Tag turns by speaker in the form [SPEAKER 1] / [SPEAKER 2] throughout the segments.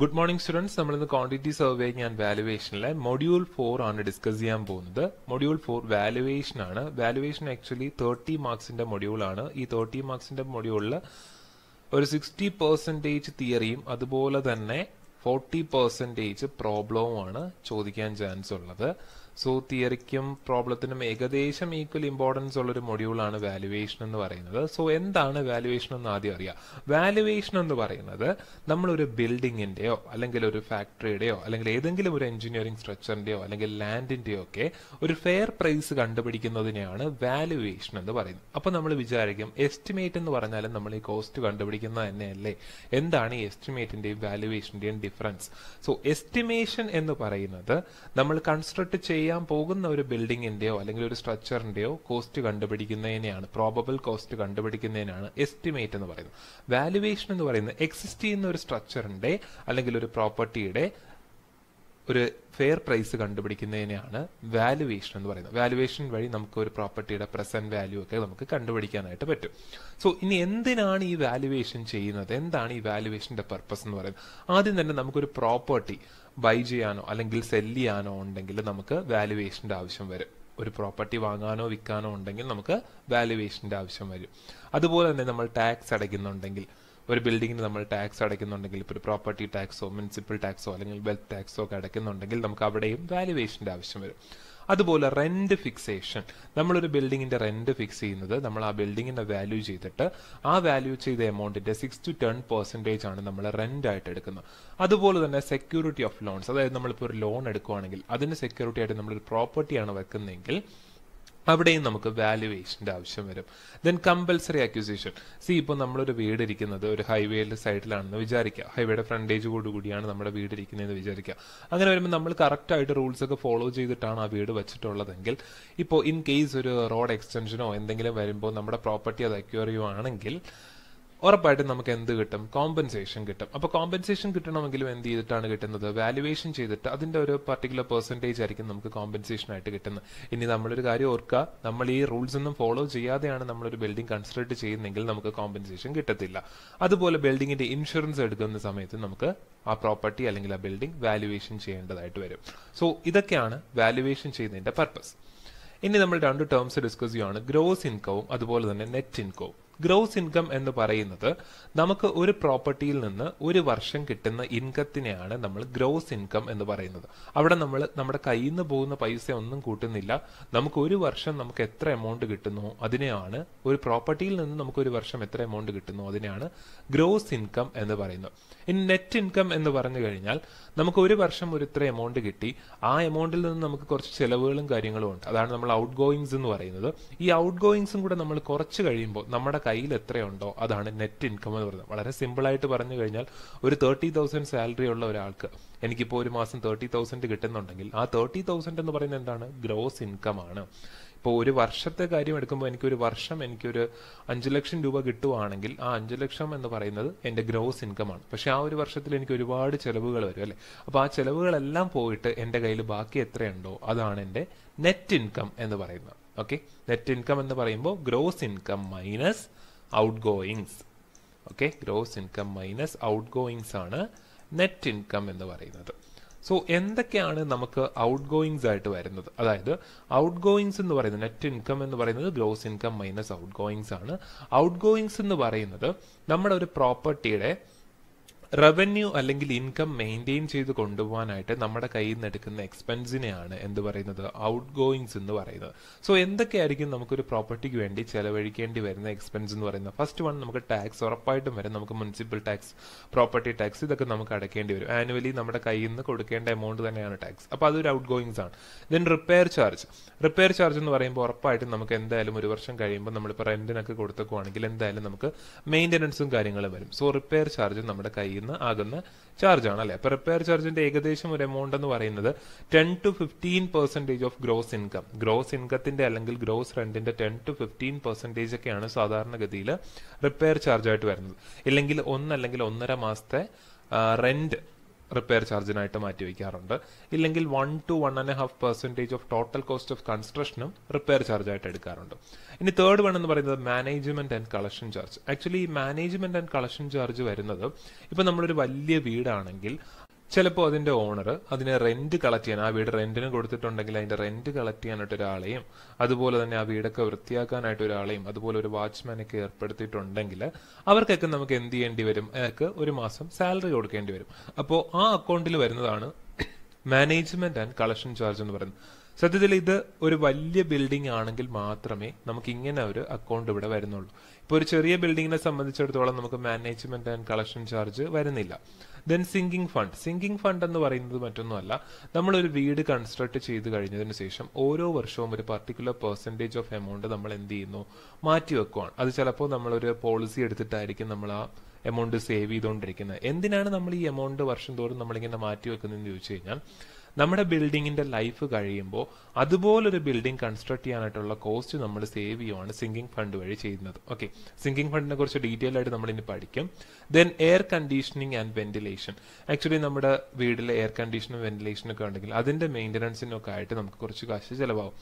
[SPEAKER 1] Good morning students നമ്മൾ ഇന്ന് quantity survey and വാലുവേഷനിലെ മൊഡ്യൂൾ ഫോർ ആണ് ഡിസ്കസ് ചെയ്യാൻ പോകുന്നത് മൊഡ്യൂൾ ഫോർ വാലുവേഷൻ ആണ് വാലുവേഷൻ ആക്ച്വലി തേർട്ടി മാർക്സിന്റെ മൊഡ്യൂൾ ആണ് ഈ തേർട്ടി മാർക്സിന്റെ മൊഡ്യൂളിൽ ഒരു സിക്സ്റ്റി പെർസെൻറ്റേജ് തിയറിയും അതുപോലെ തന്നെ ഫോർട്ടി പെർസെൻറ്റേജ് ആണ് ചോദിക്കാൻ ചാൻസ് ഉള്ളത് സോ തിയറിക്കും പ്രോബ്ലത്തിനും ഏകദേശം ഈക്വൽ ഇമ്പോർട്ടൻസ് ഉള്ള ഉള്ളൊരു മൊഡ്യൂളാണ് വാലുവേഷൻ എന്ന് പറയുന്നത് സോ എന്താണ് വാലുവേഷൻ എന്ന് ആദ്യം അറിയാം വാലുവേഷൻ എന്ന് പറയുന്നത് നമ്മളൊരു ബിൽഡിങ്ങിന്റെയോ അല്ലെങ്കിൽ ഒരു ഫാക്ടറിയുടെയോ അല്ലെങ്കിൽ ഏതെങ്കിലും ഒരു എഞ്ചിനീയറിംഗ് സ്ട്രക്ചറിന്റെയോ അല്ലെങ്കിൽ ലാൻഡിന്റെയോ ഒക്കെ ഒരു ഫെയർ പ്രൈസ് കണ്ടുപിടിക്കുന്നതിനെയാണ് വാലുവേഷൻ എന്ന് പറയുന്നത് അപ്പോൾ നമ്മൾ വിചാരിക്കും എസ്റ്റിമേറ്റ് എന്ന് പറഞ്ഞാലും നമ്മൾ ഈ കോസ്റ്റ് കണ്ടുപിടിക്കുന്നത് തന്നെയല്ലേ എന്താണ് ഈ എസ്റ്റിമേറ്റിന്റെയും വാലുവേഷന്റെയും ഡിഫറൻസ് സോ എസ്റ്റിമേഷൻ എന്ന് പറയുന്നത് നമ്മൾ കൺസ്ട്രക്ട് ചെയ്യുന്ന ചെയ്യാൻ പോകുന്ന ഒരു ബിൽഡിങ്ങിന്റെയോ അല്ലെങ്കിൽ ഒരു സ്ട്രക്ചറിന്റെയോ കോസ്റ്റ് കണ്ടുപിടിക്കുന്നതിനെയാണ് പ്രോബബിൾ കോസ്റ്റ് കണ്ടുപിടിക്കുന്നതിനാണ് എസ്റ്റിമേറ്റ് എന്ന് പറയുന്നത് വാലുവേഷൻ എന്ന് പറയുന്നത് എക്സിസ്റ്റ് ചെയ്യുന്ന ഒരു സ്ട്രക്ചറിന്റെ അല്ലെങ്കിൽ ഒരു പ്രോപ്പർട്ടിയുടെ ഒരു ഫെയർ പ്രൈസ് കണ്ടുപിടിക്കുന്നതിനെയാണ് വാലുവേഷൻ എന്ന് പറയുന്നത് വാലുവേഷൻ വഴി നമുക്ക് ഒരു പ്രോപ്പർട്ടിയുടെ പ്രസന്റ് വാല്യൂ ഒക്കെ നമുക്ക് കണ്ടുപിടിക്കാനായിട്ട് പറ്റും സോ ഇനി എന്തിനാണ് ഈ വാലുവേഷൻ ചെയ്യുന്നത് എന്താണ് ഈ വാലുവേഷന്റെ പർപ്പസ് എന്ന് പറയുന്നത് ആദ്യം തന്നെ നമുക്കൊരു പ്രോപ്പർട്ടി ബൈ ചെയ്യാനോ അല്ലെങ്കിൽ സെല് ചെയ്യാനോ ഉണ്ടെങ്കിൽ നമുക്ക് വാലുവേഷൻ്റെ ആവശ്യം വരും ഒരു പ്രോപ്പർട്ടി വാങ്ങാനോ വിൽക്കാനോ ഉണ്ടെങ്കിൽ നമുക്ക് വാലുവേഷൻ്റെ ആവശ്യം വരും അതുപോലെ തന്നെ നമ്മൾ ടാക്സ് അടയ്ക്കുന്നുണ്ടെങ്കിൽ ഒരു ബിൽഡിങ്ങിന് നമ്മൾ ടാക്സ് അടയ്ക്കുന്നുണ്ടെങ്കിൽ ഇപ്പോൾ ഒരു പ്രോപ്പർട്ടി ടാക്സോ മുനിസിപ്പൽ ടാക്സോ അല്ലെങ്കിൽ വെൽത്ത് ടാക്സോ ഒക്കെ അടയ്ക്കുന്നുണ്ടെങ്കിൽ നമുക്ക് അവിടെയും വാലുവേഷൻ്റെ ആവശ്യം വരും അതുപോലെ റെൻറ്റ് ഫിക്സേഷൻ നമ്മളൊരു ബിൽഡിങ്ങിൻ്റെ റെൻറ്റ് ഫിക്സ് ചെയ്യുന്നത് നമ്മൾ ആ ബിൽഡിങ്ങിനെ വാല്യൂ ചെയ്തിട്ട് ആ വാല്യൂ ചെയ്ത എമൗണ്ടിൻ്റെ സിക്സ് ടു ടെൻ പെർസെൻറ്റേജ് ആണ് നമ്മൾ റെൻ്റ് ആയിട്ട് എടുക്കുന്നത് അതുപോലെ തന്നെ സെക്യൂരിറ്റി ഓഫ് ലോൺസ് അതായത് നമ്മളിപ്പോൾ ഒരു ലോൺ എടുക്കുകയാണെങ്കിൽ അതിന് സെക്യൂരിറ്റി ആയിട്ട് നമ്മളൊരു പ്രോപ്പർട്ടിയാണ് വെക്കുന്നതെങ്കിൽ അവിടെയും നമുക്ക് വാല്യുവേഷൻ്റെ ആവശ്യം വരും ദെൻ കമ്പൽസറി അക്വിസിഷൻ സി ഇപ്പോൾ നമ്മളൊരു വീട് ഇരിക്കുന്നത് ഒരു ഹൈവേയുടെ സൈഡിലാണെന്ന് വിചാരിക്കുക ഹൈവേയുടെ ഫ്രണ്ടേജ് കൂടിയാണ് നമ്മുടെ വീട് ഇരിക്കുന്നതെന്ന് വിചാരിക്കുക അങ്ങനെ വരുമ്പോൾ നമ്മൾ കറക്റ്റായിട്ട് റൂൾസ് ഒക്കെ ഫോളോ ചെയ്തിട്ടാണ് ആ വീട് വെച്ചിട്ടുള്ളതെങ്കിൽ ഇപ്പോൾ ഇൻ കേസ് ഒരു റോഡ് എക്സ്റ്റൻഷനോ എന്തെങ്കിലും വരുമ്പോൾ നമ്മുടെ പ്രോപ്പർട്ടി അത് അക്യൂർ ചെയ്യുവാണെങ്കിൽ ഉറപ്പായിട്ടും നമുക്ക് എന്ത് കിട്ടും കോമ്പൻസേഷൻ കിട്ടും അപ്പോൾ കോമ്പൻസേഷൻ കിട്ടണമെങ്കിലും എന്ത് ചെയ്തിട്ടാണ് കിട്ടുന്നത് വാലുവേഷൻ ചെയ്തിട്ട് അതിന്റെ ഒരു പർട്ടിക്കുലർ പെർസെന്റേജ് ആയിരിക്കും നമുക്ക് കോമ്പൻസേഷൻ ആയിട്ട് കിട്ടുന്നത് ഇനി നമ്മളൊരു കാര്യം ഓർക്കുക നമ്മൾ ഈ റൂൾസ് ഒന്നും ഫോളോ ചെയ്യാതെയാണ് നമ്മളൊരു ബിൽഡിംഗ് കൺസ്ട്രക്ട് ചെയ്യുന്നെങ്കിൽ നമുക്ക് കോമ്പൻസേഷൻ കിട്ടത്തില്ല അതുപോലെ ബിൽഡിങ്ങിന്റെ ഇൻഷുറൻസ് എടുക്കുന്ന സമയത്ത് നമുക്ക് ആ പ്രോപ്പർട്ടി അല്ലെങ്കിൽ ആ ബിൽഡിംഗ് വാലുവേഷൻ ചെയ്യേണ്ടതായിട്ട് വരും സോ ഇതൊക്കെയാണ് വാലുവേഷൻ ചെയ്യുന്നതിന്റെ പർപ്പസ് ഇനി നമ്മൾ രണ്ട് ടേംസ് ഡിസ്കസ് ചെയ്യുകയാണ് ഗ്രോസ് ഇൻകവും അതുപോലെ തന്നെ നെറ്റ് ഇൻകവും ഗ്രോസ് ഇൻകം എന്ന് പറയുന്നത് നമുക്ക് ഒരു പ്രോപ്പർട്ടിയിൽ നിന്ന് ഒരു വർഷം കിട്ടുന്ന ഇൻകത്തിനെയാണ് നമ്മൾ ഗ്രോസ് ഇൻകം എന്ന് പറയുന്നത് അവിടെ നമ്മൾ നമ്മുടെ കയ്യിൽ നിന്ന് പോകുന്ന പൈസ ഒന്നും കൂട്ടുന്നില്ല നമുക്ക് ഒരു വർഷം നമുക്ക് എത്ര എമൗണ്ട് കിട്ടുന്നു അതിനെയാണ് ഒരു പ്രോപ്പർട്ടിയിൽ നിന്ന് നമുക്ക് ഒരു വർഷം എത്ര എമൗണ്ട് കിട്ടുന്നു അതിനെയാണ് ഗ്രോസ് ഇൻകം എന്ന് പറയുന്നത് ഇനി നെറ്റ് ഇൻകം എന്ന് പറഞ്ഞു കഴിഞ്ഞാൽ നമുക്ക് ഒരു വർഷം ഒരു ഇത്ര എമൗണ്ട് കിട്ടി ആ എമൗണ്ടിൽ നിന്ന് നമുക്ക് കുറച്ച് ചിലവുകളും കാര്യങ്ങളും ഉണ്ട് അതാണ് നമ്മൾ ഔട്ട് ഗോയിങ്സ് എന്ന് പറയുന്നത് ഈ ഔട്ട് ഗോയിങ്സും കൂടെ നമ്മൾ കുറച്ച് കഴിയുമ്പോൾ നമ്മുടെ കയ്യിൽ എത്രയുണ്ടോ അതാണ് നെറ്റ് ഇൻകം എന്ന് പറയുന്നത് വളരെ സിമ്പിളായിട്ട് പറഞ്ഞു കഴിഞ്ഞാൽ ഒരു തേർട്ടി തൗസൻഡ് സാലറി ഉള്ള ഒരാൾക്ക് എനിക്കിപ്പോൾ ഒരു മാസം തേർട്ടി തൗസൻഡ് കിട്ടുന്നുണ്ടെങ്കിൽ ആ തേർട്ടി തൗസൻഡ് എന്ന് പറയുന്നത് എന്താണ് ഗ്രോസ് ഇൻകം ആണ് ഇപ്പോൾ ഒരു വർഷത്തെ കാര്യം എടുക്കുമ്പോൾ എനിക്കൊരു വർഷം എനിക്കൊരു അഞ്ച് ലക്ഷം രൂപ കിട്ടുവാണെങ്കിൽ ആ അഞ്ച് ലക്ഷം എന്ന് പറയുന്നത് എൻ്റെ ഗ്രോസ് ഇൻകം ആണ് പക്ഷേ ആ ഒരു വർഷത്തിൽ എനിക്ക് ഒരുപാട് ചിലവുകൾ വരും അല്ലേ അപ്പോൾ ആ ചിലവുകളെല്ലാം പോയിട്ട് എൻ്റെ കയ്യിൽ ബാക്കി എത്രയുണ്ടോ അതാണ് എൻ്റെ നെറ്റ് ഇൻകം എന്ന് പറയുന്നത് ഓക്കെ നെറ്റ് ഇൻകം എന്ന് പറയുമ്പോൾ gross income minus outgoings okay gross income minus outgoings ആണ് നെറ്റ് ഇൻകം എന്ന് പറയുന്നത് സോ എന്തൊക്കെയാണ് നമുക്ക് ഔട്ട് ഗോയിങ്സ് ആയിട്ട് വരുന്നത് അതായത് ഔട്ട് ഗോയിങ്സ് എന്ന് പറയുന്നത് നെറ്റ് ഇൻകം എന്ന് പറയുന്നത് gross income minus outgoings ആണ് ഔട്ട് ഗോയിങ്സ് എന്ന് പറയുന്നത് നമ്മുടെ ഒരു പ്രോപ്പർട്ടിയുടെ റവന്യൂ അല്ലെങ്കിൽ ഇൻകം മെയിൻറ്റെയിൻ ചെയ്ത് കൊണ്ടുപോകാനായിട്ട് നമ്മുടെ കയ്യിൽ നിന്ന് എടുക്കുന്ന എക്സ്പെൻസിനെയാണ് എന്ത് പറയുന്നത് ഔട്ട് ഗോയിങ്സ് എന്ന് പറയുന്നത് സോ എന്തൊക്കെയായിരിക്കും നമുക്കൊരു പ്രോപ്പർട്ടിക്ക് വേണ്ടി ചെലവഴിക്കേണ്ടി വരുന്ന എക്സ്പെൻസ് എന്ന് പറയുന്നത് ഫസ്റ്റ് വൺ നമുക്ക് ടാക്സ് ഉറപ്പായിട്ടും വരും നമുക്ക് മുനിസിപ്പൽ ടാക്സ് പ്രോപ്പർട്ടി ടാക്സ് ഇതൊക്കെ നമുക്ക് അടയ്ക്കേണ്ടി വരും ആനുവലി നമ്മുടെ കയ്യിൽ നിന്ന് കൊടുക്കേണ്ട എമൗണ്ട് തന്നെയാണ് ടാക്സ് അപ്പോൾ അതൊരു ഔട്ട് ഗോയിങ്സ് ആണ് then repair charge repair charge എന്ന് പറയുമ്പോൾ ഉറപ്പായിട്ടും നമുക്ക് എന്തായാലും ഒരു വർഷം കഴിയുമ്പോൾ നമ്മളിപ്പോൾ റെൻറ്റിനൊക്കെ കൊടുത്തേക്കുവാണെങ്കിൽ എന്തായാലും നമുക്ക് മെയിൻ്റനൻസും കാര്യങ്ങളും വരും സോ റിപ്പയർ ചാർജ് നമ്മുടെ കയ്യിൽ ചെയ്യുന്ന ആകുന്ന ചാർജാണ് അല്ലെ അപ്പോൾ റിപ്പയർ ചാർജിന്റെ ഏകദേശം ഒരു എമൗണ്ട് എന്ന് പറയുന്നത് ten to fifteen percentage of gross income gross ഇൻകത്തിന്റെ അല്ലെങ്കിൽ ഗ്രോസ് റെന്റിന്റെ ടെൻ ടു ഫിഫ്റ്റീൻ പെർസെന്റേജ് ഒക്കെയാണ് സാധാരണഗതിയിൽ റിപ്പയർ ചാർജായിട്ട് വരുന്നത് ഇല്ലെങ്കിൽ ഒന്നല്ലെങ്കിൽ ഒന്നര മാസത്തെ റെന്റ് റിപ്പയർ ചാർജിനായിട്ട് വയ്ക്കാറുണ്ട് ഇല്ലെങ്കിൽ one to one and half percentage of total cost of കൺസ്ട്രക്ഷനും റിപ്പയർ ചാർജായിട്ട് എടുക്കാറുണ്ട് ഇനി തേർഡ് വൺ എന്ന് പറയുന്നത് management and collection charge actually ഈ മാനേജ്മെന്റ് ആൻഡ് കളക്ഷൻ ചാർജ് വരുന്നത് ഇപ്പം നമ്മളൊരു വലിയ വീടാണെങ്കിൽ ചിലപ്പോൾ അതിൻ്റെ ഓണർ അതിനെ റെന്റ് കളക്ട് ചെയ്യാൻ ആ വീട് റെന്റിന് കൊടുത്തിട്ടുണ്ടെങ്കിൽ അതിൻ്റെ റെന്റ് കളക്ട് ചെയ്യാനായിട്ട് ഒരാളെയും അതുപോലെ തന്നെ ആ വീടൊക്കെ വൃത്തിയാക്കാനായിട്ട് ഒരാളെയും അതുപോലെ ഒരു വാച്ച്മാനൊക്കെ ഏർപ്പെടുത്തിയിട്ടുണ്ടെങ്കിൽ അവർക്കൊക്കെ നമുക്ക് എന്ത് ചെയ്യേണ്ടി വരും അയാൾക്ക് ഒരു മാസം സാലറി കൊടുക്കേണ്ടി വരും അപ്പോൾ ആ അക്കൗണ്ടിൽ വരുന്നതാണ് മാനേജ്മെന്റ് ആൻഡ് കളക്ഷൻ ചാർജ് എന്ന് പറയുന്നത് സത്യത്തിൽ ഇത് ഒരു വലിയ ബിൽഡിംഗ് ആണെങ്കിൽ മാത്രമേ നമുക്ക് ഇങ്ങനെ ഒരു അക്കൗണ്ട് ഇവിടെ വരുന്നുള്ളൂ ഇപ്പോൾ ഒരു ചെറിയ ബിൽഡിങ്ങിനെ സംബന്ധിച്ചിടത്തോളം നമുക്ക് മാനേജ്മെന്റ് ആൻഡ് കളക്ഷൻ ചാർജ് വരുന്നില്ല then sinking fund sinking fund എന്ന് പറയുന്നത് മറ്റൊന്നുമല്ല നമ്മളൊരു വീട് കൺസ്ട്രക്ട് ചെയ്ത് കഴിഞ്ഞതിന് ശേഷം ഓരോ വർഷവും ഒരു പർട്ടിക്കുലർ പെർസെൻറ്റേജ് ഓഫ് എമൗണ്ട് നമ്മൾ എന്ത് ചെയ്യുന്നു മാറ്റി വെക്കുവാണ് അത് ചിലപ്പോൾ നമ്മളൊരു പോളിസി എടുത്തിട്ടായിരിക്കും നമ്മൾ ആ എമൗണ്ട് സേവ് ചെയ്തുകൊണ്ടിരിക്കുന്നത് എന്തിനാണ് നമ്മൾ ഈ എമൗണ്ട് വർഷം തോറും നമ്മളിങ്ങനെ മാറ്റി വെക്കുന്നതെന്ന് ചോദിച്ചു കഴിഞ്ഞാൽ നമ്മുടെ ബിൽഡിങ്ങിന്റെ ലൈഫ് കഴിയുമ്പോൾ അതുപോലൊരു ബിൽഡിംഗ് കൺസ്ട്രക്ട് ചെയ്യാനായിട്ടുള്ള കോസ്റ്റ് നമ്മൾ സേവ് ചെയ്യുവാണ് സിങ്കിങ് ഫണ്ട് വഴി ചെയ്യുന്നത് ഓക്കെ സിങ്കിങ് ഫണ്ടിനെ കുറിച്ച് ഡീറ്റെയിൽ ആയിട്ട് നമ്മൾ ഇനി പഠിക്കും then air conditioning and ventilation actually നമ്മുടെ വീട്ടിലെ എയർ കണ്ടീഷനും വെന്റിലേഷനും ഒക്കെ ഉണ്ടെങ്കിൽ അതിന്റെ മെയിൻ്റനൻസിനൊക്കെ ആയിട്ട് നമുക്ക് കുറച്ച് കാശ് ചിലവാകും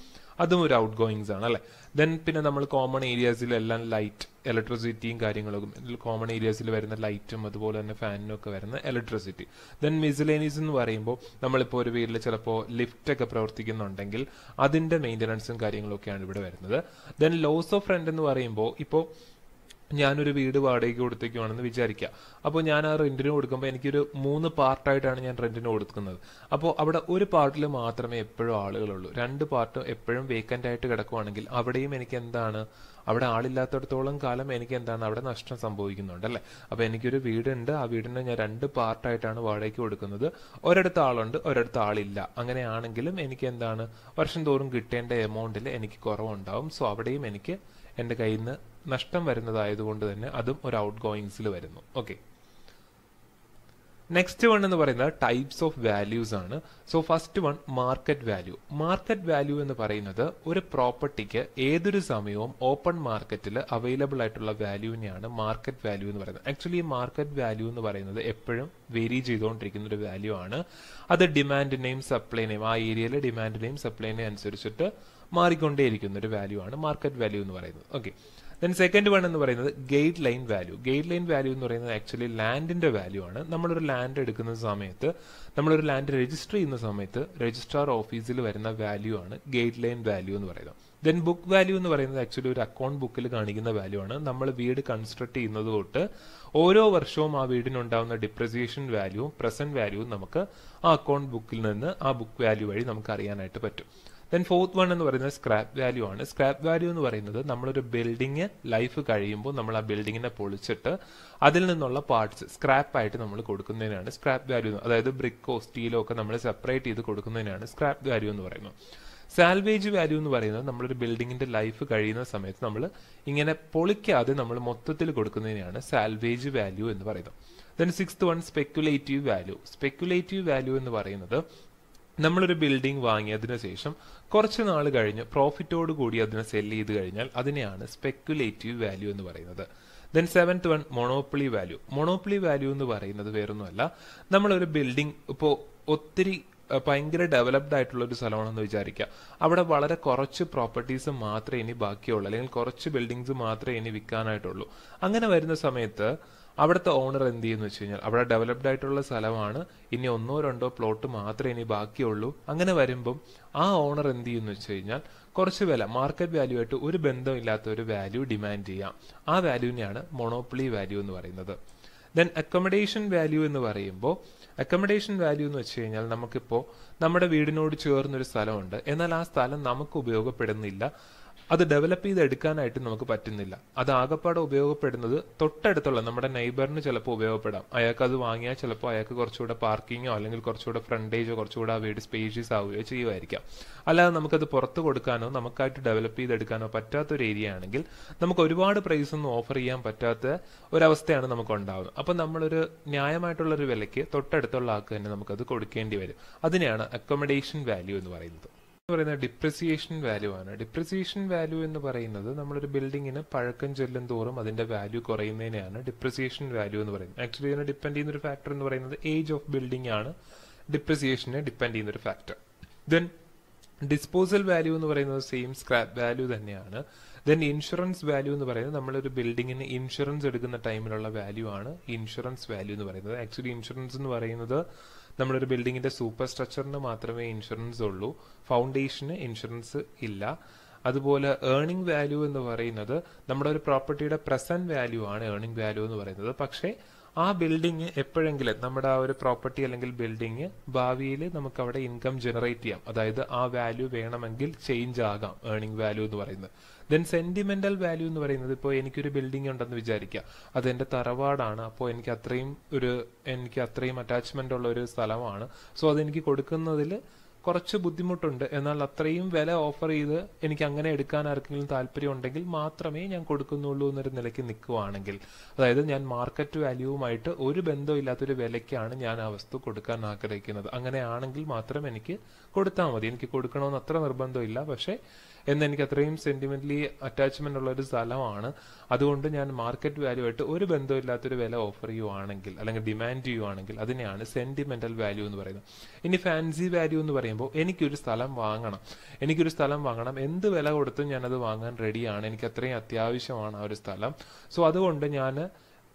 [SPEAKER 1] അതും ഒരു ഔട്ട് ഗോയിങ്സ് ആണ് അല്ലേ ദെൻ പിന്നെ നമ്മൾ കോമൺ ഏരിയാസിലെല്ലാം ലൈറ്റ് ഇലക്ട്രിസിറ്റിയും കാര്യങ്ങളും കോമൺ ഏരിയാസിൽ വരുന്ന ലൈറ്റും അതുപോലെ തന്നെ ഫാനും ഒക്കെ വരുന്ന ഇലക്ട്രിസിറ്റി ദെൻ മിസിലേനീസ് എന്ന് പറയുമ്പോൾ നമ്മളിപ്പോൾ ഒരു വീട്ടിൽ ചിലപ്പോൾ ലിഫ്റ്റൊക്കെ പ്രവർത്തിക്കുന്നുണ്ടെങ്കിൽ അതിൻ്റെ മെയിൻ്റനൻസും കാര്യങ്ങളൊക്കെയാണ് ഇവിടെ വരുന്നത് ദെൻ ലോസ് ഓഫ് റെൻ്റ് എന്ന് പറയുമ്പോൾ ഇപ്പോൾ ഞാനൊരു വീട് വാടകയ്ക്ക് കൊടുത്തേക്കുവാണെന്ന് വിചാരിക്കുക അപ്പോൾ ഞാൻ ആ റെന്റിന് കൊടുക്കുമ്പോൾ എനിക്കൊരു മൂന്ന് പാർട്ടായിട്ടാണ് ഞാൻ റെന്റിന് കൊടുക്കുന്നത് അപ്പോൾ അവിടെ ഒരു പാർട്ടിൽ മാത്രമേ എപ്പോഴും ആളുകളുള്ളൂ രണ്ട് പാർട്ട് എപ്പോഴും വേക്കൻ്റ് ആയിട്ട് കിടക്കുവാണെങ്കിൽ അവിടെയും എനിക്ക് എന്താണ് അവിടെ ആളില്ലാത്തടത്തോളം കാലം എനിക്ക് എന്താണ് അവിടെ നഷ്ടം സംഭവിക്കുന്നുണ്ട് അല്ലേ അപ്പൊ എനിക്കൊരു വീടുണ്ട് ആ വീടിന് ഞാൻ രണ്ട് പാർട്ടായിട്ടാണ് വാടകയ്ക്ക് കൊടുക്കുന്നത് ഒരിടത്ത് ആളുണ്ട് ഒരിടത്ത് ആളില്ല അങ്ങനെയാണെങ്കിലും എനിക്ക് എന്താണ് വർഷം തോറും കിട്ടേണ്ട എമൗണ്ടിൽ എനിക്ക് കുറവുണ്ടാവും സോ അവിടെയും എനിക്ക് എൻ്റെ കയ്യിൽ നിന്ന് നഷ്ടം വരുന്നതായതുകൊണ്ട് തന്നെ അതും ഒരു ഔട്ട് ഗോയിങ്സിൽ വരുന്നു ഓക്കെ നെക്സ്റ്റ് വൺ എന്ന് പറയുന്നത് ടൈപ്സ് ഓഫ് വാല്യൂസ് ആണ് so first one market value market value എന്ന് പറയുന്നത് ഒരു പ്രോപ്പർട്ടിക്ക് ഏതൊരു സമയവും ഓപ്പൺ മാർക്കറ്റിൽ അവൈലബിൾ ആയിട്ടുള്ള വാല്യൂവിനെയാണ് മാർക്കറ്റ് വാല്യൂ എന്ന് പറയുന്നത് ആക്ച്വലി ഈ മാർക്കറ്റ് വാല്യൂ എന്ന് പറയുന്നത് എപ്പോഴും വേരി ചെയ്തുകൊണ്ടിരിക്കുന്ന ഒരു വാല്യൂ ആണ് അത് ഡിമാൻഡിനെയും സപ്ലൈനെയും ആ ഏരിയയിലെ ഡിമാൻഡിനെയും സപ്ലൈനെയും അനുസരിച്ചിട്ട് മാറിക്കൊണ്ടേയിരിക്കുന്ന ഒരു വാല്യൂ ആണ് മാർക്കറ്റ് വാല്യൂ എന്ന് പറയുന്നത് ഓക്കെ ദെൻ സെക്കൻഡ് വൺ എന്ന് പറയുന്നത് gate line value gate line value എന്ന് പറയുന്നത് ആക്ച്വലി ലാൻഡിന്റെ വാല്യൂ ആണ് നമ്മളൊരു ലാൻഡ് എടുക്കുന്ന സമയത്ത് നമ്മളൊരു ലാൻഡ് രജിസ്റ്റർ ചെയ്യുന്ന സമയത്ത് രജിസ്ട്രാർ ഓഫീസിൽ വരുന്ന വാല്യൂ ആണ് ഗേറ്റ് ലൈൻ വാല്യൂ എന്ന് പറയുന്നത് ദെൻ ബുക്ക് വാല്യൂ എന്ന് പറയുന്നത് ആക്ച്വലി ഒരു അക്കൗണ്ട് ബുക്കിൽ കാണിക്കുന്ന വാല്യൂ ആണ് നമ്മൾ വീട് കൺസ്ട്രക്ട് ചെയ്യുന്നത് തൊട്ട് ഓരോ വർഷവും ആ വീടിനുണ്ടാവുന്ന ഡിപ്രസിയേഷൻ വാല്യൂവും പ്രസന്റ് വാല്യൂവും നമുക്ക് ആ അക്കൗണ്ട് ബുക്കിൽ നിന്ന് ആ ബുക്ക് വാല്യൂ വഴി നമുക്ക് അറിയാനായിട്ട് പറ്റും ദെൻ ഫോർത്ത് വൺ എന്ന് പറയുന്നത് സ്ക്രാപ്പ് വാല്യൂ ആണ് സ്ക്രാപ്പ് വാല്യൂ എന്ന് പറയുന്നത് നമ്മളൊരു ബിൽഡിങ് ലൈഫ് കഴിയുമ്പോൾ നമ്മൾ ആ ബിൽഡിങ്ങിനെ പൊളിച്ചിട്ട് അതിൽ നിന്നുള്ള പാർട്സ് സ്ക്രാപ്പ് ആയിട്ട് നമ്മൾ കൊടുക്കുന്നതിനാണ് സ്ക്രാപ്പ് വാല്യൂ അതായത് ബ്രിക്കോ സ്റ്റീലോ ഒക്കെ നമ്മൾ സെപ്പറേറ്റ് ചെയ്ത് കൊടുക്കുന്നതിനാണ് സ്ക്രാപ്പ് വാല്യൂ എന്ന് പറയുന്നത് സാൽവേജ് വാല്യൂ എന്ന് പറയുന്നത് നമ്മളൊരു ബിൽഡിങ്ങിന്റെ ലൈഫ് കഴിയുന്ന സമയത്ത് നമ്മൾ ഇങ്ങനെ പൊളിക്കാതെ നമ്മൾ മൊത്തത്തിൽ കൊടുക്കുന്നതിനാണ് സാൽവേജ് വാല്യൂ എന്ന് പറയുന്നത് then sixth one speculative value speculative value എന്ന് പറയുന്നത് നമ്മളൊരു ബിൽഡിംഗ് വാങ്ങിയതിനു ശേഷം കുറച്ച് നാൾ കഴിഞ്ഞ് പ്രോഫിറ്റോട് കൂടി അതിനെ സെല്ല് ചെയ്ത് കഴിഞ്ഞാൽ അതിനെയാണ് സ്പെക്കുലേറ്റീവ് വാല്യൂ എന്ന് പറയുന്നത് then seventh one monopoly value monopoly value എന്ന് പറയുന്നത് വേറൊന്നുമല്ല നമ്മളൊരു ബിൽഡിംഗ് ഇപ്പോൾ ഒത്തിരി ഭയങ്കര ഡെവലപ്ഡ് ആയിട്ടുള്ള ഒരു സ്ഥലമാണെന്ന് വിചാരിക്കുക അവിടെ വളരെ കുറച്ച് പ്രോപ്പർട്ടീസ് മാത്രമേ ഇനി ബാക്കിയുള്ളൂ അല്ലെങ്കിൽ കുറച്ച് ബിൽഡിങ്സ് മാത്രമേ ഇനി വിൽക്കാനായിട്ടുള്ളൂ അങ്ങനെ വരുന്ന സമയത്ത് അവിടുത്തെ ഓണർ എന്ത് ചെയ്യുന്നു വെച്ച് കഴിഞ്ഞാൽ അവിടെ ഡെവലപ്ഡ് ആയിട്ടുള്ള സ്ഥലമാണ് ഇനി ഒന്നോ രണ്ടോ പ്ലോട്ട് മാത്രമേ ഇനി ബാക്കിയുള്ളൂ അങ്ങനെ വരുമ്പം ആ ഓണർ എന്ത് ചെയ്യുന്നു വെച്ച് കഴിഞ്ഞാൽ കുറച്ച് വില മാർക്കറ്റ് വാല്യൂ ആയിട്ട് ഒരു ബന്ധമില്ലാത്ത ഒരു വാല്യൂ ഡിമാൻഡ് ചെയ്യാം ആ വാല്യൂവിനെയാണ് മൊണോപ്പൊളി വാല്യൂ എന്ന് പറയുന്നത് ദെൻ അക്കോമഡേഷൻ വാല്യൂ എന്ന് പറയുമ്പോൾ അക്കോമഡേഷൻ വാല്യൂ എന്ന് വെച്ച് കഴിഞ്ഞാൽ നമുക്കിപ്പോൾ നമ്മുടെ വീടിനോട് ചേർന്നൊരു സ്ഥലമുണ്ട് എന്നാൽ ആ സ്ഥലം നമുക്ക് ഉപയോഗപ്പെടുന്നില്ല അത് ഡെവലപ്പ് ചെയ്തെടുക്കാനായിട്ട് നമുക്ക് പറ്റുന്നില്ല അത് ആകപ്പാടെ ഉപയോഗപ്പെടുന്നത് തൊട്ടടുത്തുള്ള നമ്മുടെ നെയ്ബറിന് ചിലപ്പോൾ ഉപയോഗപ്പെടാം അയാൾക്ക് അത് വാങ്ങിയാൽ ചിലപ്പോൾ അയാൾക്ക് കുറച്ചുകൂടെ പാർക്കിങ്ങോ അല്ലെങ്കിൽ കുറച്ചുകൂടെ ഫ്രണ്ടേജോ കുറച്ചുകൂടെ ആ വീട് സ്പേഷ്യസ് ആവുകയോ ചെയ്യുമായിരിക്കാം അല്ലാതെ നമുക്കത് പുറത്ത് കൊടുക്കാനോ നമുക്കായിട്ട് ഡെവലപ്പ് ചെയ്തെടുക്കാനോ പറ്റാത്തൊരു ഏരിയ ആണെങ്കിൽ നമുക്ക് ഒരുപാട് പ്രൈസ് ഒന്നും ഓഫർ ചെയ്യാൻ പറ്റാത്ത ഒരവസ്ഥയാണ് നമുക്ക് ഉണ്ടാവുന്നത് അപ്പം നമ്മളൊരു ന്യായമായിട്ടുള്ള ഒരു വിലയ്ക്ക് തൊട്ടടുത്തുള്ള ആൾക്ക് തന്നെ നമുക്കത് കൊടുക്കേണ്ടി വരും അതിനെയാണ് അക്കോമഡേഷൻ വാല്യൂ എന്ന് പറയുന്നത് പറയുന്നത് ഡിപ്രിസിയേഷൻ വാല്യൂ ആണ് ഡിപ്രിസിയേഷൻ വാല്യൂ എന്ന് പറയുന്നത് നമ്മളൊരു ബിൽഡിങ്ങിന് പഴക്കം ചെല്ലും തോറും അതിന്റെ വാല്യൂ കുറയുന്നതിനെയാണ് ഡിപ്രിസിയേഷൻ വാല്യൂ എന്ന് പറയുന്നത് ആക്ച്വലി ഇതിനെ ഡിപ്പെൻഡ് ചെയ്യുന്ന ഒരു ഫാക്ടർ എന്ന് പറയുന്നത് ഏജ് ഓഫ് ബിൽഡിംഗ് ആണ് ഡിപ്രിസിയേഷനെ ഡിപ്പെൻഡ് ചെയ്യുന്ന ഒരു ഫാക്ടർ ദെൻ ഡിസ്പോസൽ വാല്യൂ എന്ന് പറയുന്നത് സെയിം സ്ക്രാപ്പ് വാല്യൂ തന്നെയാണ് ദെൻ ഇൻഷുറൻസ് വാല്യൂ എന്ന് പറയുന്നത് നമ്മളൊരു ബിൽഡിങ്ങിന് ഇൻഷുറൻസ് എടുക്കുന്ന ടൈമിലുള്ള വാല്യൂ ആണ് ഇൻഷുറൻസ് വാല്യൂ എന്ന് പറയുന്നത് ആക്ച്വലി ഇൻഷുറൻസ് എന്ന് പറയുന്നത് നമ്മളൊരു ബിൽഡിങ്ങിന്റെ സൂപ്പർ സ്ട്രക്ചറിന് മാത്രമേ ഇൻഷുറൻസ് ഉള്ളൂ ഫൗണ്ടേഷന് ഇൻഷുറൻസ് ഇല്ല അതുപോലെ ഏണിംഗ് വാല്യൂ എന്ന് പറയുന്നത് നമ്മുടെ ഒരു പ്രോപ്പർട്ടിയുടെ പ്രസന്റ് വാല്യൂ ആണ് ഏണിംഗ് വാല്യൂ എന്ന് പറയുന്നത് പക്ഷേ ആ ബിൽഡിങ് എപ്പോഴെങ്കിലും നമ്മുടെ ആ ഒരു പ്രോപ്പർട്ടി അല്ലെങ്കിൽ ബിൽഡിങ് ഭാവിയിൽ നമുക്ക് അവിടെ ഇൻകം ജനറേറ്റ് ചെയ്യാം അതായത് ആ വാല്യൂ വേണമെങ്കിൽ ചേഞ്ച് ആകാം ഏർണിംഗ് വാല്യൂ എന്ന് പറയുന്നത് ദെൻ സെന്റിമെന്റൽ വാല്യൂ എന്ന് പറയുന്നത് ഇപ്പോൾ എനിക്കൊരു ബിൽഡിംഗ് ഉണ്ടെന്ന് വിചാരിക്കുക അത് എൻ്റെ തറവാടാണ് അപ്പോൾ എനിക്ക് അത്രയും ഒരു എനിക്ക് അത്രയും അറ്റാച്ച്മെന്റ് ഉള്ള ഒരു സ്ഥലമാണ് സോ അതെനിക്ക് കൊടുക്കുന്നതിൽ കുറച്ച് ബുദ്ധിമുട്ടുണ്ട് എന്നാൽ അത്രയും വില ഓഫർ ചെയ്ത് എനിക്ക് അങ്ങനെ എടുക്കാൻ ആർക്കെങ്കിലും താല്പര്യം ഉണ്ടെങ്കിൽ മാത്രമേ ഞാൻ കൊടുക്കുന്നുള്ളൂ എന്നൊരു നിലയ്ക്ക് നിൽക്കുവാണെങ്കിൽ അതായത് ഞാൻ മാർക്കറ്റ് വാല്യൂവുമായിട്ട് ഒരു ബന്ധമില്ലാത്തൊരു വിലയ്ക്കാണ് ഞാൻ ആ വസ്തു കൊടുക്കാൻ ആഗ്രഹിക്കുന്നത് അങ്ങനെയാണെങ്കിൽ മാത്രം എനിക്ക് കൊടുത്താൽ മതി എനിക്ക് കൊടുക്കണമെന്ന് അത്ര നിർബന്ധമില്ല പക്ഷേ എന്ന് എനിക്ക് അത്രയും സെന്റിമെന്റലി അറ്റാച്ച്മെന്റ് ഉള്ള ഒരു സ്ഥലമാണ് അതുകൊണ്ട് ഞാൻ മാർക്കറ്റ് വാല്യൂ ആയിട്ട് ഒരു ബന്ധമില്ലാത്തൊരു വില ഓഫർ ചെയ്യുവാണെങ്കിൽ അല്ലെങ്കിൽ ഡിമാൻഡ് ചെയ്യുവാണെങ്കിൽ അതിനെയാണ് സെന്റിമെന്റൽ വാല്യൂ എന്ന് പറയുന്നത് ഇനി ഫാൻസി വാല്യൂ എന്ന് പറയുമ്പോൾ എനിക്കൊരു സ്ഥലം വാങ്ങണം എനിക്കൊരു സ്ഥലം വാങ്ങണം എന്ത് വില കൊടുത്തും ഞാനത് വാങ്ങാൻ റെഡിയാണ് എനിക്ക് അത്രയും അത്യാവശ്യമാണ് ആ ഒരു സ്ഥലം സോ അതുകൊണ്ട് ഞാൻ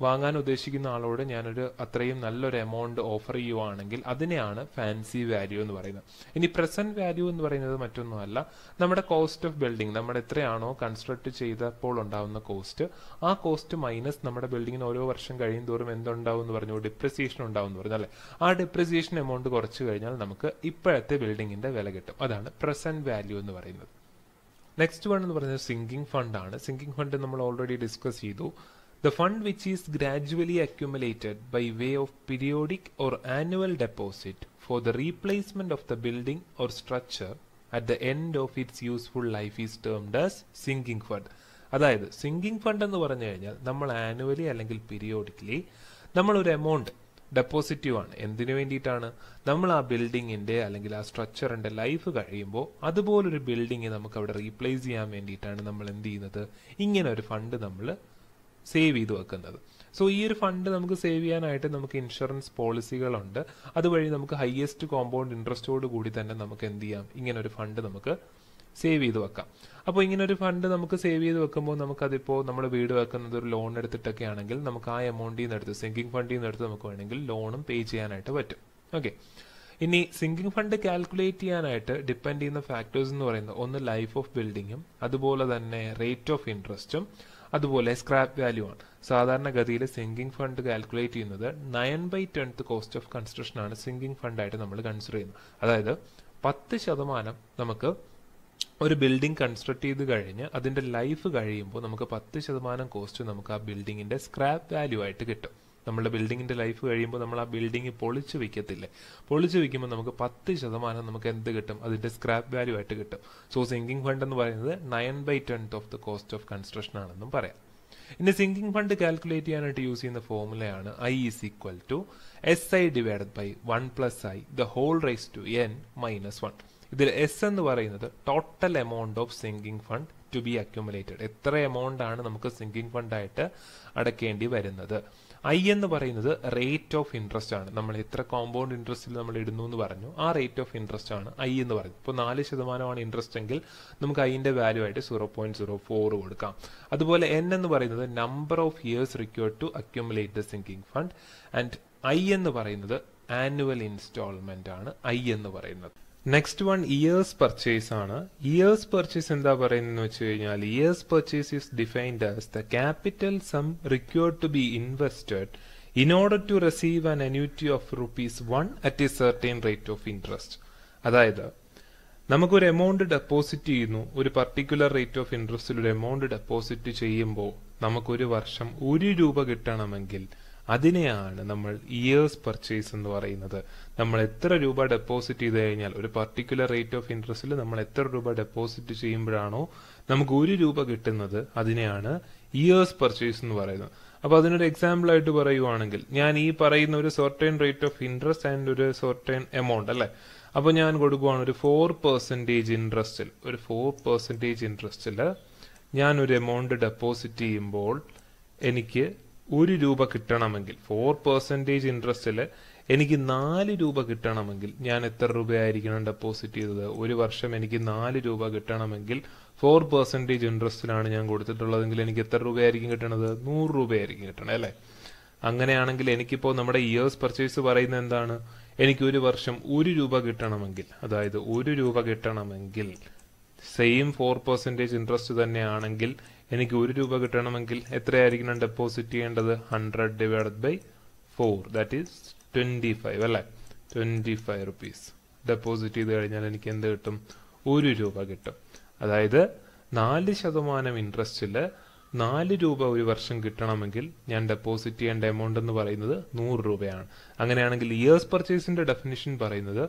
[SPEAKER 1] വാങ്ങാൻ ഉദ്ദേശിക്കുന്ന ആളോട് ഞാനൊരു അത്രയും നല്ലൊരു എമൗണ്ട് ഓഫർ ചെയ്യുവാണെങ്കിൽ അതിനെയാണ് ഫാൻസി വാല്യൂ എന്ന് പറയുന്നത് ഇനി പ്രസന്റ് വാല്യൂ എന്ന് പറയുന്നത് മറ്റൊന്നുമല്ല നമ്മുടെ കോസ്റ്റ് ഓഫ് ബിൽഡിംഗ് നമ്മൾ എത്രയാണോ കൺസ്ട്രക്ട് ചെയ്തപ്പോൾ ഉണ്ടാവുന്ന കോസ്റ്റ് ആ കോസ്റ്റ് മൈനസ് നമ്മുടെ ബിൽഡിങ്ങിന് ഓരോ വർഷം കഴിയും തോറും എന്തുണ്ടാവും എന്ന് പറഞ്ഞു ഡിപ്രിസിയേഷൻ ഉണ്ടാവും എന്ന് പറഞ്ഞു അല്ലേ ആ ഡിപ്രിസിയേഷൻ എമൗണ്ട് കുറച്ച് കഴിഞ്ഞാൽ നമുക്ക് ഇപ്പോഴത്തെ ബിൽഡിങ്ങിന്റെ വില കിട്ടും അതാണ് പ്രസന്റ് വാല്യൂ എന്ന് പറയുന്നത് നെക്സ്റ്റ് വൺ എന്ന് പറഞ്ഞത് സിങ്കിങ് ഫണ്ടാണ് സിങ്കിങ് ഫണ്ട് നമ്മൾ ഓൾറെഡി ഡിസ്കസ് ചെയ്തു The fund which is gradually accumulated by way of periodic or annual deposit for the replacement of the building or structure at the end of its useful life is termed as sinking fund അതായത് sinking fund എന്ന് പറഞ്ഞു കഴിഞ്ഞാൽ നമ്മൾ annually അല്ലെങ്കിൽ periodically നമ്മളൊരു amount ഡെപ്പോസിറ്റീവ് ആണ് എന്തിനു വേണ്ടിയിട്ടാണ് നമ്മൾ ആ ബിൽഡിങ്ങിൻ്റെ അല്ലെങ്കിൽ ആ സ്ട്രക്ചറിൻ്റെ ലൈഫ് കഴിയുമ്പോൾ അതുപോലൊരു ബിൽഡിങ് നമുക്ക് അവിടെ റീപ്ലേസ് ചെയ്യാൻ വേണ്ടിയിട്ടാണ് നമ്മൾ എന്ത് ചെയ്യുന്നത് ഇങ്ങനെ ഒരു ഫണ്ട് നമ്മൾ സേവ് ചെയ്ത് വെക്കുന്നത് സോ ഈ ഒരു ഫണ്ട് നമുക്ക് സേവ് ചെയ്യാനായിട്ട് നമുക്ക് ഇൻഷുറൻസ് പോളിസികളുണ്ട് അതുവഴി നമുക്ക് ഹയസ്റ്റ് കോമ്പൗണ്ട് ഇൻട്രസ്റ്റോട് കൂടി തന്നെ നമുക്ക് എന്ത് ചെയ്യാം ഇങ്ങനെ ഒരു ഫണ്ട് നമുക്ക് സേവ് ചെയ്ത് വെക്കാം അപ്പോൾ ഇങ്ങനെ ഒരു ഫണ്ട് നമുക്ക് സേവ് ചെയ്ത് വെക്കുമ്പോൾ നമുക്കതിപ്പോൾ നമ്മൾ വീട് വെക്കുന്നത് ഒരു ലോൺ എടുത്തിട്ടൊക്കെ ആണെങ്കിൽ നമുക്ക് ആ എമൗണ്ടിൽ നിന്ന് എടുത്ത് സിങ്കിങ് ഫണ്ടിൽ നിന്ന് എടുത്ത് നമുക്ക് വേണമെങ്കിൽ ലോണും പേ ചെയ്യാനായിട്ട് പറ്റും ഓക്കെ ഇനി സിങ്കിങ് ഫണ്ട് കാൽക്കുലേറ്റ് ചെയ്യാനായിട്ട് ഡിപ്പെൻഡ് ചെയ്യുന്ന ഫാക്ടേഴ്സ് എന്ന് പറയുന്നത് ഒന്ന് ലൈഫ് ഓഫ് ബിൽഡിങ്ങും അതുപോലെ തന്നെ റേറ്റ് ഓഫ് ഇൻട്രസ്റ്റും അതുപോലെ സ്ക്രാപ്പ് വാല്യൂ ആണ് സാധാരണഗതിയിൽ സിങ്കിങ് ഫണ്ട് കാൽക്കുലേറ്റ് ചെയ്യുന്നത് nine by tenth cost of construction ആണ് സിങ്കിങ് ഫണ്ടായിട്ട് നമ്മൾ കൺസിഡർ ചെയ്യുന്നത് അതായത് പത്ത് ശതമാനം നമുക്ക് ഒരു ബിൽഡിംഗ് കൺസ്ട്രക്ട് ചെയ്ത് കഴിഞ്ഞ് അതിന്റെ ലൈഫ് കഴിയുമ്പോൾ നമുക്ക് പത്ത് ശതമാനം കോസ്റ്റ് നമുക്ക് ആ ബിൽഡിങ്ങിന്റെ സ്ക്രാപ്പ് വാല്യൂ ആയിട്ട് കിട്ടും നമ്മുടെ ബിൽഡിങ്ങിൻ്റെ ലൈഫ് കഴിയുമ്പോൾ നമ്മൾ ആ ബിൽഡിംഗ് പൊളിച്ച് വിൽക്കത്തില്ലേ പൊളിച്ച് വിൽക്കുമ്പോൾ നമുക്ക് പത്ത് ശതമാനം നമുക്ക് എന്ത് കിട്ടും അതിൻ്റെ സ്ക്രാപ്പ് വാല്യൂ ആയിട്ട് കിട്ടും സോ സിങ്കിങ് ഫണ്ട് എന്ന് പറയുന്നത് nine by tenth of the cost of construction ആണെന്നും പറയാം ഇനി സിങ്കിങ് ഫണ്ട് കാൽക്കുലേറ്റ് ചെയ്യാനായിട്ട് യൂസ് ചെയ്യുന്ന ഫോർമുലയാണ് I is equal to S I divided by one plus I the whole raise to N minus one ഇതിൽ S എന്ന് പറയുന്നത് total amount of sinking fund to be accumulated എത്ര amount ആണ് നമുക്ക് sinking ഫണ്ടായിട്ട് അടക്കേണ്ടി വരുന്നത് ഐ എന്ന് പറയുന്നത് റേറ്റ് ഓഫ് ഇൻട്രസ്റ്റ് ആണ് നമ്മൾ എത്ര കോമ്പൗണ്ട് ഇൻട്രസ്റ്റിൽ നമ്മൾ ഇടുന്നു എന്ന് പറഞ്ഞു ആ റേറ്റ് ഓഫ് ഇൻട്രസ്റ്റ് ആണ് ഐ എന്ന് പറയുന്നത് ഇപ്പോൾ നാല് ശതമാനമാണ് ഇൻട്രസ്റ്റ് എങ്കിൽ നമുക്ക് ഐൻ്റെ വാല്യൂ ആയിട്ട് സീറോ പോയിന്റ് സീറോ ഫോർ കൊടുക്കാം അതുപോലെ എൻ എന്ന് പറയുന്നത് number of years required to accumulate the sinking fund and I എന്ന് പറയുന്നത് ആനുവൽ ഇൻസ്റ്റാൾമെന്റ് ആണ് ഐ എന്ന് പറയുന്നത് നെക്സ്റ്റ് വൺ ഇയേഴ്സ് പർച്ചേസ് ആണ് ഇയേഴ്സ് പർച്ചേസ് എന്താ പറയുന്നത് വെച്ച് കഴിഞ്ഞാൽ years purchase is defined as the capital sum required to B invested in order to receive an annuity of rupees one at a certain rate of interest അതായത് നമുക്കൊരു amount deposit ചെയ്യുന്നു ഒരു particular rate of ഇൻട്രസ്റ്റിൽ ഒരു amount deposit ചെയ്യുമ്പോൾ നമുക്കൊരു വർഷം ഒരു രൂപ കിട്ടണമെങ്കിൽ അതിനെയാണ് നമ്മൾ ഇയേഴ്സ് പർച്ചേസ് എന്ന് പറയുന്നത് നമ്മൾ എത്ര രൂപ ഡെപ്പോസിറ്റ് ചെയ്ത് കഴിഞ്ഞാൽ ഒരു പർട്ടിക്കുലർ റേറ്റ് ഓഫ് ഇൻട്രസ്റ്റിൽ നമ്മൾ എത്ര രൂപ ഡെപ്പോസിറ്റ് ചെയ്യുമ്പോഴാണോ നമുക്ക് ഒരു രൂപ കിട്ടുന്നത് അതിനെയാണ് ഇയേഴ്സ് പർച്ചേസ് എന്ന് പറയുന്നത് അപ്പോൾ അതിനൊരു എക്സാമ്പിൾ ആയിട്ട് പറയുവാണെങ്കിൽ ഞാൻ ഈ പറയുന്ന ഒരു certain rate of interest and ഒരു സർട്ടേൺ എമൗണ്ട് അല്ലേ അപ്പോൾ ഞാൻ കൊടുക്കുവാണ് ഒരു ഫോർ പെർസെന്റേജ് ഇൻട്രസ്റ്റിൽ ഒരു ഫോർ പെർസെന്റേജ് ഇൻട്രസ്റ്റിൽ ഞാൻ ഒരു എമൗണ്ട് ഡെപ്പോസിറ്റ് ചെയ്യുമ്പോൾ എനിക്ക് ഒരു രൂപ കിട്ടണമെങ്കിൽ ഫോർ പെർസെൻറ്റേജ് ഇൻട്രസ്റ്റിൽ എനിക്ക് നാല് രൂപ കിട്ടണമെങ്കിൽ ഞാൻ എത്ര രൂപയായിരിക്കണം ഡെപ്പോസിറ്റ് ചെയ്തത് ഒരു വർഷം എനിക്ക് നാല് രൂപ കിട്ടണമെങ്കിൽ ഫോർ പെർസെൻറ്റേജ് ഇൻട്രസ്റ്റിലാണ് ഞാൻ കൊടുത്തിട്ടുള്ളതെങ്കിൽ എനിക്ക് എത്ര രൂപയായിരിക്കും കിട്ടണത് നൂറ് രൂപയായിരിക്കും കിട്ടണേ അല്ലേ അങ്ങനെയാണെങ്കിൽ എനിക്കിപ്പോൾ നമ്മുടെ ഇയേഴ്സ് പർച്ചേസ് പറയുന്നത് എന്താണ് എനിക്ക് ഒരു വർഷം ഒരു രൂപ കിട്ടണമെങ്കിൽ അതായത് ഒരു രൂപ കിട്ടണമെങ്കിൽ സെയിം ഫോർ പെർസെൻറ്റേജ് ഇൻട്രസ്റ്റ് തന്നെയാണെങ്കിൽ എനിക്ക് ഒരു രൂപ കിട്ടണമെങ്കിൽ എത്രയായിരിക്കണം ഡെപ്പോസിറ്റ് ചെയ്യേണ്ടത് hundred divided by four that is twenty five അല്ലേ ട്വൻറ്റി ഫൈവ് റുപ്പീസ് ഡെപ്പോസിറ്റ് ചെയ്ത് കഴിഞ്ഞാൽ എനിക്ക് എന്ത് കിട്ടും ഒരു രൂപ കിട്ടും അതായത് നാല് ശതമാനം ഇൻട്രസ്റ്റിൽ നാല് രൂപ ഒരു വർഷം കിട്ടണമെങ്കിൽ ഞാൻ ഡെപ്പോസിറ്റ് ചെയ്യേണ്ട എമൗണ്ട് എന്ന് പറയുന്നത് നൂറ് രൂപയാണ് അങ്ങനെയാണെങ്കിൽ ഇയേഴ്സ് പർച്ചേസിന്റെ ഡെഫിനിഷൻ പറയുന്നത്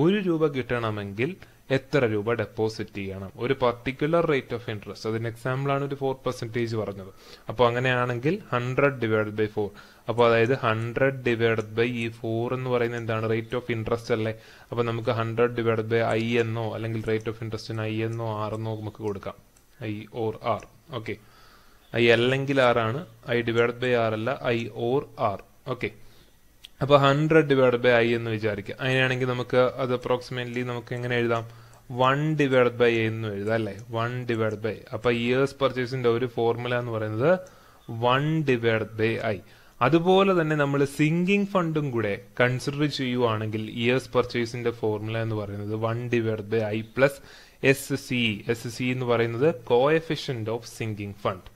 [SPEAKER 1] ഒരു രൂപ കിട്ടണമെങ്കിൽ എത്ര രൂപ ഡെപ്പോസിറ്റ് ചെയ്യണം ഒരു പർട്ടിക്കുലർ റേറ്റ് ഓഫ് ഇൻട്രസ്റ്റ് അതിന് എക്സാമ്പിളാണ് ഒരു ഫോർ പെർസെൻറ്റേജ് പറഞ്ഞത് അപ്പോൾ അങ്ങനെയാണെങ്കിൽ ഹൺഡ്രഡ് ഡിവൈഡ് ബൈ ഫോർ അപ്പോൾ അതായത് ഹൺഡ്രഡ് ഡിവൈഡ് ബൈ ഈ ഫോർ എന്ന് പറയുന്നത് എന്താണ് റേറ്റ് ഓഫ് ഇൻട്രസ്റ്റ് അല്ലേ അപ്പോൾ നമുക്ക് ഹൺഡ്രഡ് ഡിവൈഡ് ബൈ ഐ എന്നോ അല്ലെങ്കിൽ റേറ്റ് ഓഫ് ഇൻട്രസ്റ്റിന് ഐ എന്നോ ആർ എന്നോ നമുക്ക് കൊടുക്കാം I or R okay I അല്ലെങ്കിൽ ആറാണ് ആണ് ഐ ഡിവൈഡ് ബൈ ആർ അല്ല ഐ ഓർ ആർ ഓക്കെ അപ്പോൾ ഹൺഡ്രഡ് ഡിവൈഡ് ബൈ ഐ എന്ന് വിചാരിക്കുക അങ്ങനെയാണെങ്കിൽ നമുക്ക് അത് അപ്രോക്സിമേറ്റ്ലി നമുക്ക് എങ്ങനെ എഴുതാം വൺ ഡിവൈഡ് ബൈ എന്ന് എഴുതാം അല്ലേ വൺ ഡിവൈഡ് ബൈ അപ്പോൾ ഇയേഴ്സ് പർച്ചേസിൻ്റെ ഒരു ഫോർമുല എന്ന് പറയുന്നത് വൺ ഡിവൈഡ് ബൈ ഐ അതുപോലെ തന്നെ നമ്മൾ സിങ്കിങ് ഫണ്ടും കൂടെ കൺസിഡർ ചെയ്യുവാണെങ്കിൽ ഇയേഴ്സ് പർച്ചേസിന്റെ ഫോർമുല എന്ന് പറയുന്നത് one divide by I plus S C S C എന്ന് പറയുന്നത് കോഎഫിഷ്യന്റ് ഓഫ് സിങ്കിങ് ഫണ്ട്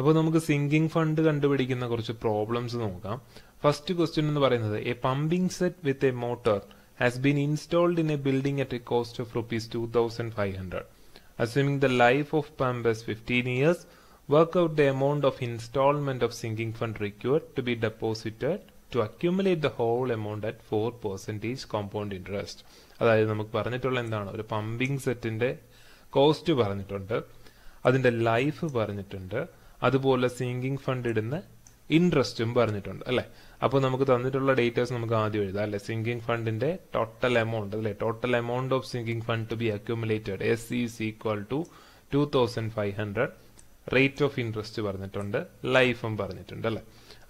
[SPEAKER 1] അപ്പോൾ നമുക്ക് സിങ്കിങ് ഫണ്ട് കണ്ടുപിടിക്കുന്ന കുറച്ച് പ്രോബ്ലംസ് നോക്കാം ഫസ്റ്റ് ക്വസ്റ്റ്യൻ എന്ന് പറയുന്നത് a pumping set with a motor has been installed in a building at a cost of rupees two thousand five hundred assuming the life of pump fifteen years work out the amount of instalment of sinking fund required to be deposited to accumulate the whole amount at four percentage compound interest അതായത് നമുക്ക് പറഞ്ഞിട്ടുള്ള എന്താണ് ഒരു pumping സെറ്റിന്റെ cost പറഞ്ഞിട്ടുണ്ട് അതിന്റെ life പറഞ്ഞിട്ടുണ്ട് അതുപോലെ സിങ്കിങ് ഫണ്ട് ഇടുന്ന ഇൻട്രസ്റ്റും പറഞ്ഞിട്ടുണ്ട് അല്ലേ അപ്പോൾ നമുക്ക് തന്നിട്ടുള്ള ഡേറ്റാസ് നമുക്ക് ആദ്യം എഴുതാം അല്ലെ സിങ്കിങ് ഫണ്ടിന്റെ ടോട്ടൽ എമൗണ്ട് അല്ലെ total amount of sinking fund to be accumulated S is equal to two thousand five hundred rate of interest പറഞ്ഞിട്ടുണ്ട് ലൈഫും പറഞ്ഞിട്ടുണ്ട് അല്ലേ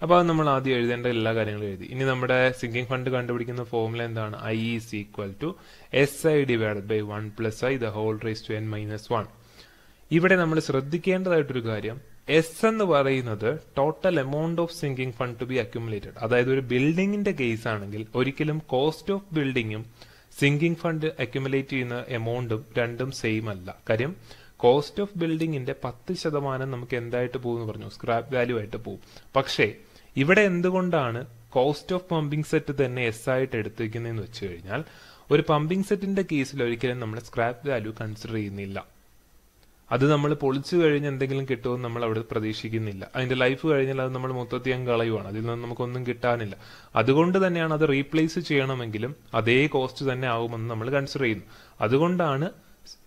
[SPEAKER 1] അപ്പോൾ അത് നമ്മൾ ആദ്യം എഴുതേണ്ട എല്ലാ കാര്യങ്ങളും എഴുതി ഇനി നമ്മുടെ സിങ്കിങ് ഫണ്ട് കണ്ടുപിടിക്കുന്ന ഫോർമുല എന്താണ് I is equal to S I divide by one plus I the whole raise to N minus one ഇവിടെ നമ്മൾ ശ്രദ്ധിക്കേണ്ടതായിട്ടൊരു കാര്യം എസ് എന്ന് പറയുന്നത് total amount of sinking fund to be accumulated അതായത് ഒരു ബിൽഡിങ്ങിന്റെ കേസ് ആണെങ്കിൽ ഒരിക്കലും കോസ്റ്റ് ഓഫ് ബിൽഡിങ്ങും സിങ്കിങ് ഫണ്ട് അക്യുമുലേറ്റ് ചെയ്യുന്ന എമൗണ്ടും രണ്ടും സെയിം അല്ല കാര്യം കോസ്റ്റ് ഓഫ് ബിൽഡിങ്ങിന്റെ പത്ത് ശതമാനം നമുക്ക് എന്തായിട്ട് എന്ന് പറഞ്ഞു സ്ക്രാപ്പ് വാല്യൂ ആയിട്ട് പോകും പക്ഷേ ഇവിടെ എന്തുകൊണ്ടാണ് കോസ്റ്റ് ഓഫ് പമ്പിംഗ് സെറ്റ് തന്നെ എസ് ആയിട്ട് എടുത്തിരിക്കുന്നതെന്ന് വെച്ച് കഴിഞ്ഞാൽ ഒരു പമ്പിംഗ് സെറ്റിന്റെ കേസിൽ ഒരിക്കലും നമ്മൾ സ്ക്രാപ്പ് വാല്യൂ കൺസിഡർ ചെയ്യുന്നില്ല അത് നമ്മൾ പൊളിച്ചു കഴിഞ്ഞ് എന്തെങ്കിലും കിട്ടുമെന്ന് നമ്മൾ അവിടെ പ്രതീക്ഷിക്കുന്നില്ല അതിന്റെ ലൈഫ് കഴിഞ്ഞാൽ അത് നമ്മൾ മൊത്തത്തിൽ കളയുവാണ് അതിൽ നിന്ന് നമുക്കൊന്നും കിട്ടാനില്ല അതുകൊണ്ട് തന്നെയാണ് അത് റീപ്ലേസ് ചെയ്യണമെങ്കിലും അതേ കോസ്റ്റ് തന്നെ ആകുമെന്ന് നമ്മൾ കൺസിഡർ ചെയ്യുന്നു അതുകൊണ്ടാണ്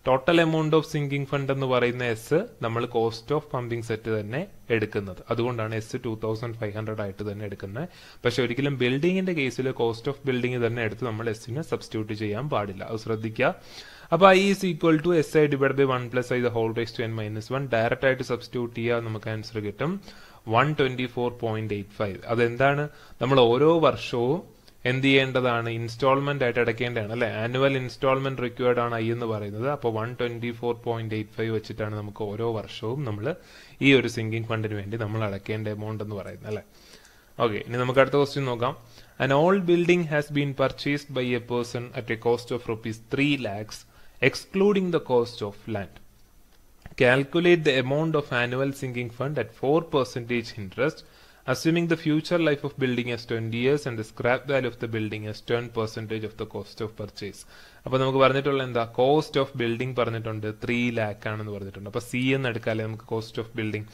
[SPEAKER 1] total amount of sinking fund എന്ന് പറയുന്ന എസ് നമ്മൾ കോസ്റ്റ് ഓഫ് പമ്പിംഗ് സെറ്റ് തന്നെ എടുക്കുന്നത് അതുകൊണ്ടാണ് S two thousand five hundred ആയിട്ട് തന്നെ എടുക്കുന്നത് പക്ഷെ ഒരിക്കലും ബിൽഡിങ്ങിന്റെ കേസിൽ കോസ്റ്റ് ഓഫ് ബിൽഡിംഗ് തന്നെ എടുത്ത് നമ്മൾ എസ്സിനെ സബ്സ്റ്റിറ്റ്യൂട്ട് ചെയ്യാൻ പാടില്ല അത് ശ്രദ്ധിക്കുക അപ്പോൾ I is equal to S I divide by one plus I the whole raise to N minus one direct ആയിട്ട് സബ്സ്റ്റിറ്റ്യൂട്ട് ചെയ്യാൻ നമുക്ക് ആൻസർ കിട്ടും one twenty four point eight five അതെന്താണ് നമ്മൾ ഓരോ വർഷവും എന്ത് ചെയ്യേണ്ടതാണ് ഇൻസ്റ്റാൾമെന്റ് ആയിട്ട് അടയ്ക്കേണ്ടതാണ് അല്ലെ ആനുവൽ ഇൻസ്റ്റാൾമെന്റ് റിക്വയർഡ് ആണ് ഐ എന്ന് പറയുന്നത് അപ്പോൾ one twenty four point eight five വെച്ചിട്ടാണ് നമുക്ക് ഓരോ വർഷവും നമ്മൾ ഈ ഒരു സിങ്കിങ് ഫണ്ടിന് വേണ്ടി നമ്മൾ അടയ്ക്കേണ്ട എമൗണ്ട് എന്ന് പറയുന്നത് അല്ലെ ഓക്കെ ഇനി നമുക്ക് അടുത്ത ക്വസ്റ്റ്യൻ നോക്കാം an old building has been purchased by a person at a cost of rupees three lakhs excluding the cost of land. Calculate the amount of annual sinking fund at 4% interest, assuming the future life of building as 20 years and the scrap value of the building as 10% of the cost of purchase. അപ്പോൾ നമുക്ക് പറഞ്ഞിട്ടുള്ള എന്താ cost of building പറഞ്ഞിട്ടുണ്ട് three lakh ആണെന്ന് പറഞ്ഞിട്ടുണ്ട് അപ്പോൾ C എന്ന് എടുക്കാല്ലേ നമുക്ക് cost of building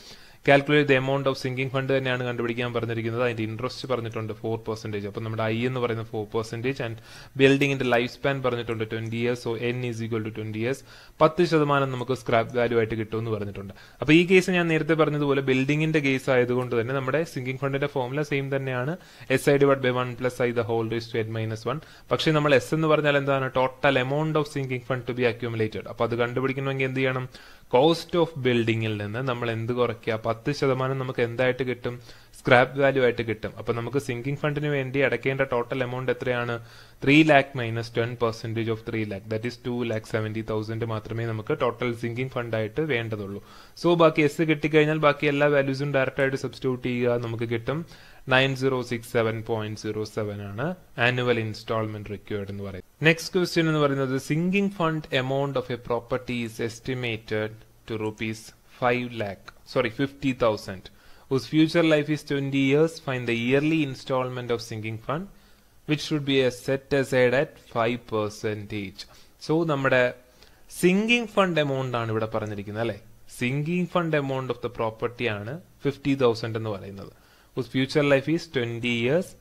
[SPEAKER 1] calculate the amount of sinking fund തന്നെയാണ് കണ്ടുപിടിക്കാൻ പറഞ്ഞിരിക്കുന്നത് അതിന്റെ ഇൻട്രസ്റ്റ് പറഞ്ഞിട്ടുണ്ട് ഫോർ പെർസെന്റേജ് അപ്പൊ നമ്മുടെ ഐ എന്ന് പറയുന്ന ഫോർ പെർസെന്റേജ് ആൻഡ് ബിൽഡിംഗിന്റെ ലൈഫ് സ്പാൻ പറഞ്ഞിട്ടുണ്ട് twenty years oh N is equal to twenty years പത്ത് ശതമാനം നമുക്ക് സ്ക്രാപ്പ് വാല്യൂ ആയിട്ട് കിട്ടുമെന്ന് പറഞ്ഞിട്ടുണ്ട് അപ്പൊ ഈ കേസ് ഞാൻ നേരത്തെ പറഞ്ഞതുപോലെ ബിൽഡിംഗിന്റെ കേസ് ആയതുകൊണ്ട് തന്നെ നമ്മുടെ സിങ്കിങ് ഫണ്ടിന്റെ ഫോർമുല സെയിം തന്നെയാണ് S I divide by one plus I the whole raise to N minus one പക്ഷേ നമ്മൾ എസ് എന്ന് പറഞ്ഞാൽ എന്താണ് total amount of sinking fund to be accumulated അപ്പൊ അത് കണ്ടുപിടിക്കണമെങ്കിൽ എന്ത് ചെയ്യണം കോസ്റ്റ് ഓഫ് ബിൽഡിങ്ങിൽ നിന്ന് നമ്മൾ എന്ത് കുറയ്ക്കുക പത്ത് ശതമാനം നമുക്ക് എന്തായിട്ട് കിട്ടും സ്ക്രാപ്പ് വാല്യൂ ആയിട്ട് കിട്ടും അപ്പൊ നമുക്ക് സിങ്കിങ് ഫണ്ടിന് വേണ്ടി അടയ്ക്കേണ്ട ടോട്ടൽ എമൗണ്ട് എത്രയാണ് three lakh minus ten percentage of three lakh that is two lakh seventy thousand മാത്രമേ നമുക്ക് ടോട്ടൽ സിങ്കിങ് ഫണ്ടായിട്ട് വേണ്ടതുള്ളൂ സോ ബാക്കി എസ് കിട്ടിക്കഴിഞ്ഞാൽ ബാക്കി എല്ലാ വാല്യൂസും ഡയറക്റ്റ് ആയിട്ട് സബ്സ്റ്റിറ്റ്യൂട്ട് ചെയ്യുക നമുക്ക് കിട്ടും nine zero six seven point zero seven ആണ് ആനുവൽ ഇൻസ്റ്റാൾമെന്റ് റിക്വയർഡ് എന്ന് പറയുന്നത് നെക്സ്റ്റ് ക്വസ്റ്റ്യൻ എന്ന് പറയുന്നത് sinking fund amount of a property is estimated to rupees five lakh sorry fifty thousand future life is twenty 20 find the yearly instalment of of fund which which should be set aside at 5 percentage. So നമ്മുടെ sinking fund amount ആണ് ഇവിടെ പറഞ്ഞിരിക്കുന്നത് അല്ലേ sinking fund amount of the property ആണ് fifty thousand എന്ന് പറയുന്നത് whose future life is twenty years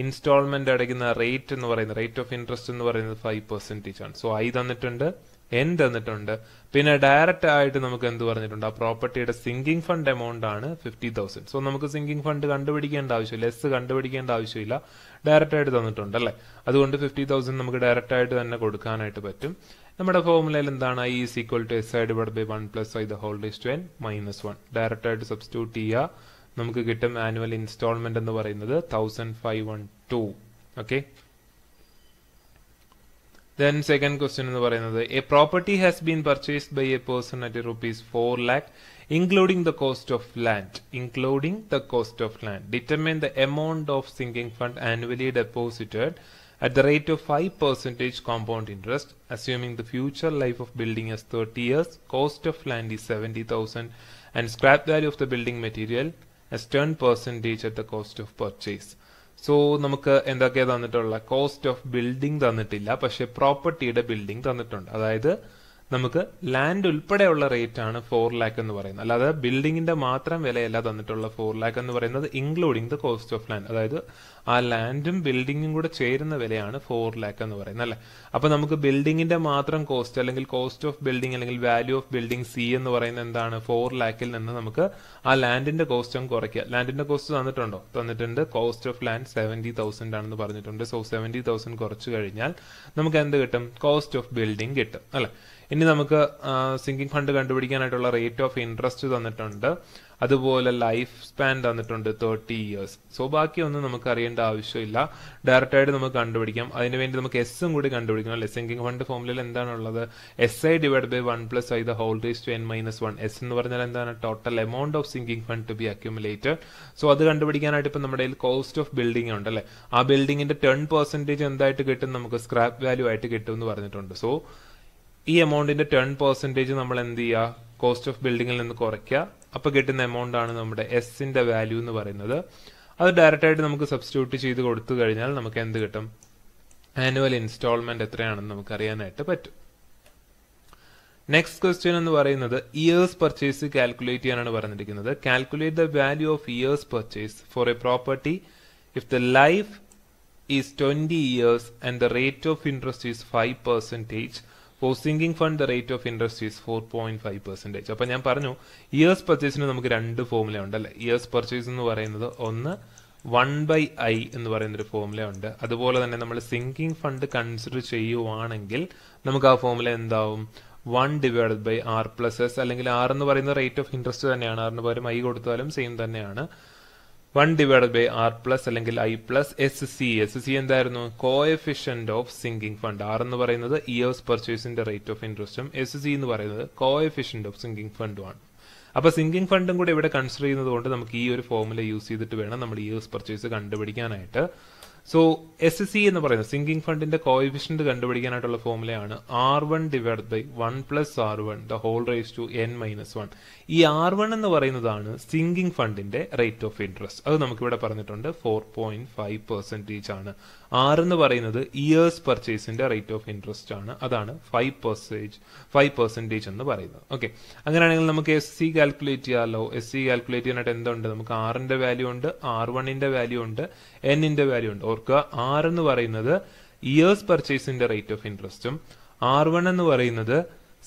[SPEAKER 1] instalment അടയ്ക്കുന്ന rate എന്ന് പറയുന്നത് റേറ്റ് ഓഫ് ഇൻട്രസ്റ്റ് എന്ന് പറയുന്നത് ഫൈവ് പെർസെന്റേജ് ആണ് സോ ഐ തന്നിട്ടുണ്ട് എൻ തന്നിട്ടുണ്ട് പിന്നെ ഡയറക്റ്റ് ആയിട്ട് നമുക്ക് എന്ത് പറഞ്ഞിട്ടുണ്ട് ആ പ്രോപ്പർട്ടിയുടെ സിങ്കിങ് ഫണ്ട് എമൗണ്ട് ആണ് ഫിഫ്റ്റി തൗസൻഡ് സോ നമുക്ക് സിങ്കിങ് ഫണ്ട് കണ്ടുപിടിക്കേണ്ട ആവശ്യമില്ല എസ് കണ്ടുപിടിക്കേണ്ട ആവശ്യമില്ല ഡയറക്റ്റ് ആയിട്ട് തന്നിട്ടുണ്ട് അല്ലേ അതുകൊണ്ട് ഫിഫ്റ്റി തൗസൻഡ് നമുക്ക് ഡയറക്റ്റ് ആയിട്ട് തന്നെ കൊടുക്കാനായിട്ട് പറ്റും നമ്മുടെ ഫോർമുലയിൽ എന്താണ് I is equal to S I divide by one plus I the whole this to N minus one direct ആയിട്ട് സബ്സ്റ്റിറ്റ്യൂട്ട് ചെയ്യുക നമുക്ക് കിട്ടും ആനുവൽ ഇൻസ്റ്റാൾമെന്റ് എന്ന് പറയുന്നത് thousand five one two okay then second question എന്ന് പറയുന്നത് a property has been purchased by a person at rupees four lakh including the cost of land including the cost of land determine the amount of sinking fund annually deposited at the rate of 5% compound interest, assuming the future life of building is 30 years, cost of land is 70,000 and scrap value of the building material as 10 percentage at the cost of purchase. So നമുക്ക് എന്തൊക്കെയാണ് തന്നിട്ടുള്ള cost of building തന്നിട്ടില്ല പക്ഷെ പ്രോപ്പർട്ടിയുടെ building തന്നിട്ടുണ്ട് അതായത് നമുക്ക് land ഉൾപ്പെടെയുള്ള റേറ്റ് ആണ് ഫോർ ലാക്ക് എന്ന് പറയുന്നത് അല്ലാതെ ബിൽഡിങ്ങിന്റെ മാത്രം വിലയല്ല തന്നിട്ടുള്ള ഫോർ ലാക്ക് എന്ന് പറയുന്നത് including the cost of land അതായത് ആ ലാൻഡും ബിൽഡിങ്ങും കൂടെ ചേരുന്ന വിലയാണ് ഫോർ ലാക്ക് എന്ന് പറയുന്നത് അല്ലെ അപ്പൊ നമുക്ക് ബിൽഡിങ്ങിന്റെ മാത്രം കോസ്റ്റ് അല്ലെങ്കിൽ കോസ്റ്റ് ഓഫ് ബിൽഡിംഗ് അല്ലെങ്കിൽ വാല്യൂ ഓഫ് ബിൽഡിംഗ് സി എന്ന് പറയുന്നത് എന്താണ് ഫോർ ലാക്കിൽ നിന്ന് നമുക്ക് ആ ലാൻഡിന്റെ അങ്ങ് കുറയ്ക്കുക ലാൻഡിന്റെ കോസ്റ്റ് തന്നിട്ടുണ്ടോ തന്നിട്ടുണ്ട് cost of land seventy thousand ആണെന്ന് പറഞ്ഞിട്ടുണ്ട് സോ സെവന്റി തൗസൻഡ് കുറച്ചു കഴിഞ്ഞാൽ നമുക്ക് എന്ത് കിട്ടും കോസ്റ്റ് ഓഫ് ബിൽഡിംഗ് കിട്ടും അല്ലെ ഇനി നമുക്ക് സിങ്കിങ് ഫണ്ട് കണ്ടുപിടിക്കാനായിട്ടുള്ള റേറ്റ് ഓഫ് ഇൻട്രസ്റ്റ് തന്നിട്ടുണ്ട് അതുപോലെ ലൈഫ് സ്പാൻ തന്നിട്ടുണ്ട് തേർട്ടി ഇയേഴ്സ് സോ ബാക്കിയൊന്നും നമുക്ക് അറിയേണ്ട ആവശ്യമില്ല ഡയറക്റ്റായിട്ട് നമുക്ക് കണ്ടുപിടിക്കാം അതിനുവേണ്ടി നമുക്ക് എസും കൂടി കണ്ടുപിടിക്കണം അല്ലെ സിങ്കിങ് ഫണ്ട് ഫോമിൽ എന്താണുള്ളത് S I divide by one plus I the whole raise to N minus one S എന്ന് പറഞ്ഞാൽ എന്താണ് total amount of sinking fund to be accumulated so അത് കണ്ടുപിടിക്കാനായിട്ട് ഇപ്പം നമ്മുടെ കയ്യിൽ കോസ്റ്റ് ഓഫ് ബിൽഡിംഗ് ഉണ്ട് അല്ലേ ആ ബിൽഡിങ്ങിന്റെ ടെൻ പെർസെന്റേജ് എന്തായിട്ട് കിട്ടും നമുക്ക് സ്ക്രാപ്പ് വാല്യൂ ആയിട്ട് കിട്ടും എന്ന് പറഞ്ഞിട്ടുണ്ട് സോ ഈ എമൗണ്ടിന്റെ ടെൺ പെർസെൻറ്റേജ് നമ്മൾ എന്ത് ചെയ്യുക കോസ്റ്റ് ഓഫ് ബിൽഡിങ്ങിൽ നിന്ന് കുറയ്ക്കുക അപ്പോൾ കിട്ടുന്ന എമൗണ്ട് ആണ് നമ്മുടെ എസിന്റെ വാല്യൂ എന്ന് പറയുന്നത് അത് ഡയറക്റ്റായിട്ട് നമുക്ക് സബ്സ്റ്റിറ്റ്യൂട്ട് ചെയ്ത് കൊടുത്തു കഴിഞ്ഞാൽ നമുക്ക് എന്ത് കിട്ടും ആനുവൽ ഇൻസ്റ്റാൾമെന്റ് എത്രയാണെന്ന് നമുക്ക് അറിയാനായിട്ട് പറ്റും നെക്സ്റ്റ് ക്വസ്റ്റ്യൻ എന്ന് പറയുന്നത് ഇയേഴ്സ് പർച്ചേസ് കാൽക്കുലേറ്റ് ചെയ്യാനാണ് പറഞ്ഞിരിക്കുന്നത് calculate the value of years purchase for a property if the life is twenty years and the rate of interest is five percentage for sinking fund the rate of interest is four point five percentage അപ്പോൾ ഞാൻ പറഞ്ഞു years പർച്ചേസിന് നമുക്ക് രണ്ട് formula ഉണ്ട് അല്ലേ years purchase എന്ന് പറയുന്നത് ഒന്ന് വൺ ബൈ ഐ എന്ന് പറയുന്നൊരു ഫോമുല ഉണ്ട് അതുപോലെ തന്നെ നമ്മൾ സിങ്കിങ് ഫണ്ട് കൺസിഡർ ചെയ്യുവാണെങ്കിൽ നമുക്ക് ആ ഫോമുല എന്താവും one divide by R plus S അല്ലെങ്കിൽ ആർ എന്ന് പറയുന്ന റേറ്റ് ഓഫ് ഇൻട്രസ്റ്റ് തന്നെയാണ് ആറിന് പകരം ഐ കൊടുത്താലും സെയിം തന്നെയാണ് one divided by R plus അല്ലെങ്കിൽ I plus S C S C എന്തായിരുന്നു coefficient of sinking fund R എന്ന് പറയുന്നത് ഇയേഴ്സ് പെർച്ചേസിന്റെ റേറ്റ് ഓഫ് ഇൻട്രസ്റ്റും എസ് സി എന്ന് പറയുന്നത് കോഎഫിഷ്യന്റ് ഓഫ് സിങ്കിങ് ആണ് അപ്പോൾ സിങ്കിങ് ഫണ്ടും കൂടി ഇവിടെ കൺസിഡർ ചെയ്യുന്നത് കൊണ്ട് നമുക്ക് ഈ ഒരു ഫോർമുല യൂസ് ചെയ്തിട്ട് വേണം നമ്മൾ ഇയേഴ്സ് പെർച്ചേസ് കണ്ടുപിടിക്കാനായിട്ട് സോ എസ് സി എന്ന് പറയുന്നത് സിങ്കിങ് ഫണ്ടിന്റെ കോഎഫിഷ്യന്റ് കണ്ടുപിടിക്കാനായിട്ടുള്ള ഫോമുലയാണ് R one divide by one plus R one the whole raise to N minus one ഈ ആർ വൺ എന്ന് പറയുന്നതാണ് സിങ്കിങ് ഫണ്ടിന്റെ റേറ്റ് ഓഫ് ഇൻട്രസ്റ്റ് അത് നമുക്കിവിടെ പറഞ്ഞിട്ടുണ്ട് ഫോർ പോയിന്റ് ഫൈവ് പെർസെൻറ്റേജ് ആണ് ആർ എന്ന് പറയുന്നത് ഇയേഴ്സ് പർച്ചേസിന്റെ റേറ്റ് ഓഫ് ഇൻട്രസ്റ്റ് ആണ് അതാണ് ഫൈവ് പെർസെൻറ്റേജ് ഫൈവ് പെർസെൻറ്റേജ് എന്ന് പറയുന്നത് ഓക്കെ അങ്ങനെയാണെങ്കിൽ നമുക്ക് എസ് സി കാൽക്കുലേറ്റ് ചെയ്യാമല്ലോ എസ് സി കാൽക്കുലേറ്റ് ചെയ്യാനായിട്ട് എന്തുണ്ട് നമുക്ക് ആറിന്റെ വാല്യൂ ഉണ്ട് ആർ വണ്ണിന്റെ വാല്യൂ ഉണ്ട് എന്നിന്റെ വാല്യൂ ഉണ്ട് ഓർക്കുക ആർ എന്ന് പറയുന്നത് ഇയേഴ്സ് പർച്ചേസിന്റെ റേറ്റ് ഓഫ് ഇൻട്രസ്റ്റും ആർ വൺ എന്ന് പറയുന്നത്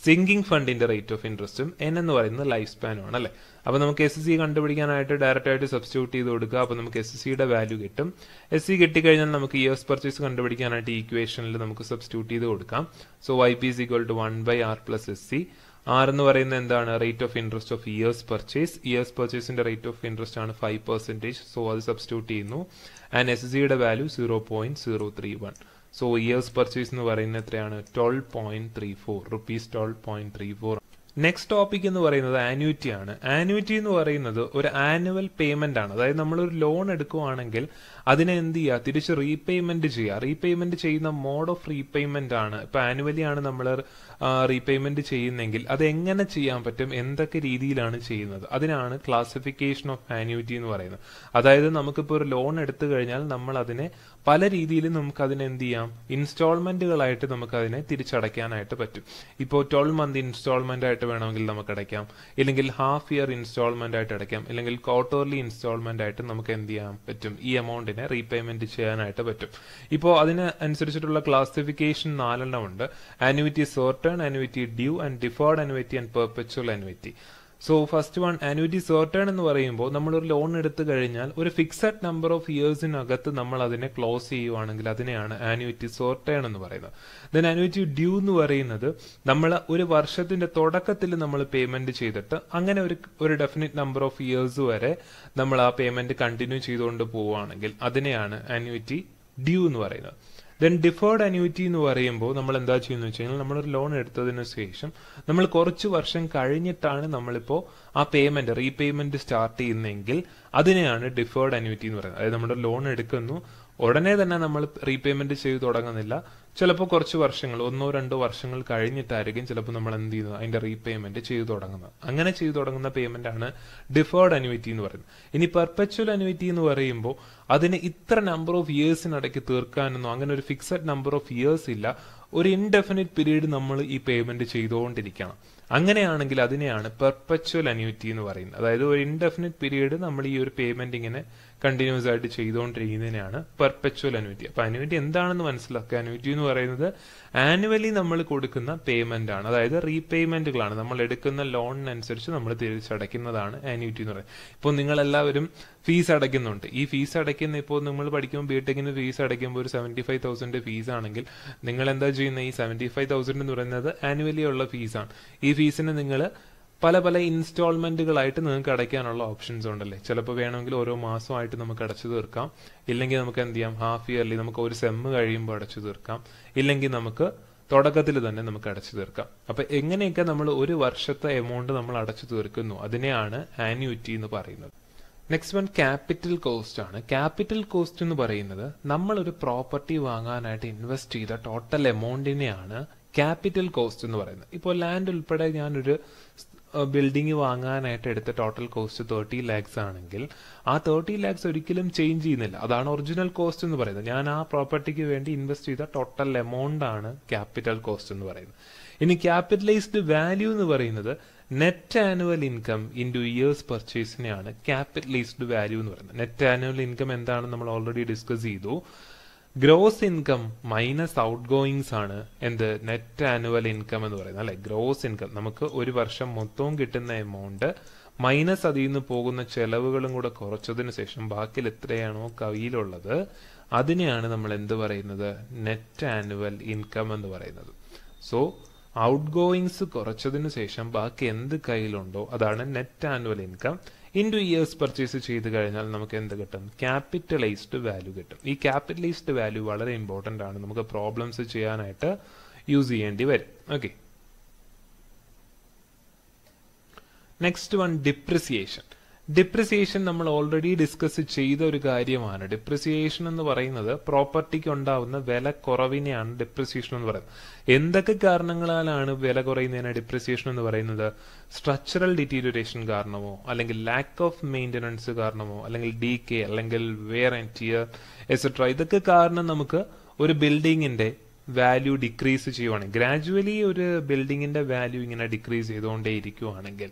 [SPEAKER 1] സിങ്കിങ് ഫണ്ടിന്റെ റേറ്റ് ഓഫ് ഇൻട്രസ്റ്റും എൻ എന്ന് പറയുന്നത് ലൈഫ് സ്പാനും ആണ് അല്ലെ അപ്പോൾ നമുക്ക് എസ് സി കണ്ടുപിടിക്കാനായിട്ട് ഡയറക്റ്റ് ആയിട്ട് സബ്സ്റ്റിറ്റ്യൂട്ട് ചെയ്ത് കൊടുക്കുക അപ്പോൾ നമുക്ക് എസ് സിയുടെ വാല്യൂ കിട്ടും എസ് സി കിട്ടിക്കഴിഞ്ഞാൽ നമുക്ക് ഇയേഴ്സ് പർച്ചേസ് കണ്ടുപിടിക്കാനായിട്ട് ഈക്വേഷനിൽ നമുക്ക് സബ്സ്റ്റിറ്റ്യൂട്ട് ചെയ്ത് കൊടുക്കാം so Y P equal to one by R plus S C R എന്ന് പറയുന്നത് എന്താണ് rate of interest of years purchase years പർച്ചേസിന്റെ റേറ്റ് ഓഫ് ഇൻട്രസ്റ്റ് ആണ് ഫൈവ് പെർസെന്റേജ് സോ അത് സബ്സ്റ്റിറ്റ്യൂട്ട് ചെയ്യുന്നു ആൻഡ് എസ് സിയുടെ value zero point zero three one so years purchase എന്ന് പറയുന്നത് എത്രയാണ് twelve point three four rupees twelve point three four next topic എന്ന് പറയുന്നത് ആന്യൂറ്റി ആണ് ആന്യൂറ്റി എന്ന് പറയുന്നത് ഒരു ആനുവൽ പേയ്മെന്റ് ആണ് അതായത് നമ്മൾ ഒരു ലോൺ എടുക്കുവാണെങ്കിൽ അതിനെ എന്ത് ചെയ്യുക തിരിച്ച് റീപേയ്മെന്റ് ചെയ്യുക റീപേയ്മെന്റ് ചെയ്യുന്ന മോഡ് ഓഫ് റീപേയ്മെന്റ് ആണ് ഇപ്പൊ ആനുവലി ആണ് നമ്മൾ റീപേയ്മെന്റ് ചെയ്യുന്നെങ്കിൽ അത് എങ്ങനെ ചെയ്യാൻ പറ്റും എന്തൊക്കെ രീതിയിലാണ് ചെയ്യുന്നത് അതിനാണ് ക്ലാസിഫിക്കേഷൻ ഓഫ് ആനുവിറ്റി എന്ന് പറയുന്നത് അതായത് നമുക്കിപ്പോ ഒരു ലോൺ എടുത്തു കഴിഞ്ഞാൽ നമ്മൾ അതിനെ പല രീതിയിലും നമുക്ക് അതിനെ എന്ത് ചെയ്യാം ഇൻസ്റ്റാൾമെന്റുകളായിട്ട് നമുക്ക് അതിനെ തിരിച്ചടയ്ക്കാനായിട്ട് പറ്റും ഇപ്പോൾ ട്വൽവ് മന്ത് ഇൻസ്റ്റാൾമെന്റ് ആയിട്ട് വേണമെങ്കിൽ നമുക്ക് അടയ്ക്കാം ഇല്ലെങ്കിൽ ഹാഫ് ഇയർ ഇൻസ്റ്റാൾമെന്റ് ആയിട്ട് അടയ്ക്കാം ഇല്ലെങ്കിൽ ക്വാർട്ടർലി ഇൻസ്റ്റാൾമെന്റ് ആയിട്ട് നമുക്ക് എന്ത് ചെയ്യാൻ പറ്റും ഈ എമൗണ്ട് അതിനെ റീപേയ്മെന്റ് ചെയ്യാനായിട്ട് പറ്റും ഇപ്പോൾ അതിന് അനുസരിച്ചിട്ടുള്ള ക്ലാസിഫിക്കേഷൻ നാലെണ്ണം ഉണ്ട് annuity certain annuity due and deferred annuity and perpetual annuity so first one annuity certain എന്ന് പറയുമ്പോൾ നമ്മൾ ഒരു ലോൺ എടുത്തു കഴിഞ്ഞാൽ ഒരു ഫിക്സഡ് നമ്പർ ഓഫ് ഇയേഴ്സിനകത്ത് നമ്മൾ അതിനെ ക്ലോസ് ചെയ്യുവാണെങ്കിൽ അതിനെയാണ് ആനുവിറ്റി സെർട്ടേൺ എന്ന് പറയുന്നത് ദെൻ ആനുവിറ്റി ഡ്യൂ എന്ന് പറയുന്നത് നമ്മൾ ഒരു വർഷത്തിന്റെ തുടക്കത്തിൽ നമ്മൾ പേയ്മെന്റ് ചെയ്തിട്ട് അങ്ങനെ ഒരു ഒരു ഡെഫിനറ്റ് നമ്പർ ഓഫ് ഇയേഴ്സ് വരെ നമ്മൾ ആ പേയ്മെന്റ് കണ്ടിന്യൂ ചെയ്തുകൊണ്ട് പോവുകയാണെങ്കിൽ അതിനെയാണ് ആനുവിറ്റി ഡ്യൂ എന്ന് പറയുന്നത് ദെൻ ഡിഫേർഡ് അന്യൂറ്റി എന്ന് പറയുമ്പോൾ നമ്മൾ എന്താ ചെയ്യുന്നത് വെച്ച് കഴിഞ്ഞാൽ നമ്മളൊരു ലോൺ എടുത്തതിന് ശേഷം നമ്മൾ കുറച്ച് വർഷം കഴിഞ്ഞിട്ടാണ് നമ്മളിപ്പോൾ ആ പേയ്മെന്റ് റീപേയ്മെന്റ് സ്റ്റാർട്ട് ചെയ്യുന്നതെങ്കിൽ അതിനെയാണ് ഡിഫേർഡ് അന്യൂറ്റി എന്ന് പറയുന്നത് അതായത് നമ്മുടെ ലോൺ എടുക്കുന്നു ഉടനെ തന്നെ നമ്മൾ റീപേയ്മെന്റ് ചെയ്ത് തുടങ്ങുന്നില്ല ചിലപ്പോൾ കുറച്ച് വർഷങ്ങൾ ഒന്നോ രണ്ടോ വർഷങ്ങൾ കഴിഞ്ഞിട്ടായിരിക്കും ചിലപ്പോൾ നമ്മൾ എന്ത് ചെയ്യുന്നത് അതിന്റെ റീപേയ്മെന്റ് ചെയ്തു തുടങ്ങുന്നത് അങ്ങനെ ചെയ്തു തുടങ്ങുന്ന പേയ്മെന്റ് ആണ് ഡിഫേർഡ് അനുവിറ്റി എന്ന് പറയുന്നത് ഇനി പെർപ്പച്വൽ അനുവിറ്റി എന്ന് പറയുമ്പോൾ അതിന് ഇത്ര നമ്പർ ഓഫ് ഇയേഴ്സിനിടയ്ക്ക് തീർക്കാനൊന്നും അങ്ങനെ ഒരു ഫിക്സഡ് നമ്പർ ഓഫ് ഇയേഴ്സ് ഇല്ല ഒരു ഇൻഡെഫിനിറ്റ് പീരീഡ് നമ്മൾ ഈ പേയ്മെന്റ് ചെയ്തുകൊണ്ടിരിക്കണം അങ്ങനെയാണെങ്കിൽ അതിനെയാണ് പെർപ്പച്വൽ അനുവിറ്റി എന്ന് പറയുന്നത് അതായത് ഒരു ഇൻഡെഫിനിറ്റ് പീരീഡ് നമ്മൾ ഈ ഒരു പേയ്മെന്റ് ഇങ്ങനെ കണ്ടിന്യൂസ് ആയിട്ട് ചെയ്തുകൊണ്ടിരിക്കുന്നതിനാണ് പെർപ്പച്വൽ അനുവിറ്റി അപ്പോൾ അനുവിറ്റി എന്താണെന്ന് മനസ്സിലാക്കുക അനുവിറ്റി എന്ന് പറയുന്നത് ആനുവലി നമ്മൾ കൊടുക്കുന്ന പേയ്മെന്റ് ആണ് അതായത് റീപേയ്മെന്റുകളാണ് നമ്മൾ എടുക്കുന്ന ലോണിനനുസരിച്ച് നമ്മൾ തിരിച്ചടയ്ക്കുന്നതാണ് ആനുവിറ്റി എന്ന് പറയുന്നത് ഇപ്പോൾ എല്ലാവരും ഫീസ് അടയ്ക്കുന്നുണ്ട് ഈ ഫീസ് അടയ്ക്കുന്ന ഇപ്പോൾ നമ്മൾ പഠിക്കുമ്പോൾ ബിടെക്കിന് ഫീസ് അടയ്ക്കുമ്പോൾ ഒരു സെവന്റി ഫൈവ് തൗസൻഡ് ഫീസ് ആണെങ്കിൽ നിങ്ങൾ എന്താ ചെയ്യുന്നത് ഈ സെവന്റി ഫൈവ് തൗസൻഡ് എന്ന് പറയുന്നത് ആനുവലി ഉള്ള ഫീസാണ് ഈ ഫീസിന് നിങ്ങൾ പല പല ഇൻസ്റ്റാൾമെന്റുകളായിട്ട് നിങ്ങൾക്ക് അടയ്ക്കാനുള്ള ഓപ്ഷൻസ് ഉണ്ടല്ലേ ചിലപ്പോൾ വേണമെങ്കിൽ ഓരോ മാസമായിട്ട് നമുക്ക് അടച്ചു തീർക്കാം ഇല്ലെങ്കിൽ നമുക്ക് എന്ത് ചെയ്യാം ഹാഫ് ഇയർലി നമുക്ക് ഒരു സെമ്മ് കഴിയുമ്പോൾ അടച്ചു തീർക്കാം ഇല്ലെങ്കിൽ നമുക്ക് തുടക്കത്തിൽ തന്നെ നമുക്ക് അടച്ചു തീർക്കാം അപ്പൊ എങ്ങനെയൊക്കെ നമ്മൾ ഒരു വർഷത്തെ എമൗണ്ട് നമ്മൾ അടച്ചു തീർക്കുന്നു അതിനെയാണ് ആന്യൂറ്റി എന്ന് പറയുന്നത് നെക്സ്റ്റ് വൺ ക്യാപിറ്റൽ കോസ്റ്റ് ആണ് ക്യാപിറ്റൽ കോസ്റ്റ് എന്ന് പറയുന്നത് നമ്മൾ ഒരു പ്രോപ്പർട്ടി വാങ്ങാനായിട്ട് ഇൻവെസ്റ്റ് ചെയ്ത ടോട്ടൽ എമൗണ്ടിനെയാണ് ക്യാപിറ്റൽ കോസ്റ്റ് എന്ന് പറയുന്നത് ഇപ്പോൾ ലാൻഡ് ഉൾപ്പെടെ ഞാനൊരു ബിൽഡിംഗ് വാങ്ങാനായിട്ട് എടുത്ത ടോട്ടൽ കോസ്റ്റ് തേർട്ടി ലാക്സ് ആണെങ്കിൽ ആ തേർട്ടി ലാക്സ് ഒരിക്കലും ചേഞ്ച് ചെയ്യുന്നില്ല അതാണ് ഒറിജിനൽ കോസ്റ്റ് എന്ന് പറയുന്നത് ഞാൻ ആ പ്രോപ്പർട്ടിക്ക് വേണ്ടി ഇൻവെസ്റ്റ് ചെയ്ത ടോട്ടൽ എമൗണ്ട് ആണ് ക്യാപിറ്റൽ കോസ്റ്റ് എന്ന് പറയുന്നത് ഇനി ക്യാപിറ്റലൈസ്ഡ് വാല്യൂ എന്ന് പറയുന്നത് net annual income into years പർച്ചേസിനെയാണ് ക്യാപിറ്റലൈസ്ഡ് വാല്യൂ എന്ന് പറയുന്നത് നെറ്റ് ആനുവൽ ഇൻകം എന്താണെന്ന് നമ്മൾ ഓൾറെഡി ഡിസ്കസ് ചെയ്തു gross income minus outgoings ആണ് എന്ത് നെറ്റ് ആനുവൽ ഇൻകം എന്ന് പറയുന്നത് അല്ലെ ഗ്രോസ് ഇൻകം നമുക്ക് ഒരു വർഷം മൊത്തവും കിട്ടുന്ന എമൗണ്ട് മൈനസ് അതിൽ നിന്ന് പോകുന്ന ചെലവുകളും കൂടെ കുറച്ചതിന് ശേഷം ബാക്കിൽ എത്രയാണോ കയ്യിലുള്ളത് അതിനെയാണ് നമ്മൾ എന്ത് പറയുന്നത് നെറ്റ് ആനുവൽ ഇൻകം എന്ന് പറയുന്നത് സോ ഔട്ട് ഗോയിങ്സ് കുറച്ചതിന് ശേഷം ബാക്കി എന്ത് കയ്യിലുണ്ടോ അതാണ് net annual income into years purchase ചെയ്ത് കഴിഞ്ഞാൽ നമുക്ക് എന്ത് കിട്ടും ക്യാപിറ്റലൈസ്ഡ് വാല്യൂ കിട്ടും ഈ ക്യാപിറ്റലൈസ്ഡ് വാല്യൂ വളരെ ഇമ്പോർട്ടൻ്റ് ആണ് നമുക്ക് പ്രോബ്ലംസ് ചെയ്യാനായിട്ട് യൂസ് ചെയ്യേണ്ടി വരും okay next one depreciation depreciation നമ്മൾ ഓൾറെഡി ഡിസ്കസ് ചെയ്ത ഒരു കാര്യമാണ് ഡിപ്രിസിയേഷൻ എന്ന് പറയുന്നത് പ്രോപ്പർട്ടിക്ക് ഉണ്ടാവുന്ന വില കുറവിനെയാണ് ഡിപ്രിസിയേഷൻ എന്ന് പറയുന്നത് എന്തൊക്കെ കാരണങ്ങളാലാണ് വില കുറയുന്നതിനെ ഡിപ്രിസിയേഷൻ എന്ന് പറയുന്നത് സ്ട്രക്ചറൽ ഡിറ്റീരിയറേഷൻ കാരണമോ അല്ലെങ്കിൽ ലാക്ക് ഓഫ് മെയിൻ്റനൻസ് കാരണമോ അല്ലെങ്കിൽ ഡി കെ അല്ലെങ്കിൽ വെയർ ആൻഡ് ടിയർ എക്സെട്ര ഇതൊക്കെ കാരണം നമുക്ക് ഒരു ബിൽഡിങ്ങിന്റെ വാല്യൂ ഡിക്രീസ് ചെയ്യുവാണെങ്കിൽ ഗ്രാജുവലി ഒരു ബിൽഡിങ്ങിന്റെ വാല്യൂ ഇങ്ങനെ ഡിക്രീസ് ചെയ്തുകൊണ്ടേ ഇരിക്കുവാണെങ്കിൽ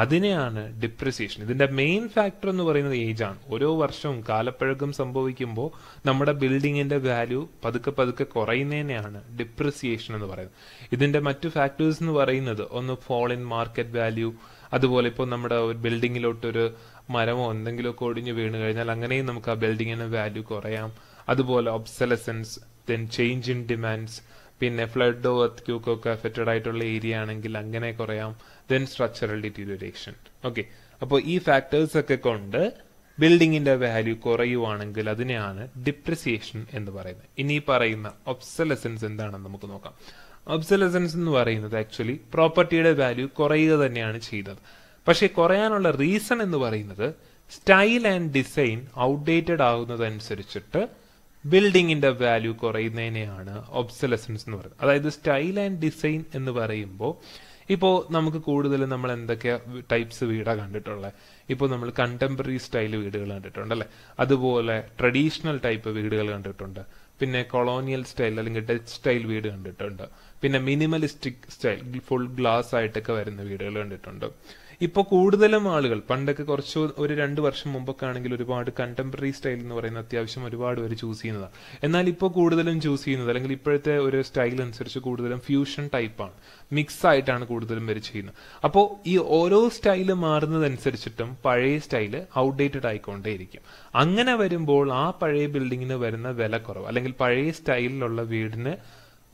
[SPEAKER 1] അതിനെയാണ് ഡിപ്രസിയേഷൻ ഇതിന്റെ മെയിൻ ഫാക്ടർ എന്ന് പറയുന്നത് ഏജ് ആണ് ഓരോ വർഷവും കാലപ്പഴക്കം സംഭവിക്കുമ്പോൾ നമ്മുടെ ബിൽഡിങ്ങിന്റെ വാല്യൂ പതുക്കെ പതുക്കെ കുറയുന്നതിനെയാണ് ഡിപ്രസിയേഷൻ എന്ന് പറയുന്നത് ഇതിന്റെ മറ്റു ഫാക്ടേഴ്സ് എന്ന് പറയുന്നത് ഒന്ന് ഫോൾ ഇൻ മാർക്കറ്റ് വാല്യൂ അതുപോലെ ഇപ്പോൾ നമ്മുടെ ഒരു ബിൽഡിങ്ങിലോട്ടൊരു മരമോ ഒക്കെ ഒടിഞ്ഞു വീണ് കഴിഞ്ഞാൽ അങ്ങനെയും നമുക്ക് ആ ബിൽഡിങ്ങിന് വാല്യൂ കുറയാം അതുപോലെ obsolescence then change in demands പിന്നെ ഫ്ലഡ് എർത്ത് ക്യൂക്കൊക്കെ അഫക്റ്റഡ് ആയിട്ടുള്ള ഏരിയ ആണെങ്കിൽ അങ്ങനെ കുറയാം ദെൻ സ്ട്രക്ചറൽ ഡിറ്റീരിയറേഷൻ ഓക്കെ അപ്പോൾ ഈ ഫാക്ടേഴ്സ് ഒക്കെ കൊണ്ട് ബിൽഡിങ്ങിന്റെ വാല്യൂ കുറയുവാണെങ്കിൽ അതിനെയാണ് ഡിപ്രിസിയേഷൻ എന്ന് പറയുന്നത് ഇനി പറയുന്ന ഒബ്സലസൻസ് എന്താണെന്ന് നമുക്ക് നോക്കാം ഒബ്സലസൻസ് എന്ന് പറയുന്നത് ആക്ച്വലി പ്രോപ്പർട്ടിയുടെ വാല്യൂ കുറയുക തന്നെയാണ് ചെയ്യുന്നത് പക്ഷേ കുറയാനുള്ള റീസൺ എന്ന് പറയുന്നത് സ്റ്റൈൽ ആൻഡ് ഡിസൈൻ ഔട്ട്ഡേറ്റഡ് ആകുന്നതനുസരിച്ചിട്ട് ബിൽഡിങ്ങിന്റെ വാല്യൂ കുറയുന്നതിനെയാണ് ഒബ്സലസൻസ് എന്ന് പറയുന്നത് അതായത് സ്റ്റൈൽ ആൻഡ് ഡിസൈൻ എന്ന് പറയുമ്പോൾ ഇപ്പോൾ നമുക്ക് കൂടുതൽ നമ്മൾ എന്തൊക്കെ ടൈപ്സ് വീടാണ് കണ്ടിട്ടുള്ളത് ഇപ്പോൾ നമ്മൾ കണ്ടംപററി സ്റ്റൈൽ വീടുകൾ കണ്ടിട്ടുണ്ട് അല്ലേ അതുപോലെ ട്രഡീഷണൽ ടൈപ്പ് വീടുകൾ കണ്ടിട്ടുണ്ട് പിന്നെ കൊളോണിയൽ സ്റ്റൈൽ അല്ലെങ്കിൽ ഡച്ച് സ്റ്റൈൽ വീട് കണ്ടിട്ടുണ്ട് പിന്നെ മിനിമലിസ്റ്റിക് സ്റ്റൈൽ ഫുൾ ഗ്ലാസ് ആയിട്ടൊക്കെ വരുന്ന വീടുകൾ കണ്ടിട്ടുണ്ട് ഇപ്പോൾ കൂടുതലും ആളുകൾ പണ്ടൊക്കെ കുറച്ച് ഒരു രണ്ട് വർഷം മുമ്പൊക്കെ ആണെങ്കിൽ ഒരുപാട് കണ്ടംപററി സ്റ്റൈൽ എന്ന് പറയുന്ന അത്യാവശ്യം ഒരുപാട് പേര് ചൂസ് ചെയ്യുന്നതാണ് എന്നാൽ ഇപ്പോൾ കൂടുതലും ചൂസ് ചെയ്യുന്നത് അല്ലെങ്കിൽ ഇപ്പോഴത്തെ ഒരു സ്റ്റൈൽ അനുസരിച്ച് കൂടുതലും ഫ്യൂഷൻ ടൈപ്പാണ് മിക്സ് ആയിട്ടാണ് കൂടുതലും പേര് ചെയ്യുന്നത് അപ്പോൾ ഈ ഓരോ സ്റ്റൈൽ മാറുന്നതനുസരിച്ചിട്ടും പഴയ സ്റ്റൈൽ ഔട്ട്ഡേറ്റഡ് ആയിക്കൊണ്ടേയിരിക്കും അങ്ങനെ വരുമ്പോൾ ആ പഴയ ബിൽഡിങ്ങിന് വരുന്ന വില കുറവ് അല്ലെങ്കിൽ പഴയ സ്റ്റൈലിലുള്ള വീടിന്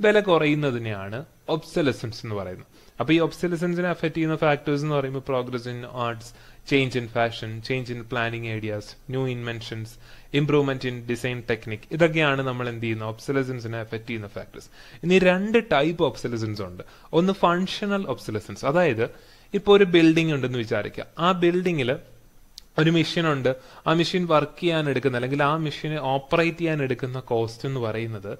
[SPEAKER 1] വില കുറയുന്നതിനെയാണ് ഒബ്സലസൻസ് എന്ന് പറയുന്നത് അപ്പോൾ ഈ ഒബ്സെലിസൻസിനെ അഫക്റ്റ് ചെയ്യുന്ന ഫാക്ടേഴ്സ് എന്ന് പറയുമ്പോൾ progress in arts change in fashion change in planning areas new inventions improvement in design technique ഇതൊക്കെയാണ് നമ്മൾ എന്ത് ചെയ്യുന്നത് ഒബ്സലസൻസിനെ എഫക്റ്റ് ചെയ്യുന്ന ഫാക്ടേഴ്സ് ഇനി രണ്ട് ടൈപ്പ് ഒബ്സലസൻസ് ഉണ്ട് ഒന്ന് ഫങ്ഷണൽ ഒബ്സലസൻസ് അതായത് ഇപ്പോൾ ഒരു ബിൽഡിംഗ് ഉണ്ടെന്ന് വിചാരിക്കുക ആ ബിൽഡിങ്ങിൽ ഒരു മെഷീൻ ഉണ്ട് ആ മെഷീൻ വർക്ക് ചെയ്യാൻ എടുക്കുന്ന അല്ലെങ്കിൽ ആ മെഷീനെ ഓപ്പറേറ്റ് ചെയ്യാൻ എടുക്കുന്ന കോസ്റ്റ് എന്ന് പറയുന്നത്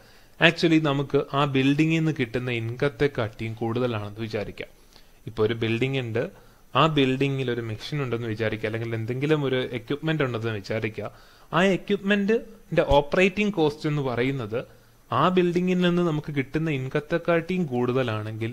[SPEAKER 1] ആക്ച്വലി നമുക്ക് ആ ബിൽഡിങ്ങിൽ നിന്ന് കിട്ടുന്ന ഇൻകത്തെ കാട്ടിയും കൂടുതലാണെന്ന് വിചാരിക്കാം ഇപ്പോൾ ഒരു ബിൽഡിംഗ് ഉണ്ട് ആ ബിൽഡിങ്ങിൽ ഒരു മെഷീൻ ഉണ്ടെന്ന് വിചാരിക്കുക അല്ലെങ്കിൽ എന്തെങ്കിലും ഒരു എക്യുപ്മെന്റ് ഉണ്ടെന്ന് വിചാരിക്കുക ആ എക്യുപ്മെന്റിന്റെ ഓപ്പറേറ്റിംഗ് കോസ്റ്റ് എന്ന് പറയുന്നത് ആ ബിൽഡിങ്ങിൽ നിന്ന് നമുക്ക് കിട്ടുന്ന ഇൻകത്തെക്കാട്ടിയും കൂടുതലാണെങ്കിൽ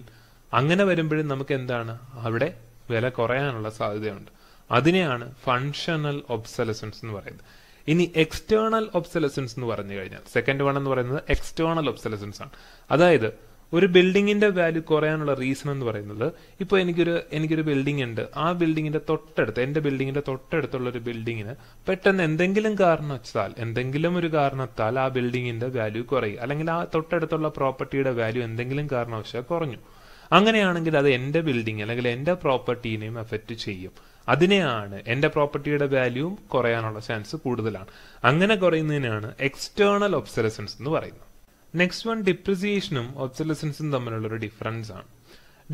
[SPEAKER 1] അങ്ങനെ വരുമ്പോഴും നമുക്ക് എന്താണ് അവിടെ വില കുറയാനുള്ള സാധ്യതയുണ്ട് അതിനെയാണ് ഫങ്ഷണൽ ഒബ്സലസൻസ് എന്ന് പറയുന്നത് ഇനി എക്സ്റ്റേണൽ ഒബ്സലസൻസ് എന്ന് പറഞ്ഞു കഴിഞ്ഞാൽ സെക്കൻഡ് വൺ എന്ന് പറയുന്നത് എക്സ്റ്റേണൽ ഒബ്സലസൻസ് ആണ് അതായത് ഒരു ബിൽഡിങ്ങിന്റെ വാല്യൂ കുറയാനുള്ള റീസൺ എന്ന് പറയുന്നത് ഇപ്പോൾ എനിക്കൊരു എനിക്കൊരു ബിൽഡിംഗ് ഉണ്ട് ആ ബിൽഡിങ്ങിന്റെ തൊട്ടടുത്ത് എൻ്റെ ബിൽഡിങ്ങിന്റെ തൊട്ടടുത്തുള്ള ഒരു ബിൽഡിങ്ങിന് പെട്ടെന്ന് എന്തെങ്കിലും കാരണവച്ചാൽ എന്തെങ്കിലും ഒരു കാരണത്താൽ ആ ബിൽഡിങ്ങിന്റെ വാല്യൂ കുറയും അല്ലെങ്കിൽ ആ തൊട്ടടുത്തുള്ള പ്രോപ്പർട്ടിയുടെ വാല്യൂ എന്തെങ്കിലും കാരണവശാൽ കുറഞ്ഞു അങ്ങനെയാണെങ്കിൽ അത് എൻ്റെ ബിൽഡിംഗ് അല്ലെങ്കിൽ എൻ്റെ പ്രോപ്പർട്ടീനെയും എഫക്ട് ചെയ്യും അതിനെയാണ് എൻ്റെ പ്രോപ്പർട്ടിയുടെ വാല്യൂവും കുറയാനുള്ള ചാൻസ് കൂടുതലാണ് അങ്ങനെ കുറയുന്നതിനാണ് എക്സ്റ്റേണൽ ഒബ്സലസൻസ് എന്ന് പറയുന്നത് നെക്സ്റ്റ് വൺ ഡിപ്രിസിയേഷനും ഒബ്സലസൻസും തമ്മിലുള്ള ഒരു ഡിഫറൻസ് ആണ്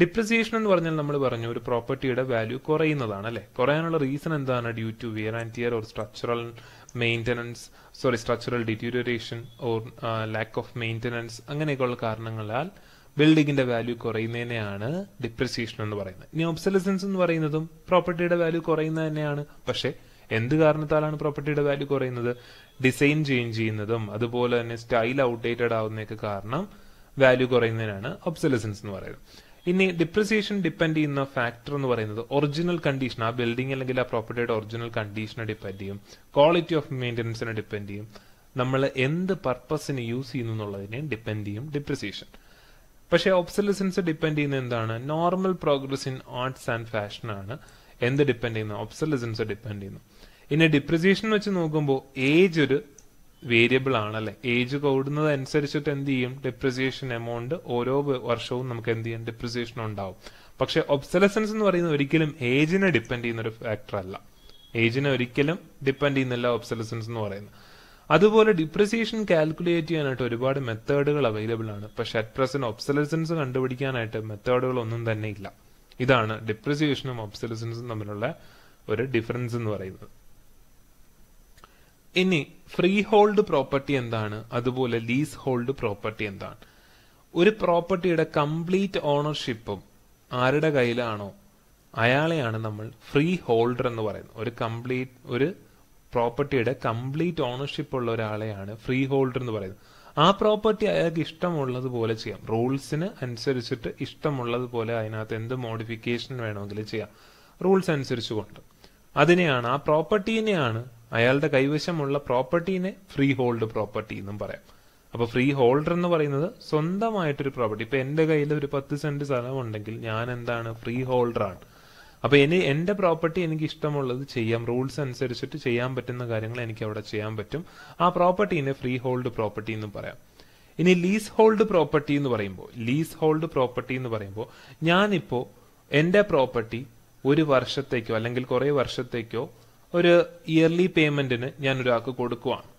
[SPEAKER 1] ഡിപ്രിസിയേഷൻ എന്ന് പറഞ്ഞാൽ നമ്മൾ പറഞ്ഞു ഒരു പ്രോപ്പർട്ടിയുടെ വാല്യൂ കുറയുന്നതാണ് അല്ലേ കുറയാനുള്ള റീസൺ എന്താണ് due to wear and tear or structural maintenance sorry structural deterioration or lack of maintenance അങ്ങനെയൊക്കെയുള്ള കാരണങ്ങളാൽ ബിൽഡിങ്ങിന്റെ വാല്യൂ കുറയുന്നതിനെയാണ് ഡിപ്രിസിയേഷൻ എന്ന് പറയുന്നത് ഇനി ഒബ്സലസൻസ് എന്ന് പറയുന്നതും പ്രോപ്പർട്ടിയുടെ വാല്യൂ കുറയുന്നത് തന്നെയാണ് പക്ഷേ എന്ത് കാരണത്താലാണ് പ്രോപ്പർട്ടിയുടെ വാല്യൂ കുറയുന്നത് ഡിസൈൻ ചേഞ്ച് ചെയ്യുന്നതും അതുപോലെ തന്നെ സ്റ്റൈൽ ഔട്ട്ഡേറ്റഡ് ആവുന്നതൊക്കെ കാരണം വാല്യൂ കുറയുന്നതിനാണ് ഒബ്സലസൻസ് എന്ന് പറയുന്നത് ഇനി ഡിപ്രിസിയേഷൻ ഡിപ്പെൻഡ് ചെയ്യുന്ന ഫാക്ടർ എന്ന് പറയുന്നത് ഒറിജിനൽ കണ്ടീഷൻ ആ ബിൽഡിംഗ് അല്ലെങ്കിൽ ആ പ്രോപ്പർട്ടിയുടെ ഒറിജിനൽ കണ്ടീഷനെ ഡിപ്പെൻഡ് ചെയ്യും ക്വാളിറ്റി ഓഫ് മെയിൻ്റനൻസിനെ ഡിപ്പെൻഡ് ചെയ്യും നമ്മൾ എന്ത് പർപ്പസിന് യൂസ് ചെയ്യുന്നു എന്നുള്ളതിനെ ഡിപ്പെൻഡ് ചെയ്യും ഡിപ്രിസിയേഷൻ പക്ഷേ ഒബ്സലസൻസ് ഡിപ്പെൻഡ് ചെയ്യുന്ന എന്താണ് normal progress in arts and fashion ആണ് എന്ത് ഡിപ്പെൻഡ് ചെയ്യുന്നത് ഒബ്സലസൻസ് ഡിപ്പെൻഡ് ചെയ്യുന്നു ഇനി ഡിപ്രസിയേഷൻ വെച്ച് നോക്കുമ്പോൾ ഏജ് ഒരു വേരിയബിൾ ആണല്ലേ ഏജ് കൂടുന്നത് അനുസരിച്ചിട്ട് എന്ത് ചെയ്യും ഡിപ്രസിയേഷൻ എമൗണ്ട് ഓരോ വർഷവും നമുക്ക് എന്ത് ചെയ്യാം ഡിപ്രസിയേഷൻ ഉണ്ടാവും പക്ഷേ ഒബ്സലസൻസ് എന്ന് പറയുന്നത് ഒരിക്കലും ഏജിനെ ഡിപ്പെൻഡ് ചെയ്യുന്ന ഒരു ഫാക്ടർ അല്ല ഏജിനെ ഒരിക്കലും ഡിപ്പെൻഡ് ചെയ്യുന്നില്ല ഒബ്സലസൻസ് എന്ന് പറയുന്നത് അതുപോലെ ഡിപ്രിസിയേഷൻ കാൽക്കുലേറ്റ് ചെയ്യാനായിട്ട് ഒരുപാട് മെത്തേഡുകൾ അവൈലബിൾ ആണ് പക്ഷെ അറ്റ് പ്രസന്റ് ഒബ്സലസൻസ് കണ്ടുപിടിക്കാനായിട്ട് ഒന്നും തന്നെ ഇല്ല ഇതാണ് ഡിപ്രിസിയേഷനും ഒബ്സലസൻസും തമ്മിലുള്ള ഒരു ഡിഫറൻസ് എന്ന് പറയുന്നത് ഇനി ഫ്രീ ഹോൾഡ് പ്രോപ്പർട്ടി എന്താണ് അതുപോലെ ലീസ് ഹോൾഡ് പ്രോപ്പർട്ടി എന്താണ് ഒരു പ്രോപ്പർട്ടിയുടെ കംപ്ലീറ്റ് ഓണർഷിപ്പും ആരുടെ കയ്യിലാണോ അയാളെയാണ് നമ്മൾ ഫ്രീ ഹോൾഡർ എന്ന് പറയുന്നത് ഒരു കംപ്ലീറ്റ് ഒരു പ്രോപ്പർട്ടിയുടെ കംപ്ലീറ്റ് ഓണർഷിപ്പ് ഉള്ള ഒരാളെയാണ് ഫ്രീ ഹോൾഡർ എന്ന് പറയുന്നത് ആ പ്രോപ്പർട്ടി അയാൾക്ക് ഇഷ്ടമുള്ളതുപോലെ ചെയ്യാം റൂൾസിന് അനുസരിച്ചിട്ട് ഇഷ്ടമുള്ളതുപോലെ അതിനകത്ത് എന്ത് മോഡിഫിക്കേഷൻ വേണമെങ്കിലും ചെയ്യാം റൂൾസ് അനുസരിച്ചുകൊണ്ട് അതിനെയാണ് ആ പ്രോപ്പർട്ടീനെയാണ് അയാളുടെ കൈവശമുള്ള പ്രോപ്പർട്ടീനെ ഫ്രീ ഹോൾഡ് പ്രോപ്പർട്ടി എന്നും പറയാം അപ്പോൾ ഫ്രീ ഹോൾഡർ എന്ന് പറയുന്നത് സ്വന്തമായിട്ടൊരു പ്രോപ്പർട്ടി ഇപ്പൊ എൻ്റെ കയ്യിൽ ഒരു പത്ത് സ്ഥലം ഉണ്ടെങ്കിൽ ഞാൻ എന്താണ് ഫ്രീ ഹോൾഡർ ആണ് അപ്പോൾ ഇനി എൻ്റെ പ്രോപ്പർട്ടി എനിക്ക് ഇഷ്ടമുള്ളത് ചെയ്യാം റൂൾസ് അനുസരിച്ചിട്ട് ചെയ്യാൻ പറ്റുന്ന കാര്യങ്ങൾ എനിക്ക് അവിടെ ചെയ്യാൻ പറ്റും ആ പ്രോപ്പർട്ടിനെ ഫ്രീ ഹോൾഡ് പ്രോപ്പർട്ടി എന്ന് പറയാം ഇനി ലീസ് ഹോൾഡ് പ്രോപ്പർട്ടി എന്ന് പറയുമ്പോൾ ലീസ് ഹോൾഡ് പ്രോപ്പർട്ടി എന്ന് പറയുമ്പോൾ ഞാനിപ്പോ എൻ്റെ പ്രോപ്പർട്ടി ഒരു വർഷത്തേക്കോ അല്ലെങ്കിൽ കുറേ വർഷത്തേക്കോ ഒരു ഇയർലി പേയ്മെന്റിന് ഞാൻ ഒരാൾക്ക് കൊടുക്കുവാണ്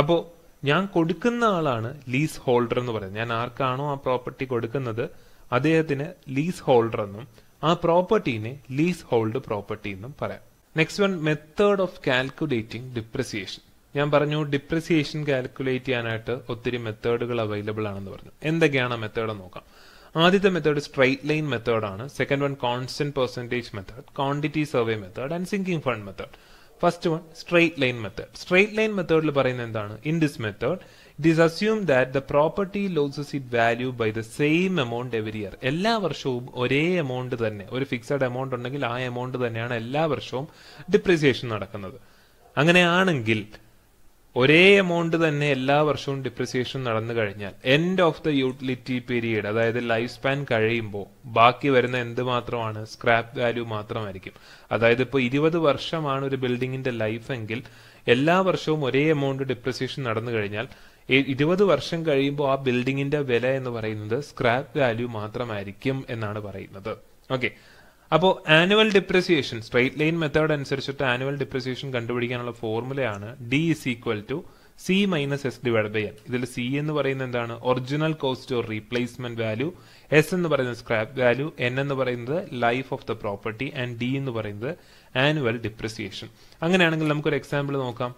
[SPEAKER 1] അപ്പോൾ ഞാൻ കൊടുക്കുന്ന ആളാണ് ലീസ് ഹോൾഡർ എന്ന് പറയുന്നത് ഞാൻ ആർക്കാണോ ആ പ്രോപ്പർട്ടി കൊടുക്കുന്നത് അദ്ദേഹത്തിന് ലീസ് ഹോൾഡർ എന്നും ആ പ്രോപ്പർട്ടീനെ ലീസ് ഹോൾഡ് പ്രോപ്പർട്ടി എന്നും പറയാം next one method of calculating depreciation ഞാൻ പറഞ്ഞു ഡിപ്രസിയേഷൻ കാൽക്കുലേറ്റ് ചെയ്യാനായിട്ട് ഒത്തിരി മെത്തേഡുകൾ അവൈലബിൾ ആണെന്ന് പറഞ്ഞു എന്തൊക്കെയാണ് ആ മെത്തേഡ് നോക്കാം ആദ്യത്തെ മെത്തേഡ് സ്ട്രൈറ്റ് ലൈൻ മെത്തേഡ് ആണ് second one constant percentage method quantity survey method and sinking fund method first one straight line method straight line മെത്തേഡിൽ പറയുന്നത് എന്താണ് in this method it is assume that the property loses it value by the same amount every year എല്ലാ വർഷവും ഒരേ amount തന്നെ ഒരു fixed amount ഉണ്ടെങ്കിൽ ആ എമൗണ്ട് തന്നെയാണ് എല്ലാ വർഷവും ഡിപ്രിസിയേഷൻ നടക്കുന്നത് അങ്ങനെയാണെങ്കിൽ ഒരേ എമൗണ്ട് തന്നെ എല്ലാ വർഷവും ഡിപ്രിസിയേഷൻ നടന്നു കഴിഞ്ഞാൽ end of the utility period അതായത് ലൈഫ് സ്പാൻ കഴിയുമ്പോൾ ബാക്കി വരുന്ന എന്ത് മാത്രമാണ് സ്ക്രാപ്പ് വാല്യൂ മാത്രമായിരിക്കും അതായത് ഇപ്പോൾ ഇരുപത് വർഷമാണ് ഒരു ബിൽഡിങ്ങിന്റെ ലൈഫ് എങ്കിൽ എല്ലാ വർഷവും ഒരേ എമൗണ്ട് ഡിപ്രിസിയേഷൻ നടന്നു കഴിഞ്ഞാൽ ഇരുപത് വർഷം കഴിയുമ്പോൾ ആ ബിൽഡിങ്ങിന്റെ വില എന്ന് പറയുന്നത് സ്ക്രാപ്പ് വാല്യൂ മാത്രമായിരിക്കും എന്നാണ് പറയുന്നത് ഓക്കെ അപ്പോൾ annual depreciation straight line method അനുസരിച്ചിട്ട് ആനുവൽ ഡിപ്രിസിയേഷൻ കണ്ടുപിടിക്കാനുള്ള ഫോർമുലയാണ് D is equal to C minus S divide by N ഇതിൽ സി എന്ന് പറയുന്നത് എന്താണ് original cost or replacement value S എന്ന് പറയുന്നത് സ്ക്രാപ്പ് വാല്യൂ എൻ എന്ന് പറയുന്നത് life of the property and D എന്ന് പറയുന്നത് ആനുവൽ ഡിപ്രിസിയേഷൻ അങ്ങനെയാണെങ്കിൽ നമുക്കൊരു എക്സാമ്പിൾ നോക്കാം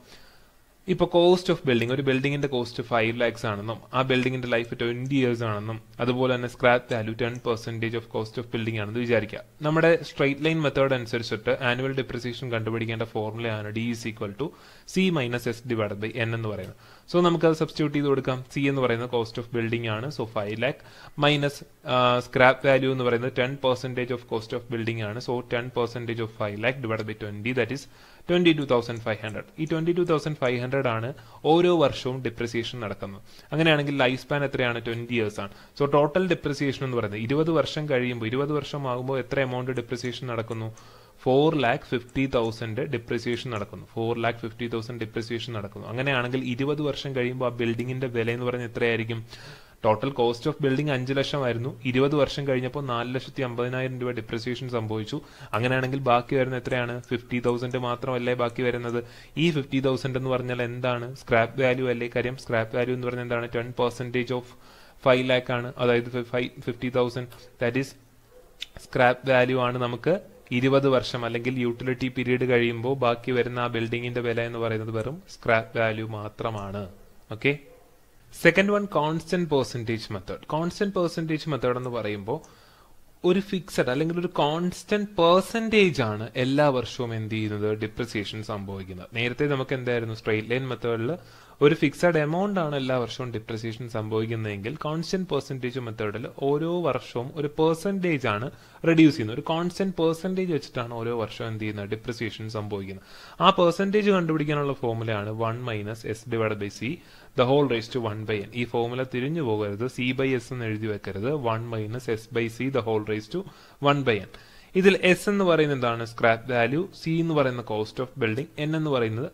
[SPEAKER 1] ഇപ്പോൾ കോസ്റ്റ് ഓഫ് ബിൽഡിംഗ് ഒരു ബിൽഡിംഗിന്റെ കോസ്റ്റ് ഫൈവ് ലാക്സ് ആണെന്നും ആ ബിൽഡിംഗിന്റെ ലൈഫ് ട്വന്റി ഇയേഴ്സ് ആണെന്നും അതുപോലെ തന്നെ scrap value ten percentage of cost of building ആണെന്ന് വിചാരിക്കുക നമ്മുടെ സ്ട്രൈറ്റ് ലൈൻ മെത്തേഡ് അനുസരിച്ചിട്ട് ആനുവൽ ഡിപ്രിസിയേഷൻ കണ്ടുപിടിക്കേണ്ട ഫോർമുലയാണ് D is equal to C minus S divide by N എന്ന് പറയുന്നത് സോ അത് സബ്സ്റ്റിറ്റ്യൂട്ട് ചെയ്ത് കൊടുക്കാം സി എന്ന് പറയുന്നത് കോസ്റ്റ് ഓഫ് ബിൽഡിംഗ് ആണ് so five lakh minus scrap value എന്ന് പറയുന്നത് ten percentage of cost of building ആണ് so ten percentage of five lakh divide by twenty that is twenty two thousand five hundred ഈ twenty two thousand five hundred ആണ് ഓരോ വർഷവും depreciation നടക്കുന്നത് അങ്ങനെയാണെങ്കിൽ life span എത്രയാണ് ട്വന്റി ഇയേഴ്സ് ആണ് so total depreciation എന്ന് പറയുന്നത് ഇരുപത് വർഷം കഴിയുമ്പോൾ ഇരുപത് വർഷം ആകുമ്പോൾ എത്ര എമൗണ്ട് ഡിപ്രിസിയേഷൻ നടക്കുന്നു four lakh fifty thousand depreciation നടക്കുന്നു four lakh fifty thousand depreciation നടക്കുന്നു അങ്ങനെയാണെങ്കിൽ ഇരുപത് വർഷം കഴിയുമ്പോൾ ആ ബിൽഡിങ്ങിന്റെ വില എന്ന് പറഞ്ഞാൽ എത്രയായിരിക്കും ടോട്ടൽ കോസ്റ്റ് ഓഫ് ബിൽഡിംഗ് അഞ്ച് ലക്ഷമായിരുന്നു ഇരുപത് വർഷം കഴിഞ്ഞപ്പോൾ നാല് ലക്ഷത്തി അമ്പതിനായിരം രൂപ ഡിപ്രിസിയേഷൻ സംഭവിച്ചു അങ്ങനെയാണെങ്കിൽ ബാക്കി വരുന്ന എത്രയാണ് ഫിഫ്റ്റി തൗസൻഡ് മാത്രമല്ലേ ബാക്കി വരുന്നത് ഈ ഫിഫ്റ്റി തൗസൻഡ് എന്ന് പറഞ്ഞാൽ എന്താണ് സ്ക്രാപ്പ് വാല്യൂ അല്ലേ കാര്യം സ്ക്രാപ്പ് വാല്യൂ എന്ന് പറഞ്ഞാൽ എന്താണ് ten percentage of five lakh ആണ് അതായത് fifty thousand that is scrap value ആണ് നമുക്ക് ഇരുപത് വർഷം അല്ലെങ്കിൽ യൂട്ടിലിറ്റി പീരീഡ് കഴിയുമ്പോൾ ബാക്കി വരുന്ന ആ ബിൽഡിങ്ങിന്റെ വില എന്ന് പറയുന്നത് വെറും സ്ക്രാപ്പ് വാല്യൂ മാത്രമാണ് okay second one constant percentage method constant percentage method എന്ന് പറയുമ്പോൾ ഒരു ഫിക്സഡ് അല്ലെങ്കിൽ ഒരു കോൺസ്റ്റന്റ് പെർസെൻറ്റേജ് ആണ് എല്ലാ വർഷവും എന്ത് ചെയ്യുന്നത് ഡിപ്രിസിയേഷൻ സംഭവിക്കുന്നത് നേരത്തെ നമുക്ക് എന്തായിരുന്നു സ്ട്രെയിറ്റ് ലൈൻ മെത്തേഡിൽ ഒരു ഫിക്സഡ് എമൗണ്ട് ആണ് എല്ലാ വർഷവും ഡിപ്രസിയേഷൻ സംഭവിക്കുന്നതെങ്കിൽ കോൺസ്റ്റന്റ് പെർസെൻറ്റേജ് മെത്തേഡിൽ ഓരോ വർഷവും ഒരു പെർസെൻറ്റേജ് ആണ് റെഡ്യൂസ് ചെയ്യുന്നത് ഒരു കോൺസ്റ്റന്റ് പെർസെൻറ്റേജ് വെച്ചിട്ടാണ് ഓരോ വർഷവും എന്ത് ചെയ്യുന്നത് ഡിപ്രസിയേഷൻ സംഭവിക്കുന്നത് ആ പെർസെൻറ്റേജ് കണ്ടുപിടിക്കാനുള്ള ഫോർമുലയാണ് one minus S divide by C the whole raise to one by N ഈ ഫോർമുല തിരിഞ്ഞു പോകരുത് സി ബൈ എസ് എന്ന് എഴുതി വെക്കരുത് one minus S by C the whole raise to one by N ഇതിൽ എസ് എന്ന് പറയുന്നത് എന്താണ് സ്ക്രാപ്പ് വാല്യൂ സി എന്ന് പറയുന്ന കോസ്റ്റ് ഓഫ് ബിൽഡിംഗ് എൻ എന്ന് പറയുന്നത്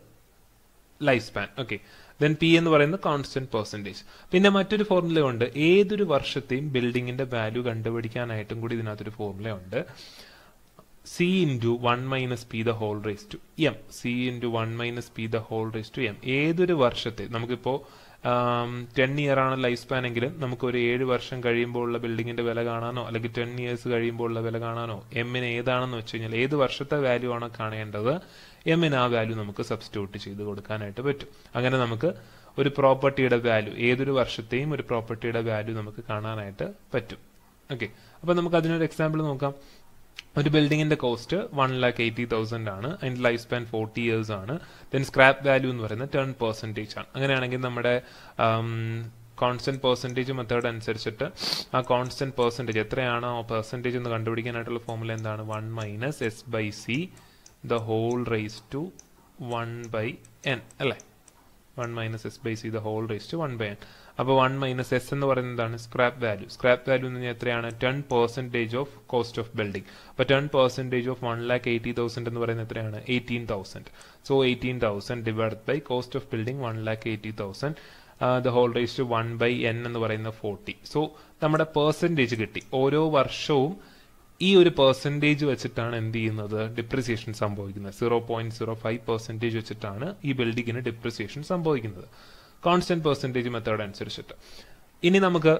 [SPEAKER 1] life span okay then P എന്ന് പറയുന്ന കോൺസ്റ്റന്റ് പെർസെൻറ്റേജ് പിന്നെ മറ്റൊരു ഫോർമുല ഉണ്ട് ഏതൊരു വർഷത്തെയും ബിൽഡിങ്ങിന്റെ വാല്യൂ കണ്ടുപിടിക്കാനായിട്ടും കൂടി ഇതിനകത്തൊരു ഫോർമുല ഉണ്ട് C into one minus P the whole raise to M C into one minus P the whole raise to M ഏതൊരു വർഷത്തെ നമുക്കിപ്പോൾ ടെൻ ഇയർ ആണ് ലൈഫ് സ്പാൻ എങ്കിലും നമുക്ക് ഒരു ഏഴ് വർഷം കഴിയുമ്പോൾ ഉള്ള ബിൽഡിങ്ങിന്റെ വില കാണാനോ അല്ലെങ്കിൽ ടെൻ ഇയേഴ്സ് കഴിയുമ്പോൾ ഉള്ള വില കാണാനോ എമ്മിന് ഏതാണെന്ന് വെച്ച് കഴിഞ്ഞാൽ ഏത് വർഷത്തെ വാല്യൂ ആണോ കാണേണ്ടത് എമ്മിന് ആ വാല്യൂ നമുക്ക് സബ്സ്റ്റിറ്റ്യൂട്ട് ചെയ്ത് കൊടുക്കാനായിട്ട് പറ്റും അങ്ങനെ നമുക്ക് ഒരു പ്രോപ്പർട്ടിയുടെ വാല്യൂ ഏതൊരു വർഷത്തെയും ഒരു പ്രോപ്പർട്ടിയുടെ വാല്യൂ നമുക്ക് കാണാനായിട്ട് പറ്റും ഓക്കെ അപ്പോൾ നമുക്ക് അതിനൊരു എക്സാമ്പിൾ നോക്കാം ഒരു ബിൽഡിങ്ങിന്റെ cost one lakh eighty thousand ആണ് അതിന്റെ ലൈഫ് സ്പാൻ ഫോർട്ടി ഇയേഴ്സ് ആണ് ദെൻ സ്ക്രാപ്പ് വാല്യൂ എന്ന് പറയുന്നത് ടെൻ പെർസെൻറ്റേജ് ആണ് അങ്ങനെയാണെങ്കിൽ നമ്മുടെ കോൺസ്റ്റന്റ് പെർസെൻറ്റേജ് മെത്തേഡ് അനുസരിച്ചിട്ട് ആ കോൺസ്റ്റന്റ് പെർസെൻറ്റേജ് എത്രയാണോ ആ പെർസെൻറ്റേജ് എന്ന് കണ്ടുപിടിക്കാനായിട്ടുള്ള ഫോമുല എന്താണ് one minus S by C the whole raise to one by N അല്ലേ one minus S by C the whole raise to one by N അപ്പോൾ one minus S എന്ന് പറയുന്നത് എന്താണ് സ്ക്രാപ്പ് വാല്യൂ സ്ക്രാപ്പ് വാല്യൂ എന്ന് പറഞ്ഞാൽ എത്രയാണ് ten percentage of cost of building അപ്പോൾ ten percentage of one lakh eighty thousand എന്ന് പറയുന്നത് എത്രയാണ് eighteen thousand so eighteen thousand divide by cost of building one lakh eighty thousand the whole raise to one by N എന്ന് പറയുന്ന forty so നമ്മുടെ percentage കിട്ടി ഓരോ വർഷവും ഈ ഒരു പെർസെൻറ്റേജ് വെച്ചിട്ടാണ് എന്ത് ചെയ്യുന്നത് ഡിപ്രിസിയേഷൻ സംഭവിക്കുന്നത് zero point zero five percentage വെച്ചിട്ടാണ് ഈ ബിൽഡിങ്ങിന് ഡിപ്രിസിയേഷൻ സംഭവിക്കുന്നത് കോൺസ്റ്റന്റ് പെർസെൻറ്റേജ് മെത്തേഡ് അനുസരിച്ചിട്ട് ഇനി നമുക്ക്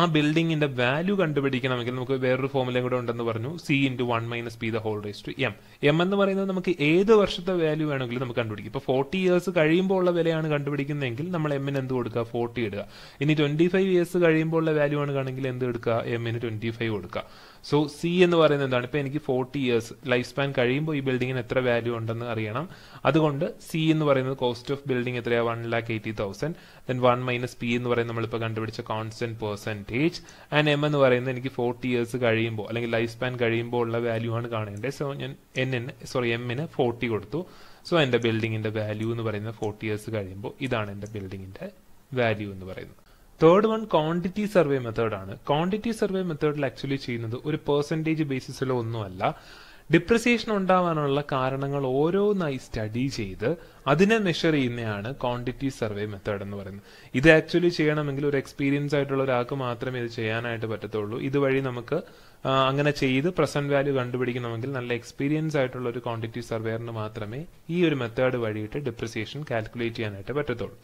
[SPEAKER 1] ആ ബിൽഡിങ്ങിന്റെ വാല്യൂ കണ്ടുപിടിക്കണമെങ്കിൽ നമുക്ക് വേറൊരു ഫോമുലയും കൂടെ ഉണ്ടെന്ന് പറഞ്ഞു C into one minus P the whole raise to M M എന്ന് പറയുന്നത് നമുക്ക് ഏത് വർഷത്തെ വാല്യൂ വേണമെങ്കിലും നമുക്ക് കണ്ടുപിടിക്കും ഇപ്പോൾ ഫോർട്ടി ഇയേഴ്സ് കഴിയുമ്പോൾ ഉള്ള വിലയാണ് കണ്ടുപിടിക്കുന്നതെങ്കിൽ നമ്മൾ എമ്മിന് എന്ത് കൊടുക്കുക ഫോർട്ടി ഇടുക ഇനി ട്വന്റി ഫൈവ് ഇയേഴ്സ് കഴിയുമ്പോൾ ഉള്ള വാല്യൂ ആണ് കാണെങ്കിൽ എന്ത് എടുക്കുക എമ്മിന് ട്വന്റി ഫൈവ് കൊടുക്കുക സോ സി എന്ന് പറയുന്നത് എന്താണ് ഇപ്പൊ എനിക്ക് ഫോർട്ടി ഇയേഴ്സ് ലൈഫ് സ്പാൻ കഴിയുമ്പോൾ ഈ ബിൽഡിങ്ങിന് എത്ര വാല്യൂ ഉണ്ടെന്ന് അറിയണം അതുകൊണ്ട് സി എന്ന് പറയുന്നത് കോസ്റ്റ് ഓഫ് ബിൽഡിംഗ് എത്രയാണ് one lakh eighty thousand then one minus P എന്ന് പറയുന്നത് നമ്മളിപ്പോൾ കണ്ടുപിടിച്ച കോൺസ്റ്റന്റ് പെർസെൻറ്റേജ് ആൻഡ് എം എന്ന് പറയുന്നത് എനിക്ക് ഫോർട്ടി ഇയേഴ്സ് കഴിയുമ്പോൾ അല്ലെങ്കിൽ ലൈഫ് സ്പാൻ കഴിയുമ്പോൾ ഉള്ള വാല്യൂ ആണ് കാണേണ്ടത് സോ ഞാൻ എന്നിന് സോറി എമ്മിന് ഫോർട്ടി കൊടുത്തു സോ എന്റെ ബിൽഡിങ്ങിൻ്റെ വാല്യൂ എന്ന് പറയുന്നത് ഫോർട്ടി ഇയേഴ്സ് കഴിയുമ്പോൾ ഇതാണ് എന്റെ ബിൽഡിങ്ങിൻ്റെ വാല്യൂ എന്ന് പറയുന്നത് third one quantity survey method ആണ് ക്വാണ്ടിറ്റി സർവേ മെത്തേഡിൽ ആക്ച്വലി ചെയ്യുന്നത് ഒരു പെർസെൻറ്റേജ് ബേസിസിലോ ഒന്നുമല്ല ഡിപ്രസിയേഷൻ ഉണ്ടാവാനുള്ള കാരണങ്ങൾ ഓരോന്നായി സ്റ്റഡി ചെയ്ത് അതിനെ മെഷർ ചെയ്യുന്നതാണ് ക്വാണ്ടിറ്റി സർവേ മെത്തേഡ് എന്ന് പറയുന്നത് ഇത് ആക്ച്വലി ചെയ്യണമെങ്കിൽ ഒരു എക്സ്പീരിയൻസ് ആയിട്ടുള്ള ഒരാൾക്ക് മാത്രമേ ഇത് ചെയ്യാനായിട്ട് പറ്റത്തുള്ളൂ ഇതുവഴി നമുക്ക് അങ്ങനെ ചെയ്ത് പ്രസന്റ് വാല്യൂ കണ്ടുപിടിക്കണമെങ്കിൽ നല്ല എക്സ്പീരിയൻസ് ആയിട്ടുള്ള ഒരു ക്വാണ്ടിറ്റി സർവേറിന് മാത്രമേ ഈ ഒരു മെത്തേഡ് വഴിയിട്ട് ഡിപ്രസിയേഷൻ കാൽക്കുലേറ്റ് ചെയ്യാനായിട്ട് പറ്റത്തുള്ളൂ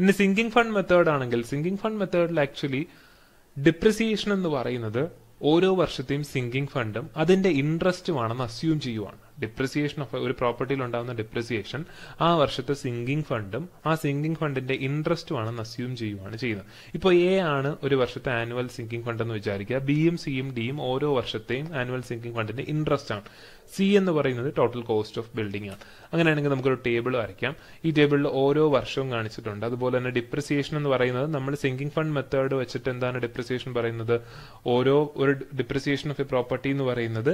[SPEAKER 1] ഇനി സിങ്കിങ് ഫണ്ട് മെത്തേഡ് ആണെങ്കിൽ സിങ്കിങ് ഫണ്ട് മെത്തേഡിൽ ആക്ച്വലി ഡിപ്രിസിയേഷൻ എന്ന് പറയുന്നത് ഓരോ വർഷത്തെയും സിങ്കിങ് ഫണ്ടും അതിന്റെ ഇൻട്രസ്റ്റുമാണെന്ന് അസ്യൂം ചെയ്യുവാണ് ഡിപ്രിസിയേഷൻ ഓഫ് ഒരു പ്രോപ്പർട്ടിയിൽ ഉണ്ടാകുന്ന ഡിപ്രിസിയേഷൻ ആ വർഷത്തെ സിങ്കിങ് ഫണ്ടും ആ സിങ്കിങ് ഫണ്ടിന്റെ ഇൻട്രസ്റ്റും ആണെന്ന് അസ്യൂം ചെയ്യുവാണ് ചെയ്യുന്നത് ഇപ്പോൾ എ ആണ് ഒരു വർഷത്തെ ആനുവൽ സിങ്കിങ് ഫണ്ട് എന്ന് വിചാരിക്കുക ബിയും സിയും ഡിയും ഓരോ വർഷത്തെയും ആനുവൽ സിങ്കിങ് ഫണ്ടിന്റെ ഇൻട്രസ്റ്റ് ആണ് സി എന്ന് പറയുന്നത് ടോട്ടൽ കോസ്റ്റ് ഓഫ് ബിൽഡിംഗ് ആണ് അങ്ങനെയാണെങ്കിൽ നമുക്കൊരു ടേബിൾ വരയ്ക്കാം ഈ ടേബിളിൽ ഓരോ വർഷവും കാണിച്ചിട്ടുണ്ട് അതുപോലെ തന്നെ ഡിപ്രിസിയേഷൻ എന്ന് പറയുന്നത് നമ്മൾ സിങ്കിങ് ഫണ്ട് മെത്തേഡ് വെച്ചിട്ട് എന്താണ് ഡിപ്രിസിയേഷൻ പറയുന്നത് ഓരോ ഒരു ഡിപ്രിസിയേഷൻ ഓഫ് എ പ്രോപ്പർട്ടി എന്ന് പറയുന്നത്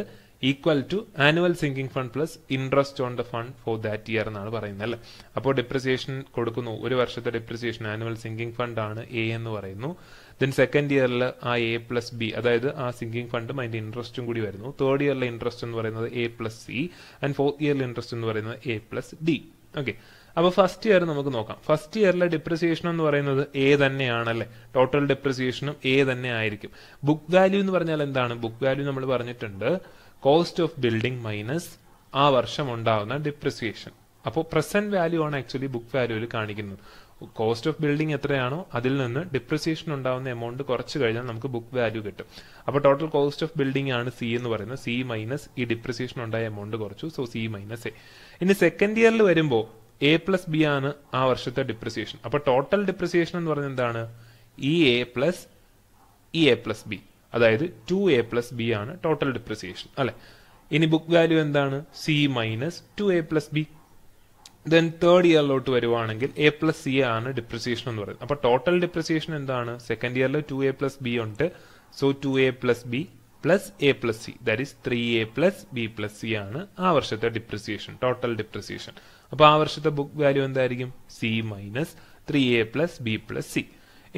[SPEAKER 1] equal to annual sinking fund plus interest on the fund for that year എന്നാണ് പറയുന്നത് അല്ലേ അപ്പോൾ ഡെപ്രിസിയേഷൻ കൊടുക്കുന്നു ഒരു വർഷത്തെ ഡെപ്രിസിയേഷൻ ആനുവൽ സിങ്കിങ് ഫണ്ട് ആണ് എ എന്ന് പറയുന്നു ദെൻ സെക്കൻഡ് ഇയറിൽ ആ എ പ്ലസ് ബി അതായത് ആ സിങ്കിങ് ഫണ്ടും അതിന്റെ ഇൻട്രസ്റ്റും കൂടി വരുന്നു തേർഡ് ഇയറിലെ ഇൻട്രസ്റ്റ് എന്ന് പറയുന്നത് A plus C and fourth ഇയറിലെ ഇൻട്രസ്റ്റ് എന്ന് പറയുന്നത് എ പ്ലസ് ഡി ഓക്കെ അപ്പോൾ ഫസ്റ്റ് ഇയർ നമുക്ക് നോക്കാം ഫസ്റ്റ് ഇയറിലെ ഡിപ്രിസിയേഷൻ എന്ന് പറയുന്നത് എ തന്നെയാണല്ലേ ടോട്ടൽ ഡിപ്രിസിയേഷനും എ തന്നെ ആയിരിക്കും ബുക്ക് വാല്യൂ എന്ന് പറഞ്ഞാൽ എന്താണ് ബുക്ക് വാല്യൂ നമ്മൾ പറഞ്ഞിട്ടുണ്ട് കോസ്റ്റ് ഓഫ് ബിൽഡിംഗ് മൈനസ് ആ വർഷം ഉണ്ടാവുന്ന ഡിപ്രിസിയേഷൻ അപ്പോൾ പ്രസന്റ് വാല്യൂ ആണ് ആക്ച്വലി ബുക്ക് വാല്യൂവിൽ കാണിക്കുന്നത് കോസ്റ്റ് ഓഫ് ബിൽഡിംഗ് എത്രയാണോ അതിൽ നിന്ന് ഡിപ്രിസിയേഷൻ ഉണ്ടാവുന്ന എമൗണ്ട് കുറച്ച് കഴിഞ്ഞാൽ നമുക്ക് ബുക്ക് വാല്യൂ കിട്ടും അപ്പോൾ ടോട്ടൽ കോസ്റ്റ് ഓഫ് ബിൽഡിംഗ് ആണ് സി എന്ന് പറയുന്നത് സി മൈനസ് ഈ ഡിപ്രിസിയേഷൻ ഉണ്ടായ എമൗണ്ട് കുറച്ചു സോ സി മൈനസ് എ ഇനി സെക്കൻഡ് ഇയറിൽ വരുമ്പോൾ എ പ്ലസ് ബി ആണ് ആ വർഷത്തെ ഡിപ്രിസിയേഷൻ അപ്പോൾ ടോട്ടൽ ഡിപ്രിസിയേഷൻ എന്ന് പറയുന്നത് എന്താണ് ഇ എ പ്ലസ് ഇ എ പ്ലസ് ബി അതായത് ടു എ പ്ലസ് ബി ആണ് ടോട്ടൽ ഡിപ്രിസിയേഷൻ അല്ലെ ഇനി ബുക്ക് വാല്യൂ എന്താണ് C minus two A plus B then third ഇയറിലോട്ട് വരുവാണെങ്കിൽ എ പ്ലസ് സി ആണ് ഡിപ്രിസിയേഷൻ എന്ന് പറയുന്നത് അപ്പൊ ടോട്ടൽ ഡിപ്രിസിയേഷൻ എന്താണ് സെക്കൻഡ് ഇയറിൽ ടു എ പ്ലസ് ബി ഉണ്ട് so two A plus B plus A plus C that is three A plus B plus C ആണ് ആ വർഷത്തെ ഡിപ്രിസിയേഷൻ ടോട്ടൽ ഡിപ്രിസിയേഷൻ അപ്പൊ ആ വർഷത്തെ ബുക്ക് വാല്യൂ എന്തായിരിക്കും C minus three A plus B plus C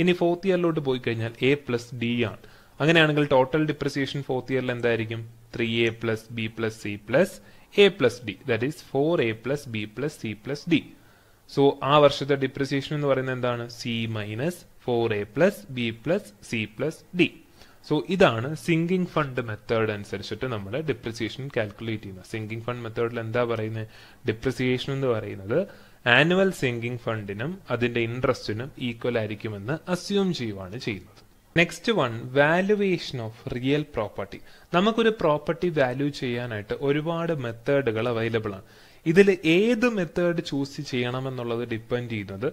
[SPEAKER 1] ഇനി fourth ഇയറിലോട്ട് പോയി കഴിഞ്ഞാൽ എ പ്ലസ് ഡി ആണ് അങ്ങനെയാണെങ്കിൽ ടോട്ടൽ ഡിപ്രസിയേഷൻ ഫോർത്ത് ഇയറിൽ എന്തായിരിക്കും three A plus B plus C plus A plus D that is four A plus B plus C plus D so ആ വർഷത്തെ ഡിപ്രസിയേഷൻ എന്ന് പറയുന്നത് എന്താണ് C minus four A plus B plus C plus D so ഇതാണ് sinking fund method അനുസരിച്ചിട്ട് നമ്മൾ depreciation calculate ചെയ്യുന്നത് sinking fund മെത്തേഡിൽ എന്താ പറയുന്നത് ഡിപ്രസിയേഷൻ എന്ന് പറയുന്നത് ആനുവൽ സിങ്കിങ് ഫണ്ടിനും അതിന്റെ ഇൻട്രസ്റ്റിനും ഈക്വൽ ആയിരിക്കുമെന്ന് അസ്യൂം ചെയ്യുവാണ് ചെയ്യുന്നത് next one valuation of real property നമുക്കൊരു പ്രോപ്പർട്ടി വാല്യൂ ചെയ്യാനായിട്ട് ഒരുപാട് മെത്തേഡുകൾ അവൈലബിൾ ആണ് ഇതിൽ ഏത് മെത്തേഡ് ചൂസ് ചെയ്യണമെന്നുള്ളത് ഡിപ്പെൻഡ് ചെയ്യുന്നത്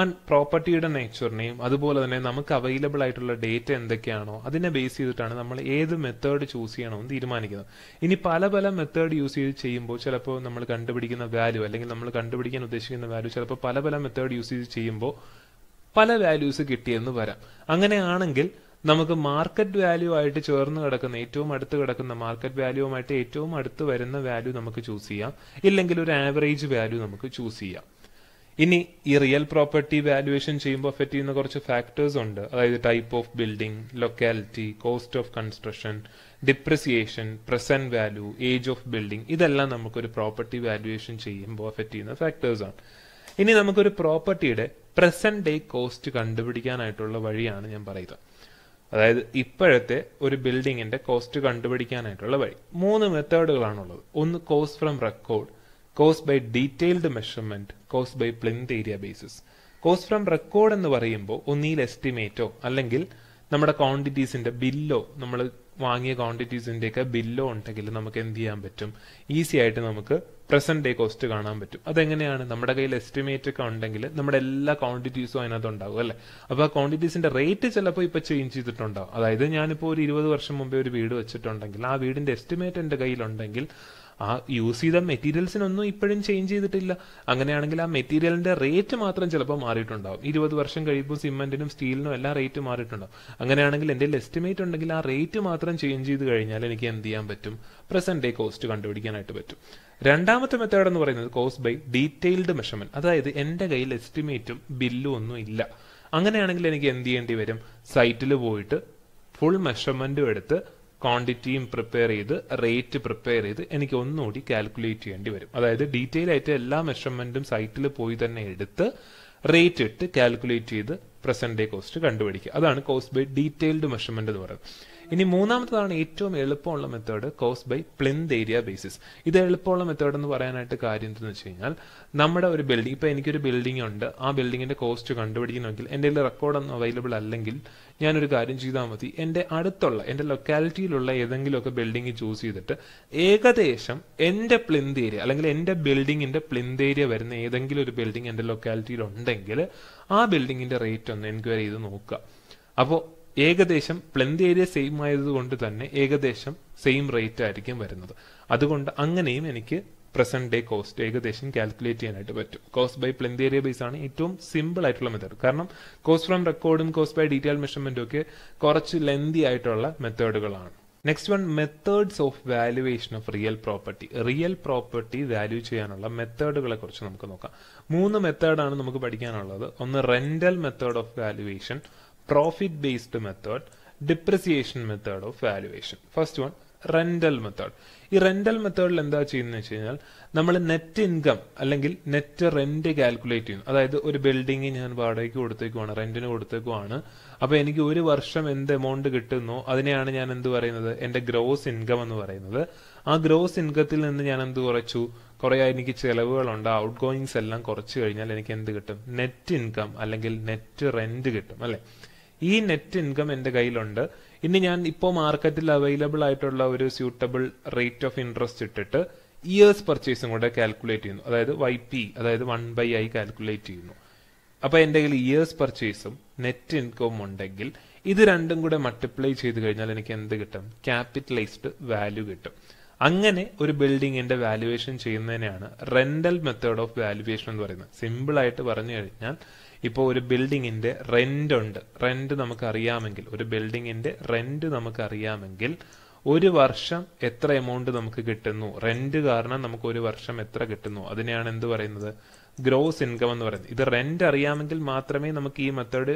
[SPEAKER 1] ആൻഡ് പ്രോപ്പർട്ടിയുടെ നേച്ചറിനെയും അതുപോലെ തന്നെ നമുക്ക് അവൈലബിൾ ആയിട്ടുള്ള ഡേറ്റ എന്തൊക്കെയാണോ അതിനെ ബേസ് ചെയ്തിട്ടാണ് നമ്മൾ ഏത് മെത്തേഡ് ചൂസ് ചെയ്യണമെന്ന് തീരുമാനിക്കുന്നത് ഇനി പല പല മെത്തേഡ് യൂസ് ചെയ്ത് ചെയ്യുമ്പോൾ ചിലപ്പോൾ നമ്മൾ കണ്ടുപിടിക്കുന്ന വാല്യൂ അല്ലെങ്കിൽ നമ്മൾ കണ്ടുപിടിക്കാൻ ഉദ്ദേശിക്കുന്ന വാല്യൂ ചിലപ്പോൾ പല പല മെത്തേഡ് യൂസ് ചെയ്ത് ചെയ്യുമ്പോൾ പല വാല്യൂസ് കിട്ടിയെന്ന് വരാം അങ്ങനെയാണെങ്കിൽ നമുക്ക് മാർക്കറ്റ് വാല്യൂ ആയിട്ട് ചേർന്ന് കിടക്കുന്ന ഏറ്റവും അടുത്ത് കിടക്കുന്ന മാർക്കറ്റ് വാല്യൂവുമായിട്ട് ഏറ്റവും അടുത്ത് വരുന്ന വാല്യൂ നമുക്ക് ചൂസ് ചെയ്യാം ഇല്ലെങ്കിൽ ഒരു ആവറേജ് വാല്യൂ നമുക്ക് ചൂസ് ചെയ്യാം ഇനി ഈ റിയൽ പ്രോപ്പർട്ടി വാല്യുവേഷൻ ചെയ്യുമ്പോൾ അഫക്റ്റ് ചെയ്യുന്ന കുറച്ച് ഫാക്ടേഴ്സ് ഉണ്ട് അതായത് type of building locality cost of construction depreciation present value age of building ഇതെല്ലാം നമുക്കൊരു പ്രോപ്പർട്ടി വാല്യുവേഷൻ ചെയ്യുമ്പോൾ അഫക്റ്റ് ചെയ്യുന്ന ഫാക്ടേഴ്സ് ആണ് ഇനി നമുക്കൊരു പ്രോപ്പർട്ടിയുടെ പ്രസന്റ് ഡേ കോസ്റ്റ് കണ്ടുപിടിക്കാനായിട്ടുള്ള വഴിയാണ് ഞാൻ പറയുന്നത് അതായത് ഇപ്പോഴത്തെ ഒരു ബിൽഡിങ്ങിന്റെ കോസ്റ്റ് കണ്ടുപിടിക്കാനായിട്ടുള്ള വഴി മൂന്ന് മെത്തേഡുകളാണുള്ളത് ഒന്ന് cost from record cost by detailed measurement cost by plinth area basis cost from record എന്ന് പറയുമ്പോൾ ഒന്നിൽ എസ്റ്റിമേറ്റോ അല്ലെങ്കിൽ നമ്മുടെ ക്വാണ്ടിറ്റീസിന്റെ ബില്ലോ നമ്മൾ വാങ്ങിയ ക്വാണ്ടിറ്റീസിൻ്റെയൊക്കെ ബില്ലോ ഉണ്ടെങ്കിൽ നമുക്ക് എന്ത് ചെയ്യാൻ പറ്റും ഈസി ആയിട്ട് നമുക്ക് പ്രസന്റ് ഡേ കോസ്റ്റ് കാണാൻ പറ്റും അതെങ്ങനെയാണ് നമ്മുടെ കയ്യിൽ എസ്റ്റിമേറ്റ് ഒക്കെ ഉണ്ടെങ്കിൽ നമ്മുടെ എല്ലാ ക്വാണ്ടിറ്റീസും അതിനകത്ത് ഉണ്ടാവും അല്ലേ അപ്പോൾ ആ ക്വാണ്ടിറ്റീസിന്റെ റേറ്റ് ചിലപ്പോൾ ഇപ്പോൾ ചേഞ്ച് ചെയ്തിട്ടുണ്ടാവും അതായത് ഞാനിപ്പോൾ ഒരു ഇരുപത് വർഷം മുമ്പേ ഒരു വീട് വെച്ചിട്ടുണ്ടെങ്കിൽ ആ വീടിന്റെ എസ്റ്റിമേറ്റ് എൻ്റെ കയ്യിലുണ്ടെങ്കിൽ ആ യൂസ് ചെയ്ത മെറ്റീരിയൽസിനൊന്നും ഇപ്പോഴും ചേഞ്ച് ചെയ്തിട്ടില്ല അങ്ങനെയാണെങ്കിൽ ആ മെറ്റീരിയലിന്റെ റേറ്റ് മാത്രം ചിലപ്പോൾ മാറിയിട്ടുണ്ടാവും ഇരുപത് വർഷം കഴിയുമ്പോൾ സിമെന്റിനും സ്റ്റീലിനും എല്ലാം റേറ്റ് മാറിയിട്ടുണ്ടാവും അങ്ങനെയാണെങ്കിൽ എൻ്റെ എസ്റ്റിമേറ്റ് ഉണ്ടെങ്കിൽ ആ റേറ്റ് മാത്രം ചേഞ്ച് ചെയ്ത് കഴിഞ്ഞാൽ എനിക്ക് എന്ത് ചെയ്യാൻ പറ്റും പ്രസന്റ് ഡേ കോസ്റ്റ് കണ്ടുപിടിക്കാനായിട്ട് പറ്റും രണ്ടാമത്തെ മെത്തേഡ് എന്ന് പറയുന്നത് കോസ്റ്റ് ബൈ ഡീറ്റെയിൽഡ് മെഷർമെന്റ് അതായത് എൻ്റെ കയ്യിൽ എസ്റ്റിമേറ്റും ബില്ലും ഒന്നും ഇല്ല അങ്ങനെയാണെങ്കിൽ എനിക്ക് എന്ത് ചെയ്യേണ്ടി വരും സൈറ്റിൽ പോയിട്ട് ഫുൾ മെഷർമെന്റും എടുത്ത് ക്വാണ്ടിറ്റിയും പ്രിപ്പയർ ചെയ്ത് റേറ്റ് പ്രിപ്പയർ ചെയ്ത് എനിക്ക് ഒന്നുകൂടി കാൽക്കുലേറ്റ് ചെയ്യേണ്ടി വരും അതായത് ഡീറ്റെയിൽ ആയിട്ട് എല്ലാ മെഷർമെന്റും സൈറ്റിൽ പോയി തന്നെ എടുത്ത് റേറ്റ് ഇട്ട് കാൽക്കുലേറ്റ് ചെയ്ത് പ്രസന്റ് ഡേ കോസ്റ്റ് കണ്ടുപിടിക്കുക അതാണ് കോസ്റ്റ് ബൈ ഡീറ്റെയിൽഡ് മെഷർമെന്റ് എന്ന് പറയുന്നത് ഇനി മൂന്നാമത്തതാണ് ഏറ്റവും എളുപ്പമുള്ള method cost by plinth area basis ഇത് എളുപ്പമുള്ള മെത്തേഡ് എന്ന് പറയാനായിട്ട് കാര്യം എന്താണെന്ന് വെച്ച് കഴിഞ്ഞാൽ നമ്മുടെ ഒരു ബിൽഡിംഗ് ഇപ്പൊ എനിക്കൊരു ബിൽഡിംഗ് ഉണ്ട് ആ ബിൽഡിംഗിന്റെ കോസ്റ്റ് കണ്ടുപിടിക്കണമെങ്കിൽ എന്റെ റെക്കോർഡ് റെക്കോർഡൊന്നും അവൈലബിൾ അല്ലെങ്കിൽ ഞാനൊരു കാര്യം ചെയ്താൽ മതി എന്റെ അടുത്തുള്ള എന്റെ ലൊക്കാലിറ്റിയിലുള്ള ഏതെങ്കിലുമൊക്കെ ബിൽഡിംഗ് ചൂസ് ചെയ്തിട്ട് ഏകദേശം എന്റെ പ്ലിന്ത് ഏരിയ അല്ലെങ്കിൽ എന്റെ ബിൽഡിങ്ങിൻ്റെ പ്ലിന്ത് ഏരിയ വരുന്ന ഏതെങ്കിലും ഒരു ബിൽഡിംഗ് എന്റെ ലൊക്കാലിറ്റിയിൽ ഉണ്ടെങ്കിൽ ആ ബിൽഡിങ്ങിൻ്റെ റേറ്റ് ഒന്ന് എൻക്വയറി ചെയ്ത് നോക്കുക അപ്പോൾ ഏകദേശം പ്ലെന്ത് ഏരിയ സെയിം ആയതുകൊണ്ട് തന്നെ ഏകദേശം സെയിം റേറ്റ് ആയിരിക്കും വരുന്നത് അതുകൊണ്ട് അങ്ങനെയും എനിക്ക് പ്രസന്റ് ഡേ കോസ്റ്റ് ഏകദേശം കാൽക്കുലേറ്റ് ചെയ്യാനായിട്ട് പറ്റും cost by plinth area base ആണ് ഏറ്റവും സിമ്പിൾ ആയിട്ടുള്ള മെത്തേഡ് കാരണം കോസ്റ്റ് ഫ്രം റെക്കോർഡും കോസ്റ്റ് ബൈ ഡീറ്റെയിൽ മെഷർമെന്റും ഒക്കെ കുറച്ച് ലെന്തി ആയിട്ടുള്ള മെത്തേഡുകളാണ് next one methods of valuation of real property real property value ചെയ്യാനുള്ള മെത്തേഡുകളെ കുറിച്ച് നമുക്ക് നോക്കാം മൂന്ന് മെത്തേഡാണ് നമുക്ക് പഠിക്കാനുള്ളത് ഒന്ന് rental method of valuation profit based method, depreciation method of valuation. First one, rental method ഈ റെന്റൽ മെത്തേഡിൽ എന്താ ചെയ്യുന്നത് വെച്ച് കഴിഞ്ഞാൽ നമ്മൾ നെറ്റ് ഇൻകം അല്ലെങ്കിൽ നെറ്റ് റെന്റ് കാൽക്കുലേറ്റ് ചെയ്യുന്നു അതായത് ഒരു ബിൽഡിംഗ് ഞാൻ വാടകയ്ക്ക് കൊടുത്തേക്കുവാണ് റെന്റിന് കൊടുത്തേക്കുവാണ് അപ്പോൾ എനിക്ക് ഒരു വർഷം എന്ത് എമൗണ്ട് കിട്ടുന്നു അതിനെയാണ് ഞാൻ എന്ത് പറയുന്നത് എൻ്റെ ഗ്രോസ് ഇൻകം എന്ന് പറയുന്നത് ആ ഗ്രോസ് ഇൻകത്തിൽ നിന്ന് ഞാൻ എന്ത് കുറച്ചു കുറെ എനിക്ക് ചിലവുകളുണ്ട് ഔട്ട് ഗോയിങ്സ് എല്ലാം കുറച്ച് കഴിഞ്ഞാൽ എനിക്ക് എന്ത് കിട്ടും നെറ്റ് ഇൻകം അല്ലെങ്കിൽ നെറ്റ് റെന്റ് കിട്ടും അല്ലേ ഈ നെറ്റ് ഇൻകം എൻ്റെ കയ്യിലുണ്ട് ഇനി ഞാൻ ഇപ്പോൾ മാർക്കറ്റിൽ അവൈലബിൾ ആയിട്ടുള്ള ഒരു സ്യൂട്ടബിൾ റേറ്റ് ഓഫ് ഇൻട്രസ്റ്റ് ഇട്ടിട്ട് ഇയേഴ്സ് പർച്ചേസും കൂടെ കാൽക്കുലേറ്റ് ചെയ്യുന്നു അതായത് വൈ പി അതായത് വൺ ബൈ ആയി കാൽക്കുലേറ്റ് ചെയ്യുന്നു അപ്പോൾ എൻ്റെ കയ്യിൽ ഇയേഴ്സ് പർച്ചേസും നെറ്റ് ഇൻകവും ഉണ്ടെങ്കിൽ ഇത് രണ്ടും കൂടെ മൾട്ടിപ്ലൈ ചെയ്ത് കഴിഞ്ഞാൽ എനിക്ക് എന്ത് കിട്ടും ക്യാപിറ്റലൈസ്ഡ് വാല്യൂ കിട്ടും അങ്ങനെ ഒരു ബിൽഡിങ്ങിന്റെ വാല്യുവേഷൻ ചെയ്യുന്നതിനെയാണ് റെന്റൽ മെത്തേഡ് ഓഫ് വാല്യുവേഷൻ എന്ന് പറയുന്നത് സിമ്പിൾ ആയിട്ട് പറഞ്ഞു കഴിഞ്ഞാൽ ഇപ്പോൾ ഒരു ബിൽഡിങ്ങിൻ്റെ റെൻ്റ് ഉണ്ട് റെൻ്റ് നമുക്കറിയാമെങ്കിൽ ഒരു ബിൽഡിങ്ങിൻ്റെ റെൻ്റ് നമുക്കറിയാമെങ്കിൽ ഒരു വർഷം എത്ര എമൗണ്ട് നമുക്ക് കിട്ടുന്നു റെൻ്റ് കാരണം നമുക്ക് ഒരു വർഷം എത്ര കിട്ടുന്നു അതിനെയാണ് എന്ത് പറയുന്നത് ഗ്രോസ് ഇൻകം എന്ന് പറയുന്നത് ഇത് റെൻ്റ് അറിയാമെങ്കിൽ മാത്രമേ നമുക്ക് ഈ മെത്തേഡ്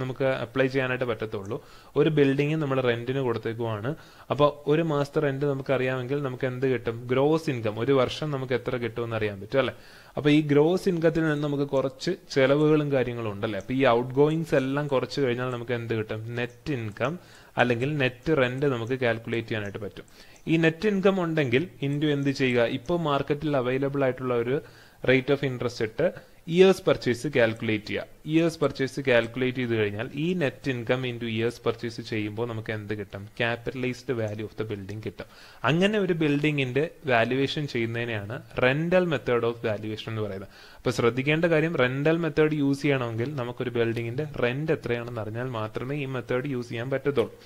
[SPEAKER 1] നമുക്ക് അപ്ലൈ ചെയ്യാനായിട്ട് പറ്റത്തുള്ളൂ ഒരു ബിൽഡിംഗ് നമ്മൾ റെന്റിന് കൊടുത്തേക്കുവാണ് അപ്പോൾ ഒരു മാസത്തെ റെന്റ് നമുക്ക് അറിയാമെങ്കിൽ നമുക്ക് എന്ത് കിട്ടും ഗ്രോസ് ഇൻകം ഒരു വർഷം നമുക്ക് എത്ര കിട്ടുമെന്ന് അറിയാൻ പറ്റും അല്ലെ അപ്പോൾ ഈ ഗ്രോസ് ഇൻകത്തിൽ നിന്ന് നമുക്ക് കുറച്ച് ചിലവുകളും കാര്യങ്ങളും ഉണ്ടല്ലേ അപ്പോൾ ഈ ഔട്ട് ഗോയിങ്സ് എല്ലാം കുറച്ച് കഴിഞ്ഞാൽ നമുക്ക് എന്ത് കിട്ടും നെറ്റ് ഇൻകം അല്ലെങ്കിൽ നെറ്റ് റെന്റ് നമുക്ക് കാൽക്കുലേറ്റ് ചെയ്യാനായിട്ട് പറ്റും ഈ നെറ്റ് ഇൻകം ഉണ്ടെങ്കിൽ ഇൻഡു എന്ത് ചെയ്യുക ഇപ്പോൾ മാർക്കറ്റിൽ അവൈലബിൾ ആയിട്ടുള്ള ഒരു റേറ്റ് ഓഫ് ഇൻട്രസ്റ്റ് ഇട്ട് ഇയേഴ്സ് പർച്ചേസ് കാൽക്കുലേറ്റ് ചെയ്യുക ഇയേഴ്സ് പർച്ചേസ് കാൽക്കുലേറ്റ് ചെയ്ത് കഴിഞ്ഞാൽ ഈ net income into years purchase ചെയ്യുമ്പോൾ നമുക്ക് എന്ത് കിട്ടും capitalised value of the building കിട്ടും അങ്ങനെ ഒരു ബിൽഡിങ്ങിൻ്റെ വാല്യുവേഷൻ ചെയ്യുന്നതിനെയാണ് റെന്റൽ മെത്തേഡ് ഓഫ് വാല്യുവേഷൻ എന്ന് പറയുന്നത് അപ്പൊ ശ്രദ്ധിക്കേണ്ട കാര്യം റെന്റൽ മെത്തേഡ് യൂസ് ചെയ്യണമെങ്കിൽ നമുക്കൊരു ബിൽഡിങ്ങിൻ്റെ റെന്റ് എത്രയാണെന്ന് അറിഞ്ഞാൽ മാത്രമേ ഈ മെത്തേഡ് യൂസ് ചെയ്യാൻ പറ്റത്തുള്ളൂ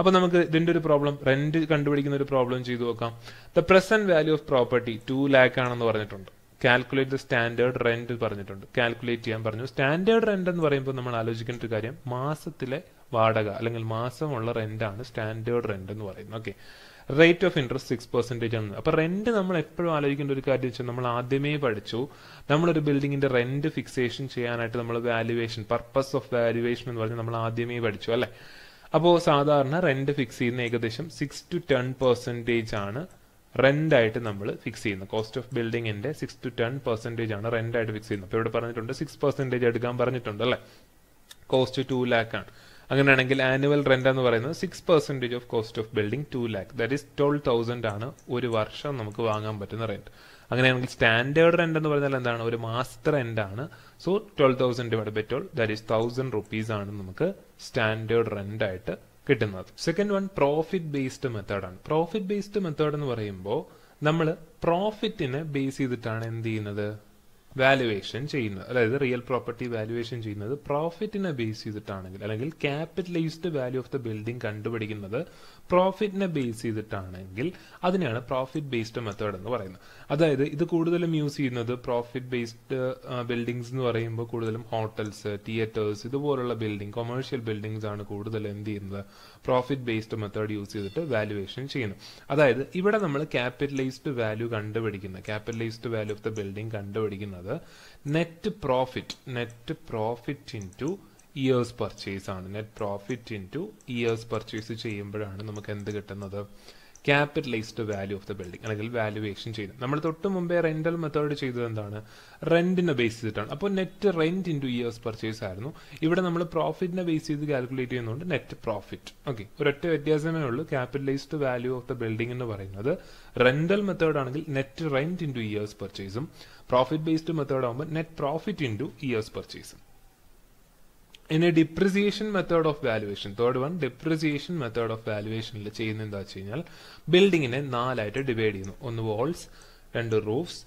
[SPEAKER 1] അപ്പൊ നമുക്ക് ഇതിന്റെ ഒരു പ്രോബ്ലം റെന്റ് കണ്ടുപിടിക്കുന്ന ഒരു പ്രോബ്ലം ചെയ്തു നോക്കാം the present value of property two lakh ആണെന്ന് പറഞ്ഞിട്ടുണ്ട് കാൽക്കുലേറ്റ് ദ സ്റ്റാൻഡേർഡ് റെന്റ് പറഞ്ഞിട്ടുണ്ട് കാൽക്കുലേറ്റ് ചെയ്യാൻ പറഞ്ഞു സ്റ്റാൻഡേർഡ് റെന്റ് എന്ന് പറയുമ്പോൾ നമ്മൾ ആലോചിക്കേണ്ട ഒരു കാര്യം മാസത്തിലെ വാടക അല്ലെങ്കിൽ മാസമുള്ള റെന്റാണ് സ്റ്റാൻഡേർഡ് റെന്റ് എന്ന് പറയുന്നത് okay rate of interest six percentage ആണ് അപ്പോൾ റെന്റ് നമ്മൾ എപ്പോഴും ആലോചിക്കേണ്ട ഒരു കാര്യം വെച്ചാൽ നമ്മൾ ആദ്യമേ പഠിച്ചു നമ്മളൊരു ബിൽഡിങ്ങിന്റെ റെന്റ് ഫിക്സേഷൻ ചെയ്യാനായിട്ട് നമ്മൾ വാലുവേഷൻ പർപ്പസ് ഓഫ് വാലുവേഷൻ എന്ന് പറഞ്ഞാൽ നമ്മൾ ആദ്യമേ പഠിച്ചു അല്ലേ അപ്പോൾ സാധാരണ റെന്റ് ഫിക്സ് ചെയ്യുന്ന ഏകദേശം സിക്സ് ടു ടെൻ പെർസെന്റേജ് ആണ് റെൻ്റായിട്ട് നമ്മൾ ഫിക്സ് ചെയ്യുന്നു കോസ്റ്റ് ഓഫ് ബിൽഡിങ്ങിൻ്റെ സിക്സ് ടു ടെൻ പെർസെൻറ്റേജ് ആണ് റെൻ്റായിട്ട് ഫിക്സ് ചെയ്യുന്നത് അപ്പോൾ ഇവിടെ പറഞ്ഞിട്ടുണ്ട് സിക്സ് പെർസെൻറ്റേജ് എടുക്കാൻ പറഞ്ഞിട്ടുണ്ട് അല്ലേ കോസ്റ്റ് ടു ലാക്ക് ആണ് അങ്ങനെയാണെങ്കിൽ ആനുവൽ റെന്റ് എന്ന് പറയുന്നത് six percentage of cost of building two lakh that is twelve thousand ആണ് ഒരു വർഷം നമുക്ക് വാങ്ങാൻ പറ്റുന്ന റെന്റ് അങ്ങനെയാണെങ്കിൽ സ്റ്റാൻഡേർഡ് റെന്റ് എന്ന് പറഞ്ഞാൽ എന്താണ് ഒരു മാസത്തെ റെന്റ് ആണ് so twelve thousand divide by twelve that is thousand rupees ആണ് നമുക്ക് സ്റ്റാൻഡേർഡ് റെന്റ് ആയിട്ട് കിട്ടുന്നത് സെക്കൻഡ് വൺ പ്രോഫിറ്റ് ബേസ്ഡ് മെത്തേഡാണ് പ്രോഫിറ്റ് ബേസ്ഡ് മെത്തേഡ് എന്ന് പറയുമ്പോൾ നമ്മൾ പ്രോഫിറ്റിനെ ബേസ് ചെയ്തിട്ടാണ് എന്ത് ചെയ്യുന്നത് വാലുവേഷൻ ചെയ്യുന്നത് അതായത് റിയൽ പ്രോപ്പർട്ടി വാലുവേഷൻ ചെയ്യുന്നത് പ്രോഫിറ്റിനെ ബേസ് ചെയ്തിട്ടാണെങ്കിൽ അല്ലെങ്കിൽ capitalised value of the building കണ്ടുപിടിക്കുന്നത് പ്രോഫിറ്റിനെ ബേസ് ചെയ്തിട്ടാണെങ്കിൽ അതിനെയാണ് പ്രോഫിറ്റ് ബേസ്ഡ് മെത്തേഡ് എന്ന് പറയുന്നത് അതായത് ഇത് കൂടുതലും യൂസ് ചെയ്യുന്നത് പ്രോഫിറ്റ് ബേസ്ഡ് ബിൽഡിങ്സ് എന്ന് പറയുമ്പോൾ കൂടുതലും ഹോട്ടൽസ് തിയേറ്റേഴ്സ് ഇതുപോലുള്ള ബിൽഡിംഗ് കൊമേഴ്ഷ്യൽ ബിൽഡിങ്സ് ആണ് കൂടുതൽ എന്ത് ചെയ്യുന്നത് പ്രോഫിറ്റ് ബേസ്ഡ് മെത്തേഡ് യൂസ് ചെയ്തിട്ട് വാല്യുവേഷൻ ചെയ്യുന്നു അതായത് ഇവിടെ നമ്മൾ ക്യാപിറ്റലൈസ്ഡ് വാല്യൂ കണ്ടുപിടിക്കുന്നത് capitalised value of the building കണ്ടുപിടിക്കുന്നത് net profit net profit into years purchase ആണ് net profit into years purchase ചെയ്യുമ്പോഴാണ് നമുക്ക് എന്ത് കിട്ടുന്നത് capitalised value of the building അല്ലെങ്കിൽ വാല്യുവേഷൻ ചെയ്യുന്നത് നമ്മൾ തൊട്ട് മുമ്പേ റെന്റൽ മെത്തേഡ് ചെയ്തത് എന്താണ് റെന്റിനെ ബേസ് ചെയ്തിട്ടാണ് അപ്പോൾ net rent into years purchase ആയിരുന്നു ഇവിടെ നമ്മൾ പ്രോഫിറ്റിനെ ബേസ് ചെയ്ത് കാൽക്കുലേറ്റ് ചെയ്യുന്നതുകൊണ്ട് നെറ്റ് പ്രോഫിറ്റ് ഓക്കെ ഒരൊറ്റ വ്യത്യാസമേ ഉള്ളൂ capitalised value of the building എന്ന് പറയുന്നത് റെന്റൽ മെത്തേഡ് ആണെങ്കിൽ നെറ്റ് റെന്റ് ഇൻറ്റു ഇയേഴ്സ് പർച്ചേസും പ്രോഫിറ്റ് ബേസ്ഡ് മെത്തേഡ് ആകുമ്പോൾ നെറ്റ് പ്രോഫിറ്റ് ഇൻറ്റു ഇയേഴ്സ് പർച്ചേസും ഇനി depreciation method of valuation third one depreciation method of വാലുവേഷനിൽ ചെയ്യുന്നത് എന്താ വെച്ച് കഴിഞ്ഞാൽ ബിൽഡിങ്ങിനെ നാലായിട്ട് ഡിവൈഡ് ചെയ്യുന്നു ഒന്ന് വാൾസ് രണ്ട് roofs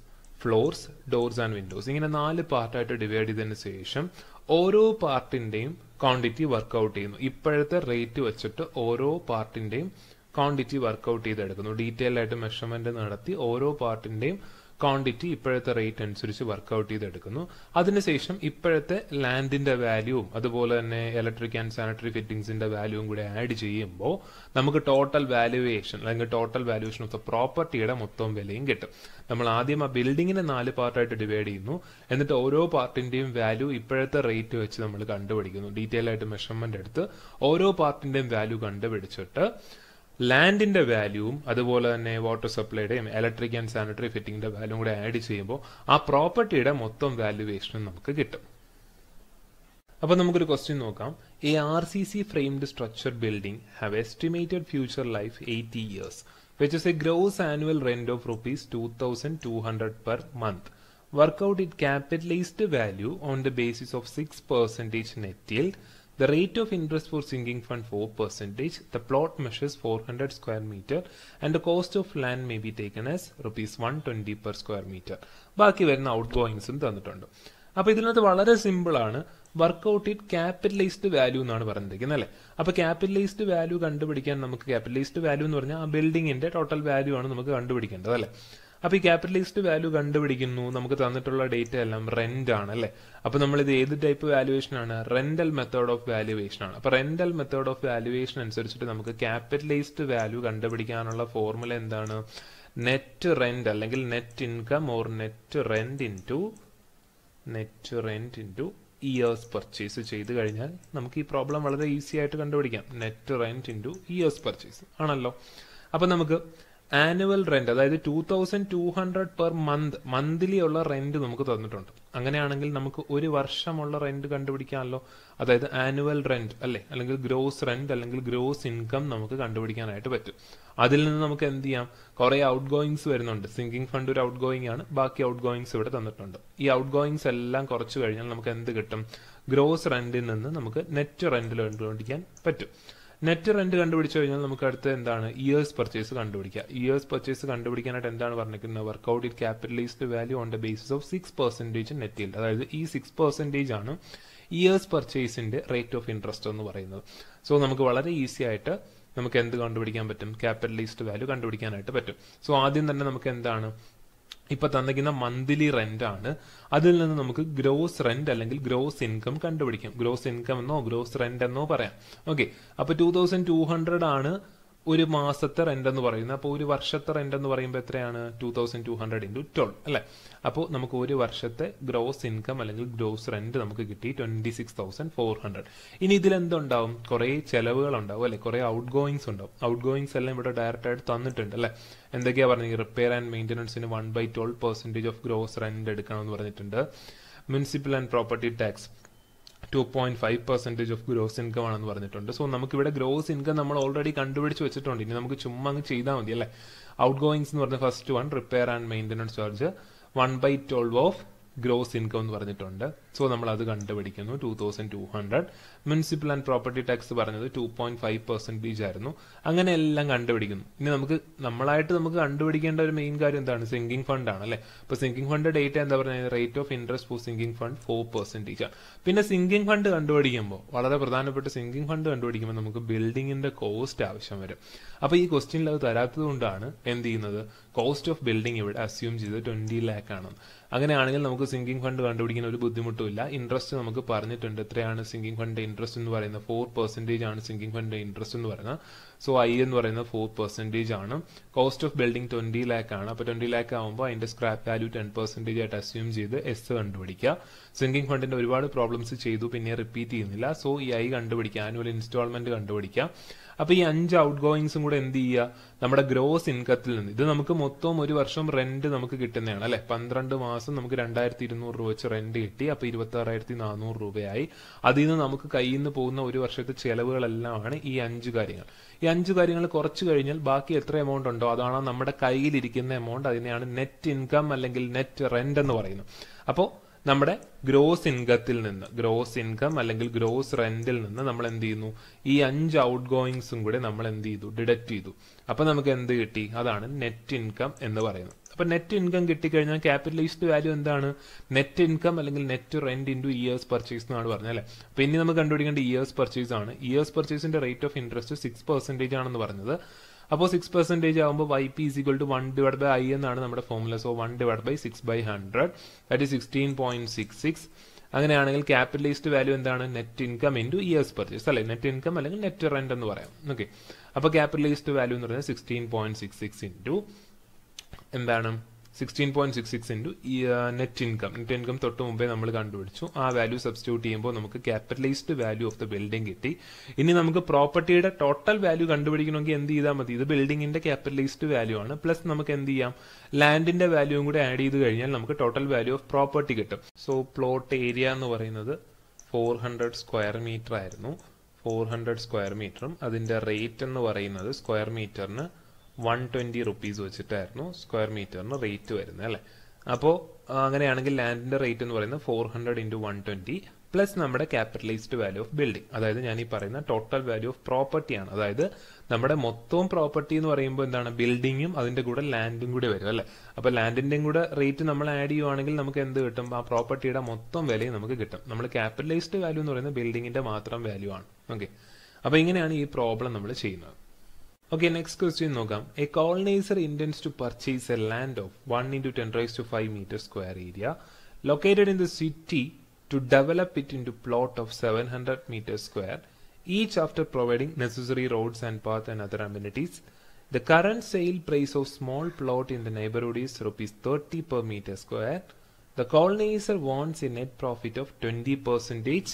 [SPEAKER 1] floors doors and windows ഇങ്ങനെ നാല് പാർട്ടായിട്ട് ഡിവൈഡ് ചെയ്തതിന് ശേഷം ഓരോ പാർട്ടിന്റെയും ക്വാണ്ടിറ്റി വർക്ക്ഔട്ട് ചെയ്യുന്നു ഇപ്പോഴത്തെ റേറ്റ് വെച്ചിട്ട് ഓരോ പാർട്ടിന്റെയും ക്വാണ്ടിറ്റി വർക്ക്ഔട്ട് ചെയ്തെടുക്കുന്നു ഡീറ്റെയിൽ ആയിട്ട് മെഷർമെന്റ് നടത്തി ഓരോ പാർട്ടിന്റെയും ക്വാണ്ടിറ്റി ഇപ്പോഴത്തെ റേറ്റ് അനുസരിച്ച് വർക്കൗട്ട് ചെയ്തെടുക്കുന്നു അതിനുശേഷം ഇപ്പോഴത്തെ ലാൻഡിന്റെ വാല്യൂവും അതുപോലെ തന്നെ ഇലക്ട്രിക് ആൻഡ് സാനിറ്ററി ഫിറ്റിംഗ്സിന്റെ വാല്യൂവും കൂടി ആഡ് ചെയ്യുമ്പോൾ നമുക്ക് ടോട്ടൽ വാല്യുവേഷൻ അല്ലെങ്കിൽ ടോട്ടൽ വാല്യുവേഷൻ ഓഫ് ദ പ്രോപ്പർട്ടിയുടെ മൊത്തം വിലയും കിട്ടും നമ്മൾ ആദ്യം ആ ബിൽഡിങ്ങിനെ നാല് പാർട്ടായിട്ട് ഡിവൈഡ് ചെയ്യുന്നു എന്നിട്ട് ഓരോ പാർട്ടിന്റെയും വാല്യൂ ഇപ്പോഴത്തെ റേറ്റ് വെച്ച് നമ്മൾ കണ്ടുപിടിക്കുന്നു ഡീറ്റെയിൽ ആയിട്ട് മെഷർമെന്റ് എടുത്ത് ഓരോ പാർട്ടിന്റെയും വാല്യൂ കണ്ടുപിടിച്ചിട്ട് ലാൻഡിൻ്റെ വാല്യൂവും അതുപോലെ തന്നെ വാട്ടർ സപ്ലൈയുടെയും ഇലക്ട്രിക് ആൻഡ് സാനിറ്ററി ഫിറ്റിംഗിന്റെ വാല്യൂവും കൂടെ ആഡ് ചെയ്യുമ്പോൾ ആ പ്രോപ്പർട്ടിയുടെ മൊത്തം വാല്യുവേഷനും നമുക്ക് കിട്ടും അപ്പോൾ നമുക്കൊരു ക്വസ്റ്റ്യൻ നോക്കാം a R C C framed structure building have estimated future life eighty years which is a gross annual rent of rupees two thousand two hundred per month work out it capitalised value on the basis of six percentage net The rate of interest for sinking fund 4 percentage. The plot measures 400 square meter and the cost of land may be taken as rupees 120 per square meter. ബാക്കി വരുന്ന out ഗോയിങ്സും തന്നിട്ടുണ്ട് അപ്പോൾ ഇതിനകത്ത് വളരെ സിമ്പിളാണ് workout it capitalised value എന്നാണ് പറഞ്ഞിരിക്കുന്നത് അല്ലേ അപ്പോൾ ക്യാപിറ്റലൈസ്ഡ് വാല്യൂ കണ്ടുപിടിക്കാൻ നമുക്ക് ക്യാപിറ്റലൈസ്ഡ് വാല്യൂ എന്ന് പറഞ്ഞാൽ ആ ബിൽഡിങ്ങിന്റെ ടോട്ടൽ വാല്യൂ ആണ് നമുക്ക് കണ്ടുപിടിക്കേണ്ടത് അല്ലേ അപ്പോൾ ഈ ക്യാപിറ്റലൈസ്ഡ് വാല്യൂ കണ്ടുപിടിക്കുന്നു നമുക്ക് തന്നിട്ടുള്ള ഡേറ്റ എല്ലാം റെന്റ് ആണ് അല്ലേ അപ്പോൾ ഇത് ഏത് ടൈപ്പ് വാല്യുവേഷൻ ആണ് റെന്റൽ മെത്തേഡ് ഓഫ് വാല്യുവേഷൻ ആണ് അപ്പോൾ റെന്റൽ മെത്തേഡ് ഓഫ് വാല്യുവേഷൻ അനുസരിച്ചിട്ട് നമുക്ക് ക്യാപിറ്റലൈസ്ഡ് വാല്യൂ കണ്ടുപിടിക്കാനുള്ള ഫോർമുല എന്താണ് നെറ്റ് റെന്റ് അല്ലെങ്കിൽ net income or net rent into net rent into years purchase ചെയ്ത് കഴിഞ്ഞാൽ നമുക്ക് ഈ പ്രോബ്ലം വളരെ ഈസി ആയിട്ട് കണ്ടുപിടിക്കാം net rent into years purchase ആണല്ലോ അപ്പൊ നമുക്ക് ആനുവൽ റെന്റ് അതായത് two thousand two hundred per month monthly ഉള്ള റെന്റ് നമുക്ക് തന്നിട്ടുണ്ട് അങ്ങനെയാണെങ്കിൽ നമുക്ക് ഒരു വർഷമുള്ള റെന്റ് കണ്ടുപിടിക്കാമല്ലോ അതായത് ആനുവൽ റെന്റ് അല്ലേ അല്ലെങ്കിൽ ഗ്രോസ് റെന്റ് അല്ലെങ്കിൽ ഗ്രോസ് ഇൻകം നമുക്ക് കണ്ടുപിടിക്കാനായിട്ട് പറ്റും അതിൽ നിന്ന് നമുക്ക് എന്ത് ചെയ്യാം കുറെ ഔട്ട് ഗോയിങ്സ് വരുന്നുണ്ട് സിങ്കിങ് ഫണ്ട് ഒരു ഔട്ട് ഗോയിങ് ആണ് ബാക്കി ഔട്ട് ഗോയിങ്സ് ഇവിടെ തന്നിട്ടുണ്ട് ഈ ഔട്ട് ഗോയിങ്സ് എല്ലാം കുറച്ച് കഴിഞ്ഞാൽ നമുക്ക് എന്ത് കിട്ടും ഗ്രോസ് റെന്റിൽ നിന്ന് നമുക്ക് നെറ്റ് റെന്റിൽ കണ്ടുപിടിക്കാൻ പറ്റും നെറ്റ് റെന്റ് കണ്ടുപിടിച്ചു കഴിഞ്ഞാൽ നമുക്ക് അടുത്ത എന്താണ് ഇയേഴ്സ് പർച്ചേസ് കണ്ടുപിടിക്കുക ഇയേഴ്സ് പർച്ചേസ് കണ്ടുപിടിക്കാനായിട്ട് എന്താണ് പറഞ്ഞിരിക്കുന്നത് work out it capitalised value on the basis of six percentage net yield അതായത് ഈ സിക്സ് പെർസെൻറ്റേജ് ആണ് ഇയേഴ്സ് പർച്ചേസിന്റെ റേറ്റ് ഓഫ് ഇൻട്രസ്റ്റ് എന്ന് പറയുന്നത് സോ നമുക്ക് വളരെ ഈസി ആയിട്ട് നമുക്ക് എന്ത് കണ്ടുപിടിക്കാൻ പറ്റും ക്യാപിറ്റലൈസ്ഡ് വാല്യൂ കണ്ടുപിടിക്കാനായിട്ട് പറ്റും സോ ആദ്യം തന്നെ നമുക്ക് എന്താണ് ഇപ്പൊ തന്നിരിക്കുന്ന മന്ത്ലി റെന്റ് ആണ് അതിൽ നിന്ന് നമുക്ക് ഗ്രോസ് റെന്റ് അല്ലെങ്കിൽ ഗ്രോസ് ഇൻകം കണ്ടുപിടിക്കാം ഗ്രോസ് ഇൻകം എന്നോ ഗ്രോസ് റെന്റ് എന്നോ പറയാം ഓക്കെ അപ്പോൾ ടൂ തൗസൻഡ് ടു ഹൺഡ്രഡ് ആണ് ഒരു മാസത്തെ റെന്റ് എന്ന് പറയുന്നത് അപ്പോൾ ഒരു വർഷത്തെ റെന്റ് എന്ന് പറയുമ്പോൾ എത്രയാണ് two thousand two hundred into twelve അല്ലേ അപ്പോൾ നമുക്ക് ഒരു വർഷത്തെ ഗ്രോസ് ഇൻകം അല്ലെങ്കിൽ ഗ്രോസ് റെന്റ് നമുക്ക് കിട്ടി twenty six thousand four hundred ഇനി ഇതിലെന്തുണ്ടാവും കുറേ ചിലവുകൾ ഉണ്ടാവും അല്ലെ കുറേ ഔട്ട് ഗോയിങ്സ് ഉണ്ടാവും ഔട്ട് ഗോയിങ്സ് എല്ലാം ഇവിടെ ഡയറക്റ്റ് ആയിട്ട് തന്നിട്ടുണ്ട് അല്ലേ എന്തൊക്കെയാ പറഞ്ഞത് റിപ്പയർ ആൻഡ് മെയിൻ്റനൻസിന് one by twelve percentage of gross rent എടുക്കണം എന്ന് പറഞ്ഞിട്ടുണ്ട് municipal and property tax two point five percentage of gross income ആണെന്ന് പറഞ്ഞിട്ടുണ്ട് സോ നമുക്ക് ഇവിടെ ഗ്രോസ് ഇൻകം നമ്മൾ ഓൾറെഡി കണ്ടുപിടിച്ച് വെച്ചിട്ടുണ്ട് ഇനി നമുക്ക് ചുമ്മാ അങ്ങ് ചെയ്താൽ മതി അല്ലേ ഔട്ട് ഗോയിങ്സ് എന്ന് പറഞ്ഞ first one repair and maintenance charge one by twelve of gross income എന്ന് പറഞ്ഞിട്ടുണ്ട് സോ നമ്മൾ അത് കണ്ടുപിടിക്കുന്നു two thousand two hundred municipal and property tax പറഞ്ഞത് ടു പോയിന്റ് ഫൈവ് പെർസെൻറ്റേജ് ആയിരുന്നു അങ്ങനെ എല്ലാം കണ്ടുപിടിക്കുന്നു ഇനി നമുക്ക് നമ്മളായിട്ട് നമുക്ക് കണ്ടുപിടിക്കേണ്ട ഒരു മെയിൻ കാര്യം എന്താണ് സിങ്കിങ് ഫണ്ട് ആണ് അല്ലേ അപ്പോൾ സിങ്കിങ് ഫണ്ട് ഡേറ്റ് എന്താ പറയുന്നത് rate of interest for sinking fund four percentage ആണ് പിന്നെ സിങ്കിങ് ഫണ്ട് കണ്ടുപിടിക്കുമ്പോൾ വളരെ പ്രധാനപ്പെട്ട സിങ്കിങ് ഫണ്ട് കണ്ടുപിടിക്കുമ്പോൾ നമുക്ക് ബിൽഡിങ്ങിന്റെ കോസ്റ്റ് ആവശ്യം വരും അപ്പോൾ ഈ ക്വസ്റ്റ്യനിൽ അത് തരാത്തത് കൊണ്ടാണ് എന്ത് ചെയ്യുന്നത് കോസ്റ്റ് ഓഫ് ബിൽഡിംഗ് ഇവിടെ അസ്യൂം ചെയ്ത് ട്വന്റി ലാക്ക് ആണ് അങ്ങനെയാണെങ്കിൽ നമുക്ക് സിങ്കിങ് ഫണ്ട് കണ്ടുപിടിക്കുന്ന ഒരു ബുദ്ധിമുട്ടുമില്ല ഇൻട്രസ്റ്റ് നമുക്ക് പറഞ്ഞിട്ടുണ്ട് എത്രയാണ് സിങ്കിങ് ഫണ്ട് ഇൻട്രസ്റ്റ് എന്ന് പറയുന്നത് ഫോർ പെർസെൻറ്റേജ് ആണ് സിങ്കിങ് ഫണ്ട് ഇൻട്രസ്റ്റ് എന്ന് പറയുന്നത് സോ ഐ എന്ന് പറയുന്നത് ഫോർ പെർസെൻറ്റേജ് ആണ് cost of building twenty lakh ആണ് അപ്പോൾ ട്വന്റി ലാക്ക് ആകുമ്പോൾ അതിന്റെ സ്ക്രാപ്പ് വാല്യൂ ടെൻ പെർസെൻറ്റേജ് ആയിട്ട് അസ്യൂം ചെയ്ത് എസ് കണ്ടുപിടിക്കുക സിങ്കിങ് ഫണ്ടിന്റെ ഒരുപാട് പ്രോബ്ലംസ് ചെയ്തു പിന്നെ റിപ്പീറ്റ് ചെയ്യുന്നില്ല സോ ഈ ഐ കണ്ടുപിടിക്കുക ആനുവൽ ഇൻസ്റ്റാൾമെന്റ് കണ്ടുപിടിക്കുക അപ്പോൾ ഈ അഞ്ച് ഔട്ട് ഗോയിങ്സും കൂടെ എന്ത് ചെയ്യുക നമ്മുടെ ഗ്രോസ് ഇൻകത്തിൽ നിന്ന് ഇത് നമുക്ക് മൊത്തം ഒരു വർഷം റെന്റ് നമുക്ക് കിട്ടുന്നതാണ് അല്ലെ പന്ത്രണ്ട് മാസം നമുക്ക് രണ്ടായിരത്തി ഇരുന്നൂറ് രൂപ വെച്ച് റെന്റ് കിട്ടി അപ്പോൾ ഇരുപത്തി ആറായിരത്തി നാനൂറ് രൂപയായി അതിൽ നിന്ന് നമുക്ക് കയ്യിൽ നിന്ന് പോകുന്ന ഒരു വർഷത്തെ ചെലവുകളെല്ലാമാണ് ഈ അഞ്ച് കാര്യങ്ങൾ ഈ അഞ്ച് കാര്യങ്ങൾ കുറച്ച് കഴിഞ്ഞാൽ ബാക്കി എത്ര എമൗണ്ട് ഉണ്ടോ അതാണ് നമ്മുടെ കയ്യിലിരിക്കുന്ന എമൗണ്ട് അതിനെയാണ് നെറ്റ് ഇൻകം അല്ലെങ്കിൽ നെറ്റ് റെന്റ് എന്ന് പറയുന്നത് അപ്പോൾ നമ്മുടെ ഗ്രോസ് ഇൻകത്തിൽ നിന്ന് ഗ്രോസ് ഇൻകം അല്ലെങ്കിൽ ഗ്രോസ് റെന്റിൽ നിന്ന് നമ്മൾ എന്ത് ചെയ്യുന്നു ഈ അഞ്ച് ഔട്ട് ഗോയിങ്സും കൂടെ നമ്മൾ എന്ത് ചെയ്തു ഡിഡക്റ്റ് ചെയ്തു അപ്പൊ നമുക്ക് എന്ത് കിട്ടി അതാണ് നെറ്റ് ഇൻകം എന്ന് പറയുന്നത് അപ്പൊ നെറ്റ് ഇൻകം കിട്ടിക്കഴിഞ്ഞാൽ ക്യാപിറ്റലൈസ്ഡ് വാല്യൂ എന്താണ് നെറ്റ് ഇൻകം അല്ലെങ്കിൽ net rent into years purchase എന്നാണ് പറഞ്ഞത് അല്ലെ അപ്പൊ ഇനി നമുക്ക് കണ്ടുപിടിക്കേണ്ട ഇയേഴ്സ് പർച്ചേസ് ആണ് ഇയേഴ്സ് പർച്ചേസിന്റെ rate of interest six percentage ആണെന്ന് പറഞ്ഞത് അപ്പോൾ സിക്സ് പെർസെൻറ്റേജ് ആകുമ്പോൾ Y P is equal to one divide by I എന്നാണ് നമ്മുടെ formula so one divide by six by hundred that is sixteen point six six അങ്ങനെയാണെങ്കിൽ capitalised value എന്താണ് net income into years purchase അല്ലെ net income അല്ലെങ്കിൽ net rent എന്ന് പറയാം okay അപ്പോൾ capitalised value എന്ന് പറഞ്ഞാൽ sixteen point six six into എന്താണ് sixteen point six six into net income net income തൊട്ട് മുമ്പേ നമ്മൾ കണ്ടുപിടിച്ചു ആ വാല്യൂ സബ്സ്റ്റിറ്റ്യൂട്ട് ചെയ്യുമ്പോൾ നമുക്ക് capitalised value of the building കിട്ടി ഇനി നമുക്ക് പ്രോപ്പർട്ടിയുടെ ടോട്ടൽ വാല്യൂ കണ്ടുപിടിക്കണമെങ്കിൽ എന്ത് ചെയ്താൽ മതി ഇത് ബിൽഡിംഗിന്റെ ക്യാപിറ്റലൈസ്ഡ് വാല്യൂ ആണ് പ്ലസ് നമുക്ക് എന്ത് ചെയ്യാം ലാൻഡിന്റെ വാല്യൂവും കൂടെ ആഡ് ചെയ്ത് കഴിഞ്ഞാൽ നമുക്ക് ടോട്ടൽ വാല്യൂ ഓഫ് പ്രോപ്പർട്ടി കിട്ടും സോ പ്ലോട്ട് ഏരിയ എന്ന് പറയുന്നത് ഫോർ ഹൺഡ്രഡ് സ്ക്വയർ മീറ്റർ ആയിരുന്നു ഫോർ ഹൺഡ്രഡ് സ്ക്വയർ മീറ്ററും അതിന്റെ റേറ്റ് എന്ന് പറയുന്നത് സ്ക്വയർ മീറ്ററിന് വൺ ട്വന്റി റുപ്പീസ് വെച്ചിട്ടായിരുന്നു സ്ക്വയർ മീറ്ററിന് റേറ്റ് വരുന്നത് അല്ലേ അപ്പോൾ അങ്ങനെയാണെങ്കിൽ ലാൻഡിന്റെ റേറ്റ് എന്ന് പറയുന്നത് four hundred into one twenty plus നമ്മുടെ ക്യാപിറ്റലൈസ്ഡ് വാല്യൂ ഓഫ് ബിൽഡിംഗ് അതായത് ഞാൻ ഈ പറയുന്ന ടോട്ടൽ വാല്യൂ ഓഫ് പ്രോപ്പർട്ടിയാണ് അതായത് നമ്മുടെ മൊത്തവും പ്രോപ്പർട്ടി എന്ന് പറയുമ്പോൾ എന്താണ് ബിൽഡിങ്ങും അതിന്റെ കൂടെ ലാൻഡും കൂടി വരും അല്ലേ അപ്പോൾ ലാൻഡിന്റെയും കൂടെ റേറ്റ് നമ്മൾ ആഡ് ചെയ്യുവാണെങ്കിൽ നമുക്ക് എന്ത് കിട്ടും ആ പ്രോപ്പർട്ടിയുടെ മൊത്തം വിലയും നമുക്ക് കിട്ടും നമ്മൾ ക്യാപിറ്റലൈസ്ഡ് വാല്യൂ എന്ന് പറയുന്നത് ബിൽഡിങ്ങിന്റെ മാത്രം വാല്യൂ ആണ് ഓക്കെ അപ്പോൾ ഇങ്ങനെയാണ് ഈ പ്രോബ്ലം നമ്മൾ ചെയ്യുന്നത് Okay, next question Nogam. A coloniser intends to purchase a land of one into ten raise meters five metre square area located in the city to develop it into meters of each after providing necessary roads and path and other amenities. The current sale price of small plot in the neighborhood is rupees 30 per meter square. The colonizer wants a net profit of 20 percentage.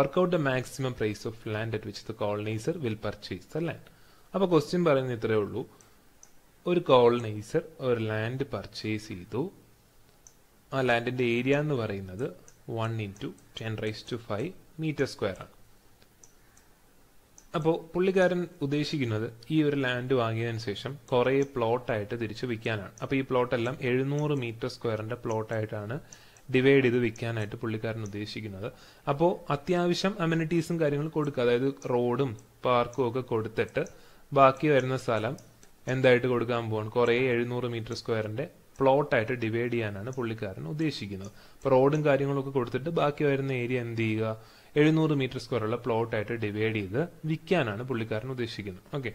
[SPEAKER 1] Work out the maximum price of land at which the colonizer will purchase the land. അപ്പോൾ question പറയുന്നത് ഇത്രയേ ഉള്ളൂ ഒരു coloniser ഒരു land purchase ചെയ്തു ആ ലാൻഡിൻ്റെ ഏരിയ എന്ന് പറയുന്നത് one into ten raise to five metre square ആണ് അപ്പോൾ പുള്ളിക്കാരൻ ഉദ്ദേശിക്കുന്നത് ഈ ഒരു ലാൻഡ് വാങ്ങിയതിന് ശേഷം കുറേ പ്ലോട്ടായിട്ട് തിരിച്ചു വിൽക്കാനാണ് അപ്പോൾ ഈ പ്ലോട്ടെല്ലാം എഴുന്നൂറ് മീറ്റർ സ്ക്വയറിൻ്റെ പ്ലോട്ടായിട്ടാണ് ഡിവൈഡ് ചെയ്ത് വിൽക്കാനായിട്ട് പുള്ളിക്കാരൻ ഉദ്ദേശിക്കുന്നത് അപ്പോൾ അത്യാവശ്യം അമ്യൂണിറ്റീസും കാര്യങ്ങളും കൊടുക്കുക അതായത് റോഡും പാർക്കും ഒക്കെ കൊടുത്തിട്ട് ബാക്കി വരുന്ന സ്ഥലം എന്തായിട്ട് കൊടുക്കാൻ പോകണം കുറേ എഴുന്നൂറ് മീറ്റർ സ്ക്വയറിന്റെ പ്ലോട്ടായിട്ട് ഡിവൈഡ് ചെയ്യാനാണ് പുള്ളിക്കാരൻ ഉദ്ദേശിക്കുന്നത് അപ്പോൾ റോഡും കാര്യങ്ങളൊക്കെ കൊടുത്തിട്ട് ബാക്കി വരുന്ന ഏരിയ എന്ത് ചെയ്യുക എഴുന്നൂറ് മീറ്റർ സ്ക്വയർ ഉള്ള പ്ലോട്ടായിട്ട് ഡിവൈഡ് ചെയ്ത് വിൽക്കാനാണ് പുള്ളിക്കാരൻ ഉദ്ദേശിക്കുന്നത് ഓക്കെ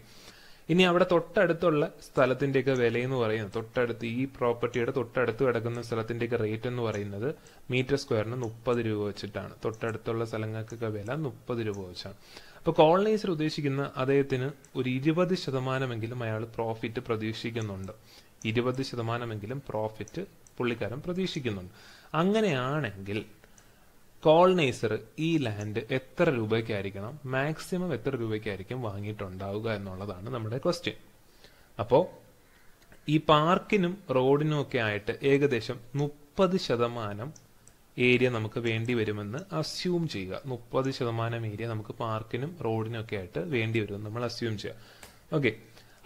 [SPEAKER 1] ഇനി അവിടെ തൊട്ടടുത്തുള്ള സ്ഥലത്തിൻ്റെയൊക്കെ വിലയെന്ന് പറയുന്നത് തൊട്ടടുത്ത് ഈ പ്രോപ്പർട്ടിയുടെ തൊട്ടടുത്ത് കിടക്കുന്ന സ്ഥലത്തിൻ്റെയൊക്കെ റേറ്റ് എന്ന് പറയുന്നത് മീറ്റർ സ്ക്വയറിന് മുപ്പത് രൂപ വെച്ചിട്ടാണ് തൊട്ടടുത്തുള്ള സ്ഥലങ്ങൾക്കൊക്കെ വില മുപ്പത് രൂപ വെച്ചാണ് അപ്പോൾ കോളനൈസർ ഉദ്ദേശിക്കുന്ന അദ്ദേഹത്തിന് ഒരു ഇരുപത് ശതമാനമെങ്കിലും അയാൾ പ്രോഫിറ്റ് പ്രതീക്ഷിക്കുന്നുണ്ട് ഇരുപത് ശതമാനമെങ്കിലും പ്രോഫിറ്റ് പുള്ളിക്കാരൻ പ്രതീക്ഷിക്കുന്നുണ്ട് അങ്ങനെയാണെങ്കിൽ കോളനൈസർ ഈ ലാൻഡ് എത്ര രൂപയ്ക്കായിരിക്കണം മാക്സിമം എത്ര രൂപയ്ക്കായിരിക്കും വാങ്ങിയിട്ടുണ്ടാവുക എന്നുള്ളതാണ് നമ്മുടെ ക്വസ്റ്റ്യൻ അപ്പോൾ ഈ പാർക്കിനും റോഡിനും ഒക്കെ ആയിട്ട് ഏകദേശം മുപ്പത് ശതമാനം ഏരിയ നമുക്ക് വേണ്ടി വരുമെന്ന് അസ്യൂം ചെയ്യുക മുപ്പത് ശതമാനം ഏരിയ നമുക്ക് പാർക്കിനും റോഡിനും ഒക്കെ ആയിട്ട് വേണ്ടി വരുമെന്ന് നമ്മൾ അസ്യൂം ചെയ്യുക ഓക്കെ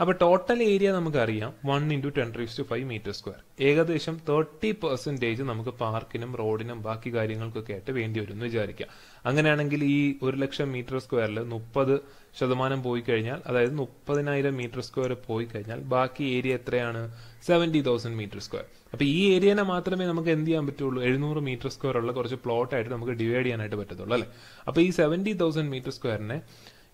[SPEAKER 1] അപ്പോൾ ടോട്ടൽ ഏരിയ നമുക്കറിയാം one into ten raise to five metre square ഏകദേശം തേർട്ടി പെർസെൻറ്റേജ് നമുക്ക് പാർക്കിനും റോഡിനും ബാക്കി കാര്യങ്ങൾക്കൊക്കെ ആയിട്ട് വേണ്ടി വരും എന്ന് വിചാരിക്കുക അങ്ങനെയാണെങ്കിൽ ഈ ഒരു ലക്ഷം മീറ്റർ സ്ക്വയറിൽ മുപ്പത് ശതമാനം പോയി കഴിഞ്ഞാൽ അതായത് മുപ്പതിനായിരം മീറ്റർ സ്ക്വയർ പോയി കഴിഞ്ഞാൽ ബാക്കി ഏരിയ എത്രയാണ് സെവൻറ്റി തൗസൻഡ് മീറ്റർ സ്ക്വയർ അപ്പോൾ ഈ ഏരിയനെ മാത്രമേ നമുക്ക് എന്ത് ചെയ്യാൻ പറ്റുള്ളൂ എഴുന്നൂറ് മീറ്റർ സ്ക്വയർ ഉള്ള കുറച്ച് പ്ലോട്ടായിട്ട് നമുക്ക് ഡിവൈഡ് ചെയ്യാനായിട്ട് പറ്റത്തുള്ളൂ അല്ലേ അപ്പോൾ ഈ സെവൻറ്റി തൗസൻഡ് മീറ്റർ സ്ക്വയറിനെ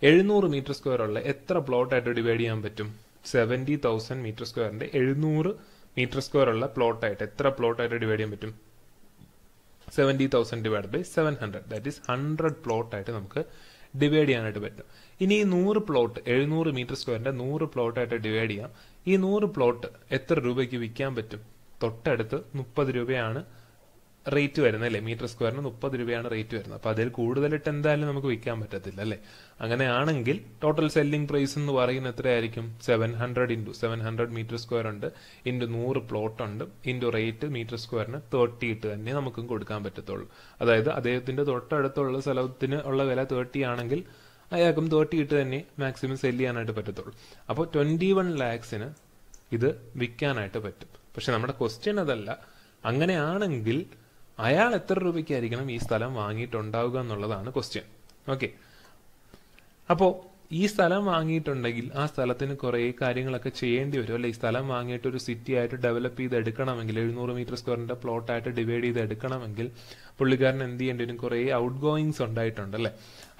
[SPEAKER 1] എഴുന്നൂറ് മീറ്റർ സ്ക്വയർ ഉള്ള എത്ര പ്ലോട്ടായിട്ട് ഡിവൈഡ് ചെയ്യാൻ പറ്റും സെവൻറ്റി തൗസൻഡ് മീറ്റർ സ്ക്വയറിൻ്റെ എഴുന്നൂറ് മീറ്റർ സ്ക്വയർ ഉള്ള പ്ലോട്ടായിട്ട് എത്ര പ്ലോട്ടായിട്ട് ഡിവൈഡ് ചെയ്യാൻ പറ്റും seventy thousand divide by seven hundred that is hundred പ്ലോട്ടായിട്ട് നമുക്ക് ഡിവൈഡ് ചെയ്യാനായിട്ട് പറ്റും ഇനി ഈ നൂറ് പ്ലോട്ട് എഴുന്നൂറ് മീറ്റർ സ്ക്വയറിൻ്റെ നൂറ് പ്ലോട്ടായിട്ട് ഡിവൈഡ് ചെയ്യാം ഈ നൂറ് പ്ലോട്ട് എത്ര രൂപയ്ക്ക് വിൽക്കാൻ പറ്റും തൊട്ടടുത്ത് മുപ്പത് രൂപയാണ് റേറ്റ് വരുന്നത് അല്ലേ മീറ്റർ സ്ക്വയറിന് മുപ്പത് രൂപയാണ് റേറ്റ് വരുന്നത് അപ്പോൾ അതിൽ കൂടുതലിട്ട് എന്തായാലും നമുക്ക് വിൽക്കാൻ പറ്റത്തില്ല അല്ലേ അങ്ങനെയാണെങ്കിൽ ടോട്ടൽ സെല്ലിംഗ് പ്രൈസ് എന്ന് പറയുന്നത് എത്രയായിരിക്കും seven hundred into seven hundred metre square ഉണ്ട് ഇൻറ്റു നൂറ് പ്ലോട്ട് ഉണ്ട് ഇൻറ്റു റേറ്റ് മീറ്റർ സ്ക്വയറിന് തേർട്ടി ഇട്ട് തന്നെ നമുക്കും കൊടുക്കാൻ പറ്റത്തുള്ളൂ അതായത് അദ്ദേഹത്തിന്റെ തൊട്ടടുത്തുള്ള സ്ഥലത്തിന് ഉള്ള വില തേർട്ടി ആണെങ്കിൽ അയാൾക്കും തേർട്ടി ഇട്ട് തന്നെ മാക്സിമം സെല്ല് ചെയ്യാനായിട്ട് പറ്റത്തുള്ളൂ അപ്പോൾ ട്വന്റി വൺ ലാക്സിന് ഇത് വിൽക്കാനായിട്ട് പറ്റും പക്ഷെ നമ്മുടെ ക്വസ്റ്റ്യൻ അതല്ല അങ്ങനെയാണെങ്കിൽ അയാൾ എത്ര രൂപയ്ക്കായിരിക്കണം ഈ സ്ഥലം വാങ്ങിയിട്ടുണ്ടാവുക എന്നുള്ളതാണ് ക്വസ്റ്റ്യൻ ഓക്കെ അപ്പോൾ ഈ സ്ഥലം വാങ്ങിയിട്ടുണ്ടെങ്കിൽ ആ സ്ഥലത്തിന് കുറേ കാര്യങ്ങളൊക്കെ ചെയ്യേണ്ടി വരും അല്ലെ ഈ സ്ഥലം വാങ്ങിയിട്ട് ഒരു സിറ്റി ആയിട്ട് ഡെവലപ്പ് ചെയ്ത് എടുക്കണമെങ്കിൽ എഴുന്നൂറ് മീറ്റർ സ്ക്വയറിന്റെ പ്ലോട്ടായിട്ട് ഡിവൈഡ് ചെയ്ത് എടുക്കണമെങ്കിൽ പുള്ളിക്കാരൻ എന്ത് ചെയ്യേണ്ടി വരും കുറേ ഔട്ട് ഗോയിങ്സ് ഉണ്ടായിട്ടുണ്ട് അല്ലേ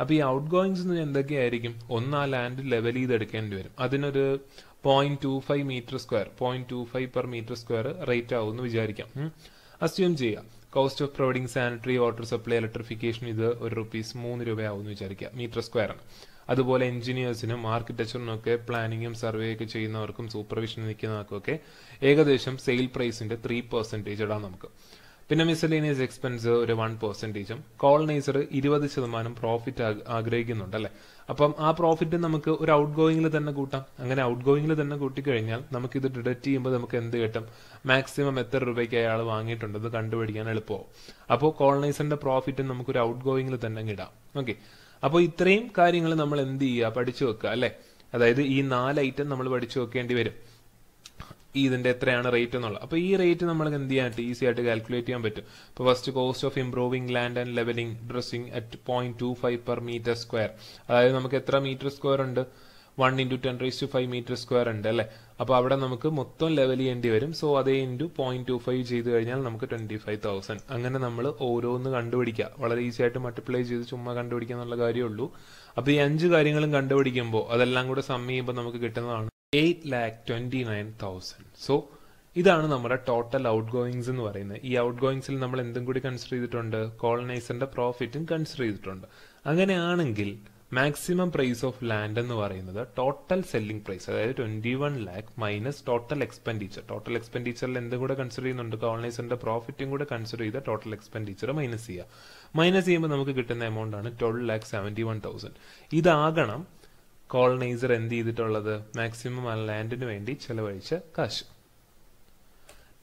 [SPEAKER 1] അപ്പോൾ ഈ ഔട്ട് ഗോയിങ്സ് എന്തൊക്കെയായിരിക്കും ഒന്ന് ആ ലാൻഡ് ലെവൽ ചെയ്ത് എടുക്കേണ്ടി വരും അതിനൊരു point two five metre square point two five per metre square rate ആവും എന്ന് വിചാരിക്കാം അസ്യൂം ചെയ്യാം cost of providing sanitary water supply electrification ഇത് ഒരു റുപ്പീസ് മൂന്ന് രൂപയാവുമെന്ന് വിചാരിക്കുക മീറ്റർ സ്ക്വയറാണ് അതുപോലെ എഞ്ചിനീയേഴ്സിനും ആർക്കിടെക്ചറിനും ഒക്കെ പ്ലാനിങ്ങും സർവേ ഒക്കെ ചെയ്യുന്നവർക്കും സൂപ്പർവിഷൻ നിൽക്കുന്നവർക്കും ഒക്കെ ഏകദേശം സെയിൽ പ്രൈസിന്റെ ത്രീ പെർസെൻറ്റേജ് ഇടാം നമുക്ക് പിന്നെ മിസലേനിയസ് എക്സ്പെൻസ് ഒരു വൺ പെർസെൻറ്റേജും കോളനൈസർ ഇരുപത് ശതമാനം പ്രോഫിറ്റ് ആഗ്രഹിക്കുന്നുണ്ട് അല്ലെ അപ്പം ആ പ്രോഫിറ്റ് നമുക്ക് ഒരു ഔട്ട് ഗോയിങ്ങിൽ തന്നെ കൂട്ടാം അങ്ങനെ ഔട്ട് ഗോയിങ്ങിൽ തന്നെ കൂട്ടിക്കഴിഞ്ഞാൽ ഇത് ഡിഡക്റ്റ് ചെയ്യുമ്പോൾ നമുക്ക് എന്ത് കിട്ടും മാക്സിമം എത്ര രൂപയ്ക്ക് അയാൾ വാങ്ങിയിട്ടുണ്ട് അത് കണ്ടുപിടിക്കാൻ എളുപ്പമാവും അപ്പോൾ കോളനൈസറിന്റെ പ്രോഫിറ്റ് ഒരു ഔട്ട് ഗോയിങ്ങിൽ തന്നെ ഇടാം ഓക്കെ അപ്പോൾ ഇത്രയും കാര്യങ്ങൾ നമ്മൾ എന്ത് ചെയ്യുക പഠിച്ചു വെക്കുക അല്ലേ അതായത് ഈ നാല് ഐറ്റം നമ്മൾ പഠിച്ചു വെക്കേണ്ടി വരും ഈ ഇതിൻ്റെ എത്രയാണ് റേറ്റ് എന്നുള്ളത് അപ്പോൾ ഈ റേറ്റ് നമുക്ക് എന്ത് ചെയ്യാനായിട്ട് ഈസി ആയിട്ട് കാൽക്കുലേറ്റ് ചെയ്യാൻ പറ്റും അപ്പോൾ first cost of improving land and levelling dressing at point two five per metre square അതായത് നമുക്ക് എത്ര മീറ്റർ സ്ക്വയർ ഉണ്ട് one into ten raise to five metre square ഉണ്ട് അല്ലേ അപ്പോൾ അവിടെ നമുക്ക് മൊത്തം ലെവൽ ചെയ്യേണ്ടി വരും സോ അതേ ഇൻറ്റു പോയിന്റ് ടു ഫൈവ് ചെയ്ത് കഴിഞ്ഞാൽ നമുക്ക് ട്വൻറ്റി ഫൈവ് തൗസൻഡ് അങ്ങനെ നമ്മൾ ഓരോന്ന് കണ്ടുപിടിക്കുക വളരെ ഈസി ആയിട്ട് മൾട്ടിപ്ലൈ ചെയ്ത് ചുമ്മാ കണ്ടുപിടിക്കാന്നുള്ള കാര്യമുള്ളൂ അപ്പോൾ ഈ അഞ്ച് കാര്യങ്ങളും കണ്ടുപിടിക്കുമ്പോൾ അതെല്ലാം കൂടെ സമ്മ് ചെയ്യുമ്പോൾ നമുക്ക് കിട്ടുന്നതാണ് eight lakh twenty nine thousand so ഇതാണ് നമ്മുടെ ടോട്ടൽ ഔട്ട് ഗോയിങ്സ് എന്ന് പറയുന്നത് ഈ ഔട്ട് ഗോയിങ്സിൽ നമ്മൾ എന്തും കൂടി കൺസിഡർ ചെയ്തിട്ടുണ്ട് കോളനൈസറിന്റെ പ്രോഫിറ്റും കൺസിഡർ ചെയ്തിട്ടുണ്ട് അങ്ങനെയാണെങ്കിൽ മാക്സിമം പ്രൈസ് ഓഫ് ലാൻഡ് എന്ന് പറയുന്നത് ടോട്ടൽ സെല്ലിംഗ് പ്രൈസ് അതായത് twenty one lakh minus total expenditure total എക്സ്പെൻഡിച്ചറിൽ എന്തും കൂടെ കൺസിഡർ ചെയ്യുന്നുണ്ട് കോളനൈസറിന്റെ പ്രോഫിറ്റും കൂടെ കൺസിഡർ ചെയ്ത് ടോട്ടൽ എക്സ്പെൻഡിച്ചർ മൈനസ് ചെയ്യുക മൈനസ് ചെയ്യുമ്പോൾ നമുക്ക് കിട്ടുന്ന എമൗണ്ട് ആണ് twelve lakh seventy one thousand ഇതാകണം കോളനൈസർ എന്ത് ചെയ്തിട്ടുള്ളത് മാക്സിമം ആ ലാൻഡിന് വേണ്ടി ചെലവഴിച്ച കാശ്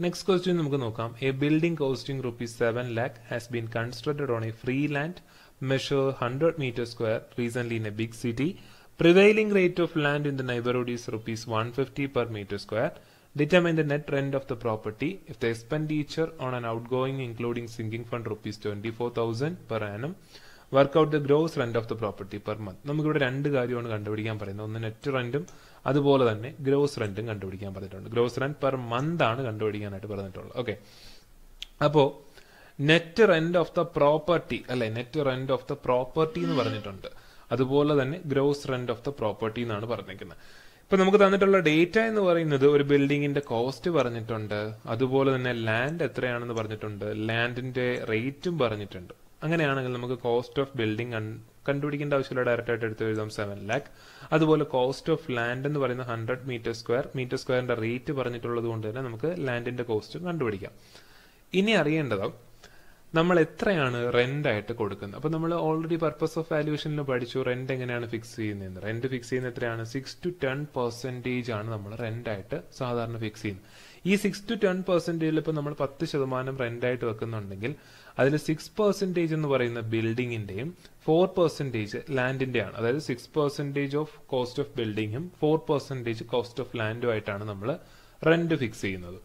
[SPEAKER 1] നെക്സ്റ്റ് ക്വസ്റ്റ്യൻ നമുക്ക് നോക്കാം a building costing rupees seven lakh has been constructed on a free land measure hundred metre square recent in a big city Prevailing rate of land in the neighborhood is rupees 150 per meter square. Determine the net rent of the property. If the expenditure on an outgoing including sinking fund rupees 24,000 per annum, work out the gross rent of the property per month നമുക്കിവിടെ രണ്ട് കാര്യമാണ് കണ്ടുപിടിക്കാൻ പറയുന്നത് ഒന്ന് net റെന്റും അതുപോലെ തന്നെ gross റെന്റും കണ്ടുപിടിക്കാൻ പറഞ്ഞിട്ടുണ്ട് ഗ്രോസ് റെന്റ് പെർ മന്ത് ആണ് കണ്ടുപിടിക്കാനായിട്ട് പറഞ്ഞിട്ടുള്ളത് ഓക്കെ അപ്പോ net rent of the property അല്ലെ net rent of the property എന്ന് പറഞ്ഞിട്ടുണ്ട് അതുപോലെ തന്നെ gross rent of the property എന്നാണ് പറഞ്ഞിരിക്കുന്നത് ഇപ്പൊ നമുക്ക് തന്നിട്ടുള്ള ഡേറ്റ എന്ന് പറയുന്നത് ഒരു ബിൽഡിങ്ങിന്റെ കോസ്റ്റ് പറഞ്ഞിട്ടുണ്ട് അതുപോലെ തന്നെ ലാൻഡ് എത്രയാണെന്ന് പറഞ്ഞിട്ടുണ്ട് ലാൻഡിന്റെ റേറ്റും പറഞ്ഞിട്ടുണ്ട് അങ്ങനെയാണെങ്കിൽ നമുക്ക് കോസ്റ്റ് ഓഫ് ബിൽഡിംഗ് കണ്ടുപിടിക്കേണ്ട ആവശ്യമില്ല ഡയറക്റ്റ് ആയിട്ട് എടുത്ത് എഴുതാം സെവൻ ലാക്ക് അതുപോലെ കോസ്റ്റ് ഓഫ് ലാൻഡ് എന്ന് പറയുന്ന ഹൺഡ്രഡ് മീറ്റർ സ്ക്വയർ മീറ്റർ സ്ക്വയറിന്റെ റേറ്റ് പറഞ്ഞിട്ടുള്ളത് കൊണ്ട് തന്നെ നമുക്ക് ലാൻഡിന്റെ കോസ്റ്റ് കണ്ടുപിടിക്കാം ഇനി അറിയേണ്ടത് നമ്മൾ എത്രയാണ് റെന്റ് ആയിട്ട് കൊടുക്കുന്നത് അപ്പോൾ നമ്മൾ ഓൾറെഡി പർപ്പസ് ഓഫ് വാല്യൂഷനിൽ പഠിച്ചു റെന്റ് എങ്ങനെയാണ് ഫിക്സ് ചെയ്യുന്നത് റെന്റ് ഫിക്സ് ചെയ്യുന്ന എത്രയാണ് സിക്സ് ടു ടെൻ പെർസെന്റേജ് ആണ് നമ്മൾ റെന്റ് ആയിട്ട് സാധാരണ ഫിക്സ് ചെയ്യുന്നത് ഈ സിക്സ് ടു ടെൻ പെർസെന്റേജിൽ ഇപ്പൊ നമ്മൾ പത്ത് ശതമാനം റെന്റ് ആയിട്ട് വെക്കുന്നുണ്ടെങ്കിൽ അതിൽ സിക്സ് പെർസെൻറ്റേജ് എന്ന് പറയുന്ന ബിൽഡിങ്ങിൻ്റെയും ഫോർ പെർസെൻറ്റേജ് ലാൻഡിൻ്റെയാണ് അതായത് six percentage of cost of ബിൽഡിങ്ങും ഫോർ പെർസെൻറ്റേജ് കോസ്റ്റ് ഓഫ് ലാൻഡും ആയിട്ടാണ് നമ്മൾ റെൻറ്റ് ഫിക്സ് ചെയ്യുന്നത്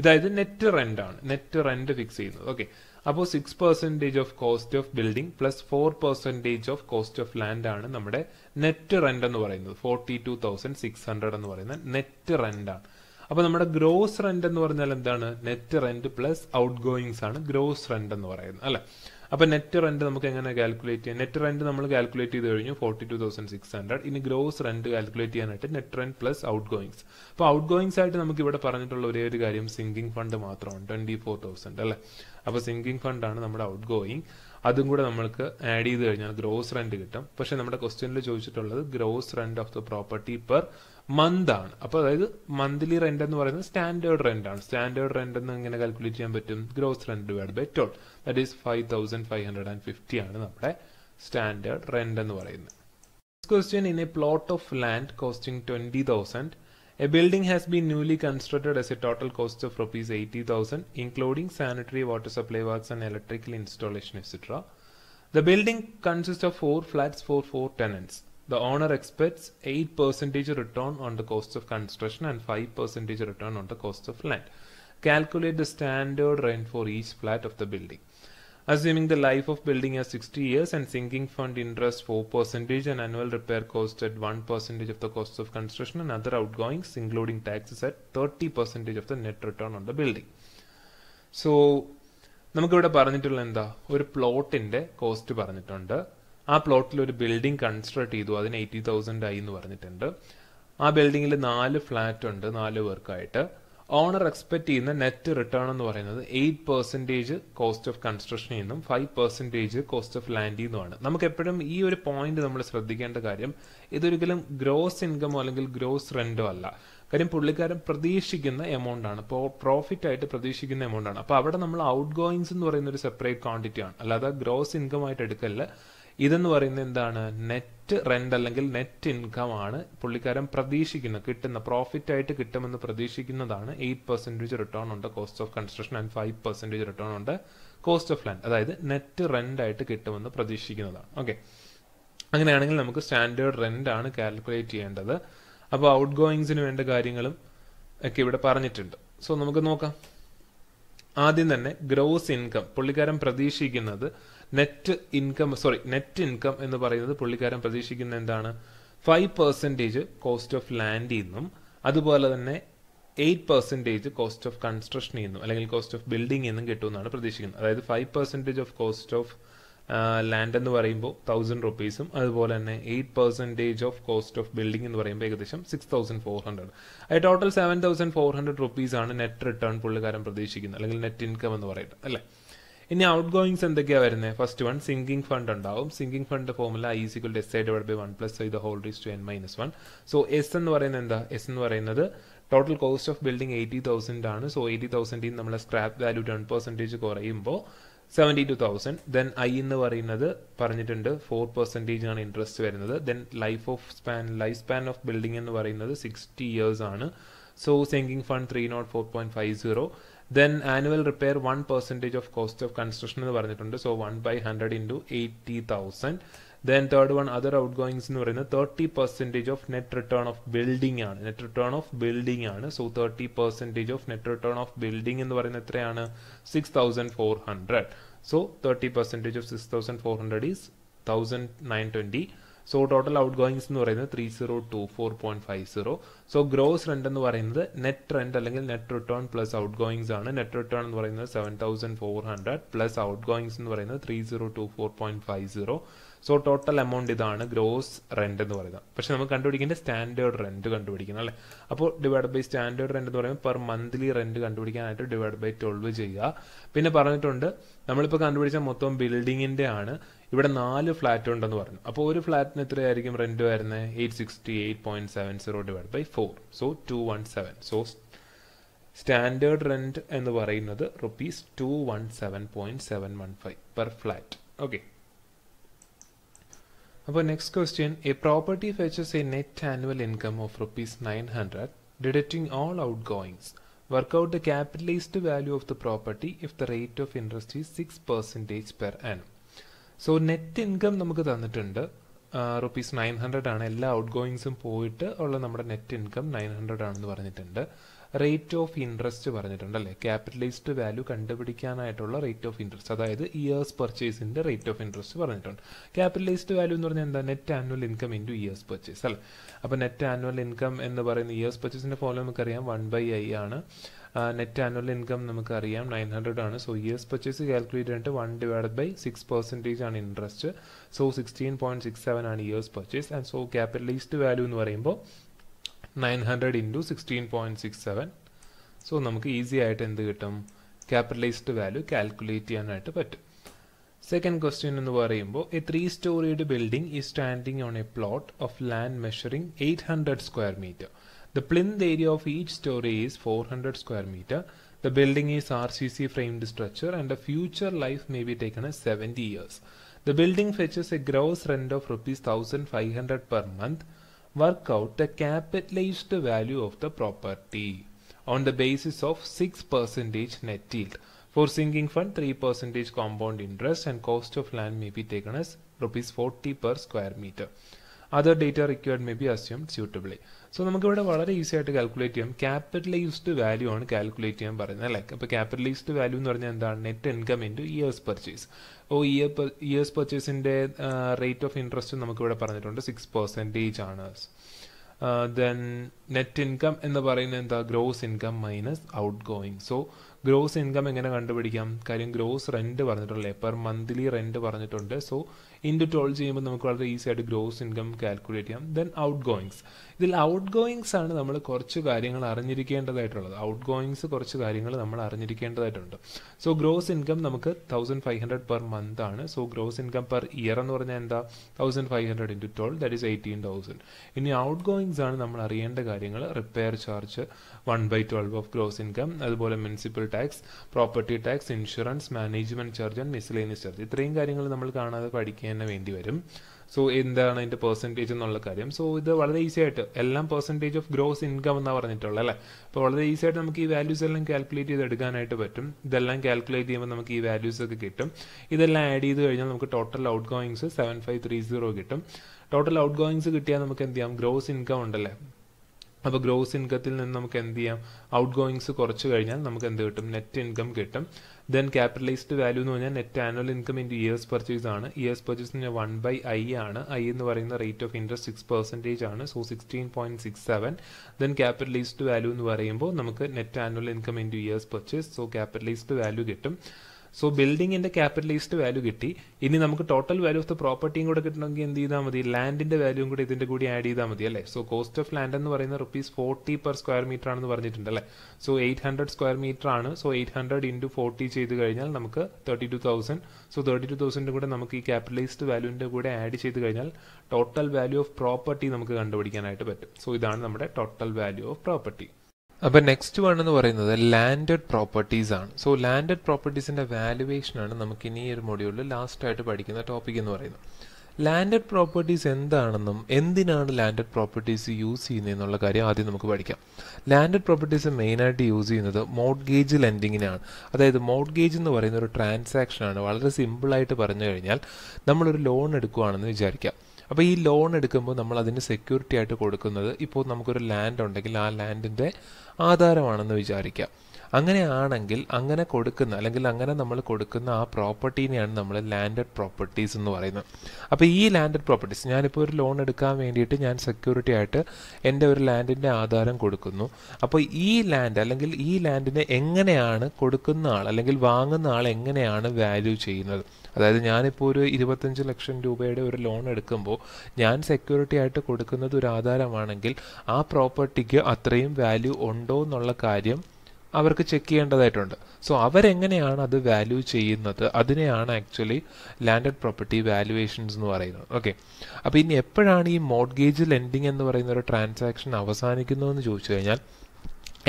[SPEAKER 1] ഇതായത് നെറ്റ് റെൻ്റ് ആണ് നെറ്റ് റെൻറ്റ് ഫിക്സ് ചെയ്യുന്നത് ഓക്കെ അപ്പോൾ six percentage of cost of building plus four percentage of cost of land ആണ് നമ്മുടെ നെറ്റ് റെൻ്റ് എന്ന് പറയുന്നത് forty two thousand six hundred എന്ന് പറയുന്ന നെറ്റ് റെൻ്റ് ആണ് അപ്പോൾ നമ്മുടെ ഗ്രോസ് റെന്റ് എന്ന് പറഞ്ഞാൽ എന്താണ് net rent plus outgoings ആണ് ഗ്രോസ് റെന്റ് എന്ന് പറയുന്നത് അല്ലേ അപ്പോൾ നെറ്റ് റെന്റ് നമുക്ക് എങ്ങനെ കാൽക്കുലേറ്റ് ചെയ്യാം നെറ്റ് റെന്റ് നമ്മൾ കാൽക്കുലേറ്റ് ചെയ്ത് കഴിഞ്ഞു forty two thousand six hundred ഇനി ഗ്രോസ് റെന്റ് കാൽക്കുലേറ്റ് ചെയ്യാനായിട്ട് net rent plus outgoings അപ്പോൾ ഔട്ട് ഗോയിങ്സ് ആയിട്ട് നമുക്ക് ഇവിടെ പറഞ്ഞിട്ടുള്ള ഒരേ ഒരു കാര്യം സിങ്കിങ് ഫണ്ട് മാത്രമാണ് ട്വന്റി ഫോർ തൗസൻഡ് അല്ലേ അപ്പോൾ സിങ്കിങ് ഫണ്ടാണ് നമ്മുടെ ഔട്ട് ഗോയിങ് അതും കൂടെ നമ്മൾക്ക് ആഡ് ചെയ്ത് കഴിഞ്ഞാൽ ഗ്രോസ് റെന്റ് കിട്ടും പക്ഷേ നമ്മുടെ ക്വസ്റ്റ്യനിൽ ചോദിച്ചിട്ടുള്ളത് gross rent of the property per മന്താണ് അപ്പോൾ അതായത് മന്ത്ലി റെന്റ് എന്ന് പറയുന്നത് സ്റ്റാൻഡേർഡ് റെന്റ് ആണ് സ്റ്റാൻഡേർഡ് റെന്റ് എന്ന് എങ്ങനെ കാൽക്കുലേറ്റ് ചെയ്യാൻ പറ്റും gross rent divide by twelve that is five thousand five hundred and fifty ആണ് നമ്മുടെ സ്റ്റാൻഡേർഡ് റെന്റ് എന്ന് പറയുന്നത് question in a plot of land costing 20,000 a building has been newly constructed as a total cost of rupees 80,000 including sanitary water supply works and electrical installation etc. The building consists of four flats for four tenants the owner expects 8% return on the cost of construction and 5% return on the cost of land. Calculate the standard rent for each flat of the building. Assuming the life of building is 60 years and sinking fund interest 4% and annual repair cost at 1% of the cost of construction and other outgoings including taxes at 30% of the net return on the building. So നമുക്കിവിടെ പറഞ്ഞിട്ടുള്ള എന്താ ഒരു പ്ലോട്ടിൻ്റെ cost പറഞ്ഞിട്ടുണ്ട് ആ പ്ലോട്ടിൽ ഒരു building construct ചെയ്തു അതിന് eighty thousand ആയി എന്ന് പറഞ്ഞിട്ടുണ്ട് ആ ബിൽഡിങ്ങിൽ നാല് ഫ്ലാറ്റ് ഉണ്ട് നാല് പേർക്കായിട്ട് ഓണർ എക്സ്പെക്ട് ചെയ്യുന്ന നെറ്റ് റിട്ടേൺ എന്ന് പറയുന്നത് എയ്റ്റ് പെർസെൻറ്റേജ് കോസ്റ്റ് ഓഫ് കൺസ്ട്രക്ഷനിൽ നിന്നും ഫൈവ് പെർസെൻറ്റേജ് കോസ്റ്റ് ഓഫ് ലാൻഡിൽ നിന്നുമാണ് നമുക്ക് എപ്പോഴും ഈ ഒരു പോയിന്റ് നമ്മൾ ശ്രദ്ധിക്കേണ്ട കാര്യം ഇതൊരിക്കലും ഗ്രോസ് ഇൻകമോ അല്ലെങ്കിൽ ഗ്രോസ് റെന്റോ അല്ല കാര്യം പുള്ളിക്കാരൻ പ്രതീക്ഷിക്കുന്ന എമൗണ്ട് ആണ് ഇപ്പോൾ പ്രോഫിറ്റ് ആയിട്ട് പ്രതീക്ഷിക്കുന്ന എമൗണ്ട് ആണ് അപ്പോൾ അവിടെ നമ്മൾ ഔട്ട് ഗോയിങ്സ് എന്ന് പറയുന്ന ഒരു സെപ്പറേറ്റ് ക്വാണ്ടിറ്റി ആണ് അല്ലാതെ ഗ്രോസ് ഇൻകം ആയിട്ട് എടുക്കല്ല ഇതെന്ന് പറയുന്നത് എന്താണ് നെറ്റ് റെന്റ് അല്ലെങ്കിൽ നെറ്റ് ഇൻകം ആണ് പുള്ളിക്കാരൻ പ്രതീക്ഷിക്കുന്ന കിട്ടുന്ന പ്രോഫിറ്റ് ആയിട്ട് കിട്ടുമെന്ന് പ്രതീക്ഷിക്കുന്നതാണ് എയ്റ്റ് പെർസെന്റേജ് റിട്ടേൺ ഉണ്ട് cost of construction and five percentage return ഉണ്ട് കോസ്റ്റ് ഓഫ് ലാൻഡ് അതായത് നെറ്റ് റെന്റ് ആയിട്ട് കിട്ടുമെന്ന് പ്രതീക്ഷിക്കുന്നതാണ് ഓക്കെ അങ്ങനെയാണെങ്കിൽ നമുക്ക് സ്റ്റാൻഡേർഡ് റെന്റ് ആണ് കാൽക്കുലേറ്റ് ചെയ്യേണ്ടത് അപ്പോൾ ഔട്ട് ഗോയിങ്സിന് വേണ്ട കാര്യങ്ങളും ഒക്കെ ഇവിടെ പറഞ്ഞിട്ടുണ്ട് സോ നമുക്ക് നോക്കാം ആദ്യം തന്നെ ഗ്രോസ് ഇൻകം പുള്ളിക്കാരൻ പ്രതീക്ഷിക്കുന്നത് net income sorry net income എന്ന് പറയുന്നത് പുള്ളിക്കാരൻ പ്രതീക്ഷിക്കുന്ന എന്താണ് ഫൈവ് പെർസെൻറ്റേജ് കോസ്റ്റ് ഓഫ് ലാൻഡിൽ നിന്നും അതുപോലെ തന്നെ eight percentage cost of construction നിന്നും അല്ലെങ്കിൽ കോസ്റ്റ് ഓഫ് ബിൽഡിംഗ് നിന്നും കിട്ടുമെന്നാണ് പ്രതീക്ഷിക്കുന്നത് അതായത് five percentage of cost of land എന്ന് പറയുമ്പോൾ തൗസൻഡ് റുപ്പീസും അതുപോലെ തന്നെ eight percentage of cost of building എന്ന് പറയുമ്പോൾ ഏകദേശം സിക്സ് തൗസൻഡ് ഫോർ ഹൺഡ്രഡ് അത് total seven thousand four hundred റുപ്പീസാണ് നെറ്റ് റിട്ടേൺ പുള്ളിക്കാരൻ പ്രതീക്ഷിക്കുന്നത് അല്ലെങ്കിൽ നെറ്റ് ഇൻകം എന്ന് പറയുന്നത് അല്ലേ ഇനി ഔട്ട് ഗോയിങ്സ് എന്തൊക്കെയാണ് വരുന്നത് ഫസ്റ്റ് വൺ സിങ്കിങ് ഫണ്ട് ഉണ്ടാവും sinking fund formula is equal S I divide by one plus ഇത് whole raise to N minus one so S എന്ന് പറയുന്നത് എന്താ എസ് എന്ന് പറയുന്നത് total cost of building eighty thousand ആണ് സോ എയ്റ്റി തൗസൻഡിൽ നിന്ന് നമ്മളെ സ്ക്രാപ്പ് വാല്യൂ ടെൻ പെർസെൻറ്റേജ് കുറയുമ്പോൾ seventy two thousand then I എന്ന് പറയുന്നത് പറഞ്ഞിട്ടുണ്ട് ഫോർ പെർസെൻറ്റേജ് ആണ് ഇൻട്രസ്റ്റ് വരുന്നത് then life of span life span of building എന്ന് പറയുന്നത് സിക്സ്റ്റി ഇയേഴ്സ് ആണ് so sinking fund three nought four point five zero then annual repair one percentage of cost of construction എന്ന് പറഞ്ഞിട്ടുണ്ട് so one by hundred into eighty thousand then third one other outgoings എന്ന് പറയുന്നത് thirty percentage of net return of building ആണ് net return of building ആണ് so thirty percentage of net return of building എന്ന് പറയുന്നത് എത്രയാണ് six thousand four hundred so thirty percentage of six thousand four hundred is thousand nine twenty so total outgoings എന്ന് പറയുന്നത് three zero two four point five zero so gross rent എന്ന് പറയുന്നത് net rent അല്ലെങ്കിൽ net return plus outgoings ആണ് net return എന്ന് പറയുന്നത് seven thousand four hundred plus outgoings എന്ന് പറയുന്നത് three zero two four point five zero so total amount ഇതാണ് gross rent എന്ന് പറയുന്നത് പക്ഷേ നമുക്ക് കണ്ടുപിടിക്കേണ്ട സ്റ്റാൻഡേർഡ് റെൻറ്റ് കണ്ടുപിടിക്കണം അല്ലേ അപ്പോൾ ഡിവൈഡ് ബൈ സ്റ്റാൻഡേർഡ് റെൻറ്റ് എന്ന് പറയുമ്പോൾ പെർ മന്ത്ലി റെൻറ്റ് കണ്ടുപിടിക്കാനായിട്ട് ഡിവൈഡ് ബൈ ട്വൽവ് ചെയ്യുക പിന്നെ പറഞ്ഞിട്ടുണ്ട് നമ്മളിപ്പോൾ കണ്ടുപിടിച്ച മൊത്തം ബിൽഡിങ്ങിൻ്റെ ആണ് ഇവിടെ നാല് ഫ്ലാറ്റ് ഉണ്ടെന്ന് പറഞ്ഞു അപ്പോൾ ഒരു ഫ്ലാറ്റിന് എത്രയായിരിക്കും റെൻറ്റ് വരുന്നത് eight sixty eight point seven zero divide by four so two one seven so standard rent എന്ന് പറയുന്നത് rupees two one seven point seven one five per flat okay അപ്പോൾ next question a property fetches a net annual income of rupees nine hundred deducting all outgoings work out the capitalised value of the property if the rate of interest is six percentage per annum so net income നമുക്ക് തന്നിട്ടുണ്ട് rupees nine hundred ആണ് എല്ലാ out ഗോയിങ്സും പോയിട്ട് ഉള്ള നമ്മുടെ net income nine hundred ആണെന്ന് പറഞ്ഞിട്ടുണ്ട് rate of interest പറഞ്ഞിട്ടുണ്ട് അല്ലേ ക്യാപിറ്റലൈസ്ഡ് വാല്യൂ കണ്ടുപിടിക്കാനായിട്ടുള്ള റേറ്റ് ഓഫ് ഇൻട്രസ്റ്റ് അതായത് ഇയേഴ്സ് പർച്ചേസിന്റെ റേറ്റ് ഓഫ് ഇൻട്രസ്റ്റ് പറഞ്ഞിട്ടുണ്ട് ക്യാപിറ്റലൈസ്ഡ് വാല്യൂ എന്ന് പറഞ്ഞാൽ എന്താ net annual income into years purchase അല്ലേ അപ്പോൾ നെറ്റ് ആനുവൽ ഇൻകം എന്ന് പറയുന്ന ഇയേഴ്സ് പർച്ചേസിന്റെ ഫോളോ നമുക്കറിയാം വൺ ബൈ ഐ ആണ് നെറ്റ് ആനുവൽ ഇൻകം നമുക്കറിയാം നയൻ ഹൺഡ്രഡ് ആണ് സോ ഇയേഴ്സ് പർച്ചേസ് കാൽക്കുലേറ്റ് ചെയ്തിട്ട് one divide by six percentage ആണ് interest so sixteen point six seven ആണ് years purchase and so capitalised value എന്ന് പറയുമ്പോൾ 900 into 16.67 so namukku easy aayittu endu kittum capitalized value calculate cheyanayittu pattu second question ennu parayumbo a three storied building is standing on a plot of land measuring 800 square meter the plinth area of each story is 400 square meter the building is RCC framed structure and the future life may be taken as 70 years. The building fetches a gross rent of rupees 1500 per month work out the capitalized value of the property on the basis of 6% net yield. For sinking fund, 3% compound interest and cost of land may be taken as rupees 40 per square meter. Other data required may be assumed suitably. So നമുക്കിവിടെ വളരെ easy ആയിട്ട് calculate ചെയ്യാം capitalised value ആണ് calculate ചെയ്യാൻ പറയുന്നത് അല്ലേ അപ്പോൾ capitalised value എന്ന് പറഞ്ഞാൽ എന്താണ് net income into years purchase oh year years പർച്ചേസിൻ്റെ റേറ്റ് ഓഫ് ഇൻട്രസ്റ്റ് നമുക്കിവിടെ പറഞ്ഞിട്ടുണ്ട് സിക്സ് പെർസെൻറ്റേജ് ആണ് ദെൻ നെറ്റ് ഇൻകം എന്ന് പറയുന്നത് എന്താ gross income minus outgoing so gross income എങ്ങനെ കണ്ടുപിടിക്കാം കാര്യം ഗ്രോസ് റെൻറ്റ് പറഞ്ഞിട്ടുണ്ടല്ലേ പെർ മന്ത്ലി റെൻറ്റ് പറഞ്ഞിട്ടുണ്ട് സോ ഇൻറ്റു ട്വൽവ് ചെയ്യുമ്പോൾ നമുക്ക് വളരെ ഈസി ആയിട്ട് ഗ്രോസ് ഇൻകം കാൽക്കുലേറ്റ് ചെയ്യാം ദെൻ ഔട്ട് ഗോയിങ്സ് ഇതിൽ ഔട്ട് ഗോയിങ്സ് ആണ് നമ്മൾ കുറച്ച് കാര്യങ്ങൾ അറിഞ്ഞിരിക്കേണ്ടതായിട്ടുള്ളത് ഔട്ട് ഗോയിങ്സ് കുറച്ച് കാര്യങ്ങൾ നമ്മൾ അറിഞ്ഞിരിക്കേണ്ടതായിട്ടുണ്ട് സോ ഗ്രോസ് ഇൻകം നമുക്ക് thousand five hundred per month ആണ് so gross income per year എന്ന് പറഞ്ഞാൽ എന്താ thousand five hundred into twelve that is eighteen thousand ഇനി ഔട്ട് ഗോയിങ്സ് ആണ് നമ്മൾ അറിയേണ്ട കാര്യങ്ങൾ repair charge one by twelve of gross income അതുപോലെ municipal tax property tax insurance management charge and miscellaneous charge ഇത്രയും കാര്യങ്ങൾ നമ്മൾ കാണാതെ പഠിക്കുക തന്നെ വേണ്ടി വരും സോ എന്താണ് അതിൻ്റെ പെർസെൻറ്റേജ് എന്നുള്ള കാര്യം സോ ഇത് വളരെ ഈസി ആയിട്ട് എല്ലാം പെർസെൻറ്റേജ് ഓഫ് ഗ്രോസ് ഇൻകം എന്നാണ് പറഞ്ഞിട്ടുള്ളത് അല്ലേ അപ്പോൾ വളരെ ഈസി ആയിട്ട് നമുക്ക് ഈ വാല്യൂസ് എല്ലാം കാൽക്കുലേറ്റ് ചെയ്ത് എടുക്കാനായിട്ട് പറ്റും ഇതെല്ലാം കാൽക്കുലേറ്റ് ചെയ്യുമ്പോൾ നമുക്ക് ഈ വാല്യൂസ് ഒക്കെ കിട്ടും ഇതെല്ലാം ആഡ് ചെയ്ത് കഴിഞ്ഞാൽ നമുക്ക് total outgoings seven five three zero കിട്ടും ടോട്ടൽ ഔട്ട് ഗോയിങ്സ് കിട്ടിയാൽ നമുക്ക് എന്ത് ചെയ്യാം ഗ്രോസ് ഇൻകം ഉണ്ടല്ലേ അപ്പോൾ ഗ്രോസ് ഇൻകത്തിൽ നിന്ന് നമുക്ക് എന്ത് ചെയ്യാം ഔട്ട് ഗോയിങ്സ് കുറച്ച് കഴിഞ്ഞാൽ നമുക്ക് എന്ത് കിട്ടും നെറ്റ് ഇൻകം കിട്ടും ദെൻ ക്യാപിറ്റലൈസ്ഡ് വാല്യൂ എന്ന് പറഞ്ഞാൽ net annual income in years purchase ആണ് ഇയേഴ്സ് പർച്ചേസ് എന്ന് പറഞ്ഞാൽ വൺ ബൈ ഐ ആണ് ഐ എന്ന് പറയുന്ന rate of interest six percentage ആണ് so sixteen point six seven then capitalised value എന്ന് പറയുമ്പോൾ നമുക്ക് net annual income in years purchase so capitalised value കിട്ടും സോ ബിൽഡിങ്ങിന്റെ ക്യാപിറ്റലൈസ്ഡ് വാല്യൂ കിട്ടി ഇനി നമുക്ക് ടോട്ടൽ വാല്യൂ ഓഫ് ദ പ്രോപ്പർട്ടിയും കൂടെ കിട്ടണമെങ്കിൽ എന്ത് ചെയ്താൽ മതി ലാൻഡിന്റെ വാല്യൂ കൂടെ ഇതിന്റെ കൂടി ആഡ് ചെയ്താൽ മതി അല്ലേ സോ കോസ്റ്റ് ഓഫ് ലാൻഡ് എന്ന് പറയുന്ന rupees forty per square metre ആണെന്ന് പറഞ്ഞിട്ടുണ്ട് അല്ലേ so eight hundred square metre ആണ് so eight hundred into forty ചെയ്ത് കഴിഞ്ഞാൽ നമുക്ക് thirty two thousand so thirty two thousand കൂടെ നമുക്ക് ഈ ക്യാപിറ്റലൈസ്ഡ് വാല്യൂവിന്റെ കൂടെ ആഡ് ചെയ്ത് കഴിഞ്ഞാൽ ടോട്ടൽ വാല്യൂ ഓഫ് പ്രോപ്പർട്ടി നമുക്ക് കണ്ടുപിടിക്കാനായിട്ട് പറ്റും സോ ഇതാണ് നമ്മുടെ ടോട്ടൽ വാല്യൂ ഓഫ് പ്രോപ്പർട്ടി അപ്പോൾ നെക്സ്റ്റ് വൺ എന്ന് പറയുന്നത് ലാൻഡഡ് പ്രോപ്പർട്ടീസ് ആണ് സോ ലാൻഡഡ് പ്രോപ്പർട്ടീസിൻ്റെ വാലുവേഷനാണ് നമുക്ക് ഇനി ഈ ഒരു മൊഡ്യൂളിൽ ആയിട്ട് പഠിക്കുന്ന ടോപ്പിക് എന്ന് പറയുന്നത് ലാൻഡഡ് പ്രോപ്പർട്ടീസ് എന്താണെന്നും എന്തിനാണ് ലാൻഡഡ് പ്രോപ്പർട്ടീസ് യൂസ് ചെയ്യുന്നതെന്നുള്ള കാര്യം ആദ്യം നമുക്ക് പഠിക്കാം ലാൻഡഡ് പ്രോപ്പർട്ടീസ് മെയിനായിട്ട് യൂസ് ചെയ്യുന്നത് മോഡ്ഗേജ് ലെൻഡിങ്ങിനാണ് അതായത് മോഡ്ഗേജ് എന്ന് പറയുന്ന ഒരു ട്രാൻസാക്ഷനാണ് വളരെ സിമ്പിളായിട്ട് പറഞ്ഞു കഴിഞ്ഞാൽ നമ്മളൊരു ലോൺ എടുക്കുകയാണെന്ന് വിചാരിക്കുക അപ്പോൾ ഈ ലോൺ എടുക്കുമ്പോൾ നമ്മൾ അതിന് സെക്യൂരിറ്റി ആയിട്ട് കൊടുക്കുന്നത് ഇപ്പോൾ നമുക്കൊരു ലാൻഡ് ഉണ്ടെങ്കിൽ ആ ലാൻഡിൻ്റെ ആധാരമാണെന്ന് വിചാരിക്കാം അങ്ങനെയാണെങ്കിൽ അങ്ങനെ കൊടുക്കുന്ന അല്ലെങ്കിൽ അങ്ങനെ നമ്മൾ കൊടുക്കുന്ന ആ പ്രോപ്പർട്ടീനെയാണ് നമ്മൾ ലാൻഡഡ് പ്രോപ്പർട്ടീസ് എന്ന് പറയുന്നത് അപ്പോൾ ഈ ലാൻഡഡ് പ്രോപ്പർട്ടീസ് ഞാനിപ്പോൾ ഒരു ലോൺ എടുക്കാൻ വേണ്ടിയിട്ട് ഞാൻ സെക്യൂരിറ്റി ആയിട്ട് എൻ്റെ ഒരു ലാൻഡിൻ്റെ ആധാരം കൊടുക്കുന്നു അപ്പോൾ ഈ ലാൻഡ് അല്ലെങ്കിൽ ഈ ലാൻഡിനെ എങ്ങനെയാണ് കൊടുക്കുന്ന ആൾ അല്ലെങ്കിൽ വാങ്ങുന്ന ആൾ എങ്ങനെയാണ് വാല്യൂ ചെയ്യുന്നത് അതായത് ഞാനിപ്പോൾ ഒരു ഇരുപത്തഞ്ച് ലക്ഷം രൂപയുടെ ഒരു ലോൺ എടുക്കുമ്പോൾ ഞാൻ സെക്യൂരിറ്റി ആയിട്ട് കൊടുക്കുന്നത് ഒരു ആധാരമാണെങ്കിൽ ആ പ്രോപ്പർട്ടിക്ക് അത്രയും വാല്യൂ ഉണ്ടോ എന്നുള്ള കാര്യം അവർക്ക് ചെക്ക് ചെയ്യേണ്ടതായിട്ടുണ്ട് സോ അവരെങ്ങനെയാണ് അത് വാല്യൂ ചെയ്യുന്നത് അതിനെയാണ് ആക്ച്വലി ലാൻഡഡ് പ്രോപ്പർട്ടി വാല്യുവേഷൻസ് എന്ന് പറയുന്നത് ഓക്കെ അപ്പോൾ ഇനി എപ്പോഴാണ് ഈ മോഡ്ഗേജ് ലെൻഡിങ് എന്ന് പറയുന്ന ഒരു ട്രാൻസാക്ഷൻ അവസാനിക്കുന്നതെന്ന് ചോദിച്ചു കഴിഞ്ഞാൽ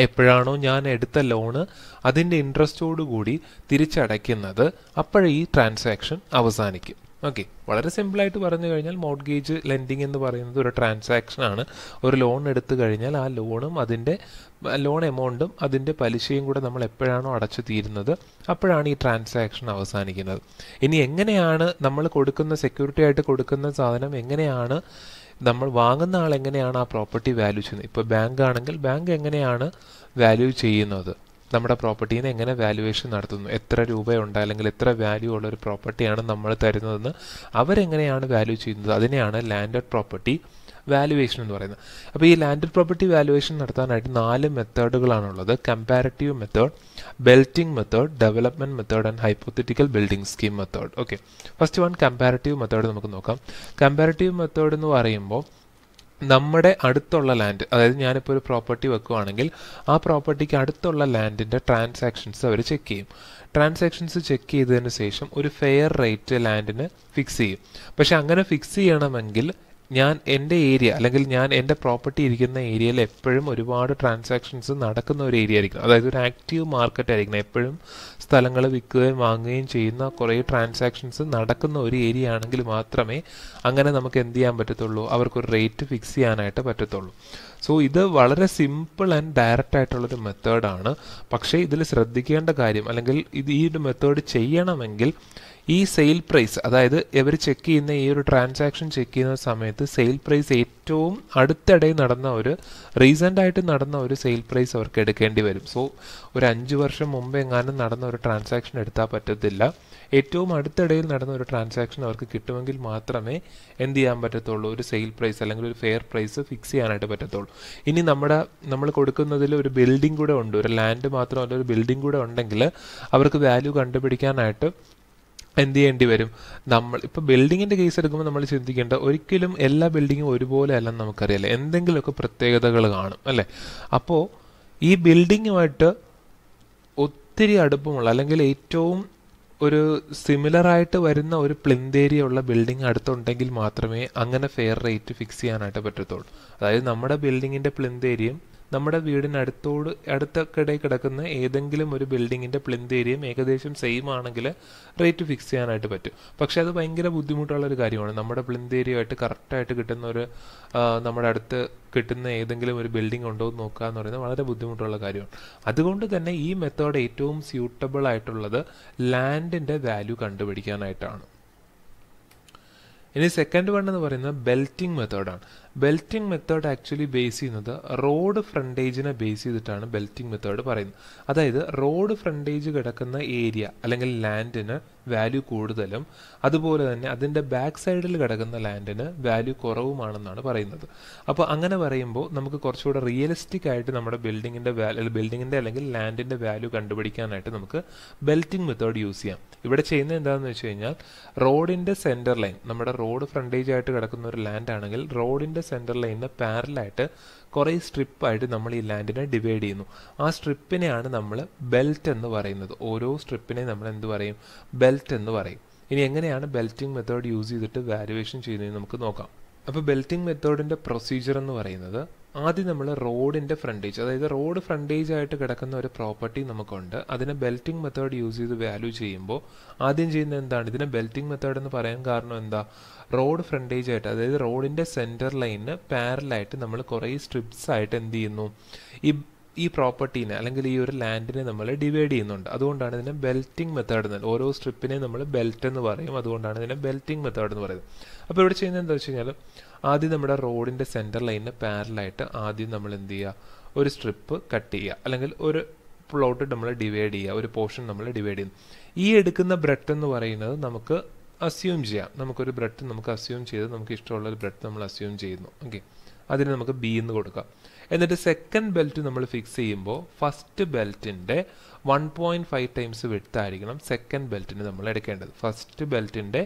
[SPEAKER 1] എപ്പോഴാണോ ഞാൻ എടുത്ത ലോണ് അതിൻ്റെ ഇൻട്രസ്റ്റോടു കൂടി തിരിച്ചടയ്ക്കുന്നത് അപ്പോഴേ ഈ ട്രാൻസാക്ഷൻ അവസാനിക്കും ഓക്കെ വളരെ സിമ്പിളായിട്ട് പറഞ്ഞു കഴിഞ്ഞാൽ മോഡ്ഗേജ് ലെൻഡിങ് എന്ന് പറയുന്നത് ഒരു ട്രാൻസാക്ഷൻ ആണ് ഒരു ലോൺ എടുത്തു കഴിഞ്ഞാൽ ആ ലോണും അതിൻ്റെ ലോൺ എമൗണ്ടും അതിൻ്റെ പലിശയും കൂടെ നമ്മൾ എപ്പോഴാണോ അടച്ചു തീരുന്നത് അപ്പോഴാണ് ഈ ട്രാൻസാക്ഷൻ അവസാനിക്കുന്നത് ഇനി എങ്ങനെയാണ് നമ്മൾ കൊടുക്കുന്ന സെക്യൂരിറ്റി ആയിട്ട് കൊടുക്കുന്ന സാധനം എങ്ങനെയാണ് നമ്മൾ വാങ്ങുന്ന ആൾ എങ്ങനെയാണ് ആ പ്രോപ്പർട്ടി വാല്യൂ ചെയ്യുന്നത് ഇപ്പോൾ ബാങ്ക് ആണെങ്കിൽ ബാങ്ക് എങ്ങനെയാണ് വാല്യൂ ചെയ്യുന്നത് നമ്മുടെ പ്രോപ്പർട്ടീനെ എങ്ങനെ വാല്യുവേഷൻ നടത്തുന്നു എത്ര രൂപയുണ്ട് അല്ലെങ്കിൽ എത്ര വാല്യൂ ഉള്ള ഒരു പ്രോപ്പർട്ടിയാണ് നമ്മൾ തരുന്നതെന്ന് അവരെങ്ങനെയാണ് വാല്യൂ ചെയ്യുന്നത് അതിനെയാണ് ലാൻഡഡ് പ്രോപ്പർട്ടി വാല്യുവേഷൻ എന്ന് പറയുന്നത് അപ്പോൾ ഈ ലാൻഡഡ് പ്രോപ്പർട്ടി വാല്യുവേഷൻ നടത്താനായിട്ട് നാല് മെത്തേഡുകളാണുള്ളത് comparative method belting method development method and hypothetical building scheme method okay first one comparative method നമുക്ക് നോക്കാം കമ്പാരറ്റീവ് മെത്തേഡ് എന്ന് പറയുമ്പോൾ നമ്മുടെ അടുത്തുള്ള ലാൻഡ് അതായത് ഞാനിപ്പോൾ ഒരു പ്രോപ്പർട്ടി വെക്കുവാണെങ്കിൽ ആ പ്രോപ്പർട്ടിക്ക് അടുത്തുള്ള ലാൻഡിൻ്റെ ട്രാൻസാക്ഷൻസ് അവർ ചെക്ക് ചെയ്യും ട്രാൻസാക്ഷൻസ് ചെക്ക് ചെയ്തതിന് ശേഷം ഒരു ഫെയർ റേറ്റ് ലാൻഡിന് ഫിക്സ് ചെയ്യും പക്ഷെ അങ്ങനെ ഫിക്സ് ചെയ്യണമെങ്കിൽ ഞാൻ എൻ്റെ ഏരിയ അല്ലെങ്കിൽ ഞാൻ എൻ്റെ പ്രോപ്പർട്ടി ഇരിക്കുന്ന ഏരിയയിൽ എപ്പോഴും ഒരുപാട് ട്രാൻസാക്ഷൻസ് നടക്കുന്ന ഒരു ഏരിയ ആയിരിക്കും അതായത് ഒരു ആക്റ്റീവ് മാർക്കറ്റ് ആയിരിക്കണം എപ്പോഴും സ്ഥലങ്ങൾ വിൽക്കുകയും വാങ്ങുകയും ചെയ്യുന്ന കുറേ ട്രാൻസാക്ഷൻസ് നടക്കുന്ന ഒരു ഏരിയ ആണെങ്കിൽ മാത്രമേ അങ്ങനെ നമുക്ക് എന്ത് ചെയ്യാൻ പറ്റത്തുള്ളൂ അവർക്കൊരു റേറ്റ് ഫിക്സ് ചെയ്യാനായിട്ട് പറ്റത്തുള്ളൂ സോ ഇത് വളരെ സിമ്പിൾ ആൻഡ് ഡയറക്റ്റ് ആയിട്ടുള്ളൊരു മെത്തേഡാണ് പക്ഷേ ഇതിൽ ശ്രദ്ധിക്കേണ്ട കാര്യം അല്ലെങ്കിൽ ഇത് ഈ ഒരു മെത്തേഡ് ചെയ്യണമെങ്കിൽ ഈ സെയിൽ പ്രൈസ് അതായത് ഇവർ ചെക്ക് ചെയ്യുന്ന ഈ ഒരു ട്രാൻസാക്ഷൻ ചെക്ക് ചെയ്യുന്ന സമയത്ത് സെയിൽ പ്രൈസ് ഏറ്റവും അടുത്തിടെ നടന്ന ഒരു റീസെൻ്റ് ആയിട്ട് നടന്ന ഒരു സെയിൽ പ്രൈസ് അവർക്ക് എടുക്കേണ്ടി വരും സോ ഒരു അഞ്ച് വർഷം മുമ്പ് എങ്ങാനും നടന്ന ഒരു ട്രാൻസാക്ഷൻ എടുത്താൽ പറ്റത്തില്ല ഏറ്റവും അടുത്തിടയിൽ നടന്ന ഒരു ട്രാൻസാക്ഷൻ അവർക്ക് കിട്ടുമെങ്കിൽ മാത്രമേ എന്ത് ചെയ്യാൻ പറ്റത്തുള്ളൂ ഒരു സെയിൽ പ്രൈസ് അല്ലെങ്കിൽ ഒരു ഫെയർ പ്രൈസ് ഫിക്സ് ചെയ്യാനായിട്ട് പറ്റത്തുള്ളൂ ഇനി നമ്മുടെ നമ്മൾ കൊടുക്കുന്നതിൽ ഒരു ബിൽഡിംഗ് കൂടെ ഉണ്ട് ഒരു ലാൻഡ് മാത്രമല്ല ഒരു ബിൽഡിംഗ് കൂടെ ഉണ്ടെങ്കിൽ അവർക്ക് വാല്യൂ കണ്ടുപിടിക്കാനായിട്ട് എന്ത് ചെയ്യേണ്ടി വരും നമ്മൾ ഇപ്പോൾ ബിൽഡിങ്ങിൻ്റെ കേസ് എടുക്കുമ്പോൾ നമ്മൾ ചിന്തിക്കേണ്ട ഒരിക്കലും എല്ലാ ബിൽഡിങ്ങും ഒരുപോലെ അല്ലെന്ന് നമുക്കറിയില്ല എന്തെങ്കിലുമൊക്കെ പ്രത്യേകതകൾ കാണും അല്ലേ അപ്പോൾ ഈ ബിൽഡിങ്ങുമായിട്ട് ഒത്തിരി അടുപ്പമുള്ള അല്ലെങ്കിൽ ഏറ്റവും ഒരു സിമിലർ ആയിട്ട് വരുന്ന ഒരു പ്ലിന്തേരിയ ഉള്ള ബിൽഡിംഗ് അടുത്തുണ്ടെങ്കിൽ മാത്രമേ അങ്ങനെ ഫെയർ റേറ്റ് ഫിക്സ് ചെയ്യാനായിട്ട് പറ്റത്തുള്ളൂ അതായത് നമ്മുടെ ബിൽഡിങ്ങിൻ്റെ പ്ലിന്തേരിയും നമ്മുടെ വീടിനടുത്തോട് അടുത്തക്കിടെ കിടക്കുന്ന ഏതെങ്കിലും ഒരു ബിൽഡിങ്ങിൻ്റെ പ്ലിന്ത് ഏരിയയും ഏകദേശം സെയിം ആണെങ്കിൽ റേറ്റ് ഫിക്സ് ചെയ്യാനായിട്ട് പറ്റും പക്ഷേ അത് ഭയങ്കര ബുദ്ധിമുട്ടുള്ള ഒരു കാര്യമാണ് നമ്മുടെ പ്ലിന്ത് ഏരിയയുമായിട്ട് കറക്റ്റായിട്ട് കിട്ടുന്ന ഒരു നമ്മുടെ അടുത്ത് കിട്ടുന്ന ഏതെങ്കിലും ഒരു ബിൽഡിംഗ് ഉണ്ടോ എന്ന് നോക്കുക എന്ന് പറയുന്നത് വളരെ ബുദ്ധിമുട്ടുള്ള കാര്യമാണ് അതുകൊണ്ട് തന്നെ ഈ മെത്തേഡ് ഏറ്റവും സ്യൂട്ടബിൾ ആയിട്ടുള്ളത് ലാൻഡിൻ്റെ വാല്യൂ കണ്ടുപിടിക്കാനായിട്ടാണ് ഇനി സെക്കൻഡ് വൺ എന്ന് പറയുന്നത് ബെൽറ്റിംഗ് മെത്തേഡാണ് ബെൽറ്റിംഗ് മെത്തേഡ് ആക്ച്വലി ബേസ് ചെയ്യുന്നത് റോഡ് ഫ്രണ്ടേജിനെ ബേസ് ചെയ്തിട്ടാണ് ബെൽറ്റിംഗ് മെത്തേഡ് പറയുന്നത് അതായത് റോഡ് ഫ്രണ്ടേജ് കിടക്കുന്ന ഏരിയ അല്ലെങ്കിൽ ലാൻഡിന് വാല്യൂ കൂടുതലും അതുപോലെ തന്നെ അതിൻ്റെ ബാക്ക് സൈഡിൽ കിടക്കുന്ന ലാൻഡിന് വാല്യൂ കുറവുമാണെന്നാണ് പറയുന്നത് അപ്പോൾ അങ്ങനെ പറയുമ്പോൾ നമുക്ക് കുറച്ചുകൂടെ റിയലിസ്റ്റിക് ആയിട്ട് നമ്മുടെ ബിൽഡിങ്ങിൻ്റെ വാല്യൂ ബിൽഡിങ്ങിൻ്റെ അല്ലെങ്കിൽ ലാൻഡിൻ്റെ വാല്യൂ കണ്ടുപിടിക്കാനായിട്ട് നമുക്ക് ബെൽറ്റിംഗ് മെത്തേഡ് യൂസ് ചെയ്യാം ഇവിടെ ചെയ്യുന്നത് എന്താണെന്ന് വെച്ച് കഴിഞ്ഞാൽ റോഡിൻ്റെ സെൻറ്റർ ലൈൻ നമ്മുടെ റോഡ് ഫ്രണ്ടേജ് ആയിട്ട് കിടക്കുന്ന ഒരു ലാൻഡ് ആണെങ്കിൽ റോഡിൻ്റെ ലാൻഡിൻ്റെ സെൻറ്റർ ലൈനിന് പാരലായിട്ട് കുറേ സ്ട്രിപ്പായിട്ട് നമ്മൾ ഈ ലാൻഡിനെ ഡിവൈഡ് ചെയ്യുന്നു ആ സ്ട്രിപ്പിനെയാണ് നമ്മൾ ബെൽറ്റ് എന്ന് പറയുന്നത് ഓരോ സ്ട്രിപ്പിനെ നമ്മൾ എന്ത് പറയും ബെൽറ്റ് എന്ന് പറയും ഇനി എങ്ങനെയാണ് ബെൽറ്റിംഗ് മെത്തേഡ് യൂസ് ചെയ്തിട്ട് വാല്യുവേഷൻ ചെയ്യുന്നതെന്ന് നമുക്ക് നോക്കാം അപ്പോൾ ബെൽറ്റിംഗ് മെത്തേഡിൻ്റെ പ്രൊസീജിയർ എന്ന് പറയുന്നത് ആദ്യം നമ്മൾ റോഡിൻ്റെ ഫ്രണ്ടേജ് അതായത് റോഡ് ഫ്രണ്ടേജ് ആയിട്ട് കിടക്കുന്ന ഒരു പ്രോപ്പർട്ടി നമുക്കുണ്ട് അതിനെ ബെൽറ്റിംഗ് മെത്തേഡ് യൂസ് ചെയ്ത് വാല്യൂ ചെയ്യുമ്പോൾ ആദ്യം ചെയ്യുന്നത് എന്താണ് ഇതിനെ ബെൽറ്റിംഗ് മെത്തേഡ് എന്ന് പറയാൻ കാരണം എന്താ റോഡ് ഫ്രണ്ടേജ് ആയിട്ട് അതായത് റോഡിൻ്റെ സെൻറ്റർ ലൈനിന് പാരലായിട്ട് നമ്മൾ കുറേ സ്ട്രിപ്സ് ആയിട്ട് എന്ത് ചെയ്യുന്നു ഈ ഈ പ്രോപ്പർട്ടീനെ അല്ലെങ്കിൽ ഈ ഒരു ലാൻഡിനെ നമ്മൾ ഡിവൈഡ് ചെയ്യുന്നുണ്ട് അതുകൊണ്ടാണ് ഇതിനെ ബെൽറ്റിംഗ് മെത്തേഡ് എന്ന് ഓരോ സ്ട്രിപ്പിനെ നമ്മൾ ബെൽറ്റ് എന്ന് പറയും അതുകൊണ്ടാണ് ഇതിനെ ബെൽറ്റിംഗ് മെത്തേഡ് എന്ന് പറയുന്നത് അപ്പോൾ ഇവിടെ ചെയ്യുന്നത് എന്താ വെച്ച് കഴിഞ്ഞാൽ ആദ്യം നമ്മുടെ റോഡിൻ്റെ സെൻറ്റർ ലൈനിന് പാരലായിട്ട് ആദ്യം നമ്മൾ എന്ത് ചെയ്യുക ഒരു സ്ട്രിപ്പ് കട്ട് ചെയ്യുക അല്ലെങ്കിൽ ഒരു പ്ലോട്ട് നമ്മൾ ഡിവൈഡ് ചെയ്യുക ഒരു പോർഷൻ നമ്മൾ ഡിവൈഡ് ചെയ്യുന്നു ഈ എടുക്കുന്ന ബ്രെഡ് എന്ന് പറയുന്നത് നമുക്ക് അസ്യൂം ചെയ്യാം നമുക്കൊരു ബ്രെഡ് നമുക്ക് അസ്യൂം ചെയ്ത് നമുക്ക് ഇഷ്ടമുള്ള ഒരു ബ്രെഡ് നമ്മൾ അസ്യൂം ചെയ്യുന്നു ഓക്കെ അതിന് നമുക്ക് ബി എന്ന് കൊടുക്കാം എന്നിട്ട് സെക്കൻഡ് ബെൽറ്റ് നമ്മൾ ഫിക്സ് ചെയ്യുമ്പോൾ ഫസ്റ്റ് ബെൽറ്റിൻ്റെ വൺ പോയിൻറ്റ് ഫൈവ് ടൈംസ് വിട്ടായിരിക്കണം സെക്കൻഡ് ബെൽറ്റിന് നമ്മൾ എടുക്കേണ്ടത് ഫസ്റ്റ് ബെൽറ്റിൻ്റെ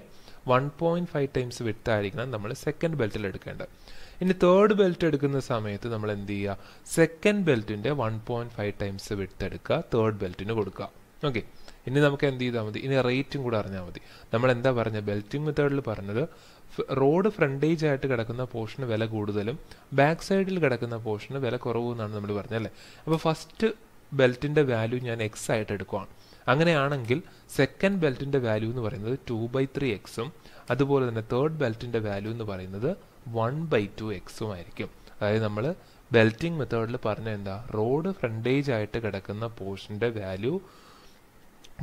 [SPEAKER 1] വൺ പോയിൻറ്റ് ഫൈവ് ടൈംസ് വിട്ടായിരിക്കണം നമ്മൾ സെക്കൻഡ് ബെൽറ്റിൽ എടുക്കേണ്ടത് ഇനി തേർഡ് ബെൽറ്റ് എടുക്കുന്ന സമയത്ത് നമ്മൾ എന്ത് ചെയ്യുക സെക്കൻഡ് ബെൽറ്റിൻ്റെ വൺ പോയിൻറ്റ് ഫൈവ് ടൈംസ് വിട്ടെടുക്കുക എടുക്കുക തേർഡ് ബെൽറ്റിന് കൊടുക്കുക ഓക്കെ ഇനി നമുക്ക് എന്ത് ചെയ്താൽ മതി ഇനി റേറ്റും കൂടെ അറിഞ്ഞാൽ മതി നമ്മൾ എന്താ പറഞ്ഞത് ബെൽറ്റിംഗ് മെത്തേഡിൽ പറഞ്ഞത് റോഡ് ഫ്രണ്ടേജ് ആയിട്ട് കിടക്കുന്ന പോർഷന് വില കൂടുതലും ബാക്ക് സൈഡിൽ കിടക്കുന്ന പോർഷന് വില കുറവെന്നാണ് നമ്മൾ പറഞ്ഞത് അല്ലേ അപ്പോൾ ഫസ്റ്റ് ബെൽറ്റിൻ്റെ വാല്യൂ ഞാൻ എക്സ് ആയിട്ട് എടുക്കുവാണ് അങ്ങനെയാണെങ്കിൽ സെക്കൻഡ് ബെൽറ്റിൻ്റെ വാല്യൂ എന്ന് പറയുന്നത് ടു ബൈ ത്രീ എക്സും അതുപോലെ തന്നെ തേർഡ് ബെൽറ്റിൻ്റെ വാല്യൂ എന്ന് പറയുന്നത് വൺ ബൈ ടു എക്സും ആയിരിക്കും അതായത് നമ്മൾ ബെൽറ്റിംഗ് മെത്തേഡിൽ പറഞ്ഞ എന്താ റോഡ് ഫ്രണ്ടേജ് ആയിട്ട് കിടക്കുന്ന പോർഷൻ്റെ വാല്യൂ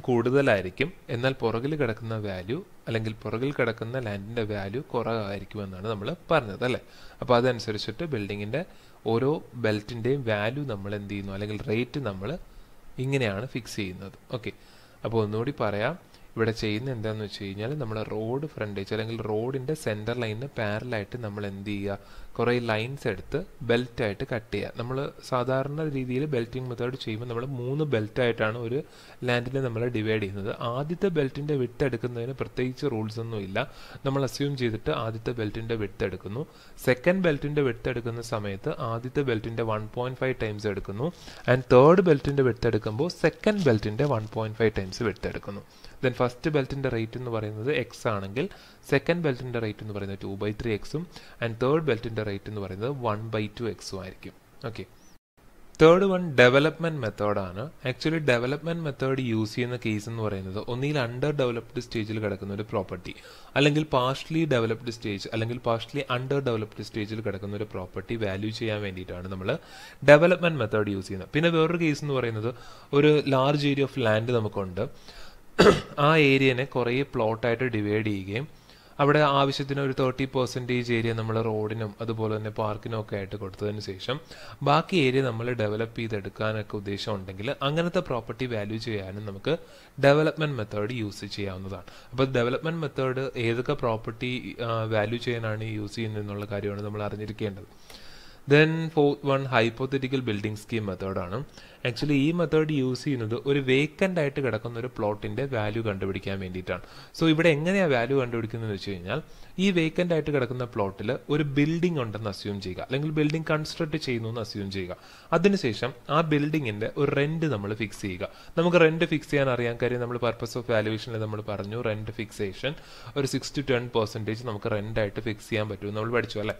[SPEAKER 1] കൂടുതലായിരിക്കും എന്നാൽ പുറകിൽ കിടക്കുന്ന വാല്യൂ അല്ലെങ്കിൽ പുറകിൽ കിടക്കുന്ന ലാൻഡിൻ്റെ വാല്യൂ കുറവായിരിക്കും എന്നാണ് നമ്മൾ പറഞ്ഞത് അല്ലേ അപ്പോൾ അതനുസരിച്ചിട്ട് ബിൽഡിങ്ങിൻ്റെ ഓരോ ബെൽറ്റിൻ്റെയും വാല്യൂ നമ്മൾ എന്ത് ചെയ്യുന്നു അല്ലെങ്കിൽ റേറ്റ് നമ്മൾ ഇങ്ങനെയാണ് ഫിക്സ് ചെയ്യുന്നത് ഓക്കെ അപ്പോൾ ഒന്നുകൂടി പറയാം ഇവിടെ ചെയ്യുന്ന എന്താണെന്ന് വെച്ച് കഴിഞ്ഞാൽ നമ്മൾ റോഡ് ഫ്രണ്ടേജ് അല്ലെങ്കിൽ റോഡിൻ്റെ സെൻറ്റർ ലൈനിന് പാരലായിട്ട് നമ്മൾ എന്ത് ചെയ്യുക കുറേ ലൈൻസ് എടുത്ത് ബെൽറ്റായിട്ട് കട്ട് ചെയ്യുക നമ്മൾ സാധാരണ രീതിയിൽ ബെൽറ്റിംഗ് മെത്തേഡ് ചെയ്യുമ്പോൾ നമ്മൾ മൂന്ന് ബെൽറ്റായിട്ടാണ് ഒരു ലാൻഡിനെ നമ്മൾ ഡിവൈഡ് ചെയ്യുന്നത് ആദ്യത്തെ ബെൽറ്റിൻ്റെ വിട്ട് എടുക്കുന്നതിന് പ്രത്യേകിച്ച് റൂൾസ് ഒന്നും ഇല്ല നമ്മൾ അസ്യൂം ചെയ്തിട്ട് ആദ്യത്തെ ബെൽറ്റിൻ്റെ വിട്ട് എടുക്കുന്നു സെക്കൻഡ് ബെൽറ്റിൻ്റെ വിട്ട് എടുക്കുന്ന സമയത്ത് ആദ്യത്തെ ബെൽറ്റിൻ്റെ വൺ പോയിൻറ്റ് ഫൈവ് ടൈംസ് എടുക്കുന്നു ആൻഡ് തേർഡ് ബെൽറ്റിൻ്റെ വിട്ട് എടുക്കുമ്പോൾ സെക്കൻഡ് ബെൽറ്റിൻ്റെ വൺ പോയിൻറ്റ് ഫൈവ് ടൈംസ് വിട്ട് എടുക്കുന്നു ദെൻ ഫസ്റ്റ് ബെൽറ്റിൻ്റെ റേറ്റ് എന്ന് പറയുന്നത് എക്സ് ആണെങ്കിൽ സെക്കൻഡ് ബെൽറ്റിൻ്റെ റേറ്റ് എന്ന് പറയുന്നത് ടു ബൈ ത്രീ എക്സും ആൻഡ് തേർഡ് ബെൽറ്റിൻ്റെ റേറ്റ് എന്ന് പറയുന്നത് വൺ ബൈ ടു എക്സും ആയിരിക്കും ഓക്കെ തേർഡ് വൺ ഡെവലപ്മെൻറ്റ് മെത്തേഡാണ് ആക്ച്വലി ഡെവലപ്മെൻറ്റ് മെത്തേഡ് യൂസ് ചെയ്യുന്ന കേസ് എന്ന് പറയുന്നത് ഒന്നിൽ അണ്ടർ ഡെവലപ്ഡ് സ്റ്റേജിൽ കിടക്കുന്ന ഒരു പ്രോപ്പർട്ടി അല്ലെങ്കിൽ പാർഷ്ലി ഡെവലപ്ഡ് സ്റ്റേജ് അല്ലെങ്കിൽ പാർഷ്ലി അണ്ടർ ഡെവലപ്ഡ് സ്റ്റേജിൽ കിടക്കുന്ന ഒരു പ്രോപ്പർട്ടി വാല്യൂ ചെയ്യാൻ വേണ്ടിയിട്ടാണ് നമ്മൾ ഡെവലപ്മെൻറ്റ് മെത്തേഡ് യൂസ് ചെയ്യുന്നത് പിന്നെ വേറൊരു കേസ് എന്ന് പറയുന്നത് ഒരു ലാർജ് ഏരിയ ഓഫ് ലാൻഡ് നമുക്കുണ്ട് ആ ഏരിയനെ കുറേ പ്ലോട്ടായിട്ട് ഡിവൈഡ് ചെയ്യുകയും അവിടെ ആവശ്യത്തിന് ഒരു തേർട്ടി പെർസെൻറ്റേജ് ഏരിയ നമ്മൾ റോഡിനും അതുപോലെ തന്നെ പാർക്കിനും ഒക്കെ ആയിട്ട് കൊടുത്തതിന് ശേഷം ബാക്കി ഏരിയ നമ്മൾ ഡെവലപ്പ് ചെയ്തെടുക്കാനൊക്കെ ഉദ്ദേശം ഉണ്ടെങ്കിൽ അങ്ങനത്തെ പ്രോപ്പർട്ടി വാല്യൂ ചെയ്യാനും നമുക്ക് ഡെവലപ്മെൻറ്റ് മെത്തേഡ് യൂസ് ചെയ്യാവുന്നതാണ് അപ്പോൾ ഡെവലപ്മെൻറ്റ് മെത്തേഡ് ഏതൊക്കെ പ്രോപ്പർട്ടി വാല്യൂ ചെയ്യാനാണ് യൂസ് ചെയ്യുന്നത് എന്നുള്ള കാര്യമാണ് നമ്മൾ അറിഞ്ഞിരിക്കേണ്ടത് then fourth one hypothetical building scheme മെത്തേഡാണ് ആക്ച്വലി ഈ മെത്തേഡ് യൂസ് ചെയ്യുന്നത് ഒരു വേക്കൻ്റ് ആയിട്ട് കിടക്കുന്ന ഒരു പ്ലോട്ടിൻ്റെ വാല്യൂ കണ്ടുപിടിക്കാൻ വേണ്ടിയിട്ടാണ് സോ ഇവിടെ എങ്ങനെയാണ് വാല്യൂ കണ്ടുപിടിക്കുന്നതെന്ന് വെച്ച് കഴിഞ്ഞാൽ ഈ വേക്കൻ്റ് ആയിട്ട് കിടക്കുന്ന പ്ലോട്ടിൽ ഒരു ബിൽഡിംഗ് ഉണ്ടെന്ന് അസ്യൂം ചെയ്യുക അല്ലെങ്കിൽ ബിൽഡിംഗ് കൺസ്ട്രക്ട് ചെയ്യുന്നു എന്ന് അസ്യൂം ചെയ്യുക അതിനുശേഷം ആ ബിൽഡിങ്ങിൻ്റെ ഒരു റെൻറ്റ് നമ്മൾ ഫിക്സ് ചെയ്യുക നമുക്ക് റെൻറ്റ് ഫിക്സ് ചെയ്യാൻ അറിയാൻ കാര്യം നമ്മൾ പർപ്പസ് ഓഫ് വാല്യൂവേഷനിൽ നമ്മൾ പറഞ്ഞു റെൻറ്റ് ഫിക്സേഷൻ ഒരു സിക്സ് ടു ടെൻ പെർസെൻറ്റേജ് നമുക്ക് റെൻ്റായിട്ട് ഫിക്സ് ചെയ്യാൻ പറ്റുമെന്ന് നമ്മൾ പഠിച്ചു അല്ലേ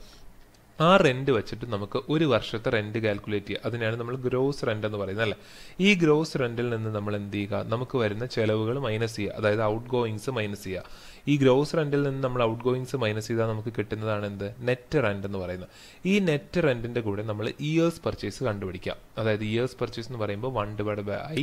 [SPEAKER 1] ആ റെന്റ് വെച്ചിട്ട് നമുക്ക് ഒരു വർഷത്തെ റെന്റ് കാൽക്കുലേറ്റ് ചെയ്യുക അതിനാണ് നമ്മൾ ഗ്രോസ് റെന്റ് എന്ന് പറയുന്നത് അല്ലേ ഈ ഗ്രോസ് റെന്റിൽ നിന്ന് നമ്മൾ എന്ത് ചെയ്യുക നമുക്ക് വരുന്ന ചെലവുകൾ മൈനസ് ചെയ്യുക അതായത് ഔട്ട് ഗോയിങ്സ് മൈനസ് ചെയ്യുക ഈ ഗ്രോസ് റെന്റിൽ നിന്ന് നമ്മൾ ഔട്ട് ഗോയിങ്സ് മൈനസ് ചെയ്താൽ നമുക്ക് കിട്ടുന്നതാണ് എന്ത് നെറ്റ് റെന്റ് എന്ന് പറയുന്നത് ഈ നെറ്റ് റെന്റിന്റെ കൂടെ നമ്മൾ ഇയേഴ്സ് പർച്ചേസ് കണ്ടുപിടിക്കുക അതായത് ഇയേഴ്സ് പർച്ചേസ് എന്ന് പറയുമ്പോൾ വൺ ഡിവൈഡ് ബൈ ഐ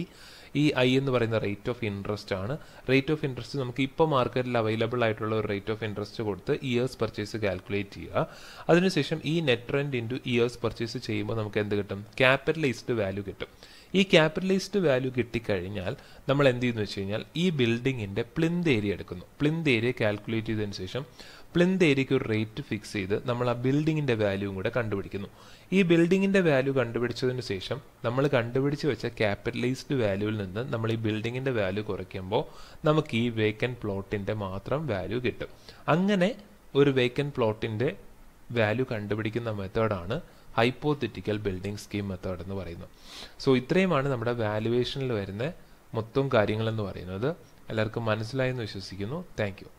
[SPEAKER 1] ഈ ഐ എന്ന് പറയുന്ന റേറ്റ് ഓഫ് ഇൻട്രസ്റ്റ് ആണ് റേറ്റ് ഓഫ് ഇൻട്രസ്റ്റ് നമുക്ക് ഇപ്പോൾ മാർക്കറ്റിൽ അവൈലബിൾ ആയിട്ടുള്ള ഒരു റേറ്റ് ഓഫ് ഇൻട്രസ്റ്റ് കൊടുത്ത് ഇയേഴ്സ് പർച്ചേസ് കാൽക്കുലേറ്റ് ചെയ്യുക അതിനുശേഷം ഈ net rent into years purchase ചെയ്യുമ്പോൾ നമുക്ക് എന്ത് കിട്ടും ക്യാപിറ്റലൈസ്ഡ് വാല്യൂ കിട്ടും ഈ ക്യാപിറ്റലൈസ്ഡ് വാല്യൂ കിട്ടിക്കഴിഞ്ഞാൽ നമ്മൾ എന്ത് ചെയ്യുന്നു വെച്ച് കഴിഞ്ഞാൽ ഈ ബിൽഡിങ്ങിൻ്റെ പ്ലിന്ത് ഏരിയ എടുക്കുന്നു പ്ലിന്ത് ഏരിയ കാൽക്കുലേറ്റ് ചെയ്തതിനു ശേഷം പ്ലിന്ത് ഏരിയയ്ക്ക് ഒരു റേറ്റ് ഫിക്സ് ചെയ്ത് നമ്മൾ ആ ബിൽഡിങ്ങിൻ്റെ വാല്യൂവും കൂടെ കണ്ടുപിടിക്കുന്നു ഈ ബിൽഡിങ്ങിൻ്റെ വാല്യൂ കണ്ടുപിടിച്ചതിന് ശേഷം നമ്മൾ കണ്ടുപിടിച്ച് വെച്ച ക്യാപിറ്റലൈസ്ഡ് വാല്യൂവിൽ നിന്ന് നമ്മൾ ഈ ബിൽഡിങ്ങിൻ്റെ വാല്യൂ കുറയ്ക്കുമ്പോൾ നമുക്ക് ഈ വേക്കൻ പ്ലോട്ടിൻ്റെ മാത്രം വാല്യൂ കിട്ടും അങ്ങനെ ഒരു വേക്കൻ പ്ലോട്ടിൻ്റെ വാല്യൂ കണ്ടുപിടിക്കുന്ന മെത്തേഡാണ് ഹൈപ്പോത്തിറ്റിക്കൽ ബിൽഡിംഗ് സ്കീം മെത്തേഡ് എന്ന് പറയുന്നത് സോ ഇത്രയുമാണ് നമ്മുടെ വാലുവേഷനിൽ വരുന്ന മൊത്തം കാര്യങ്ങളെന്ന് പറയുന്നത് എല്ലാവർക്കും മനസ്സിലായെന്ന് വിശ്വസിക്കുന്നു താങ്ക്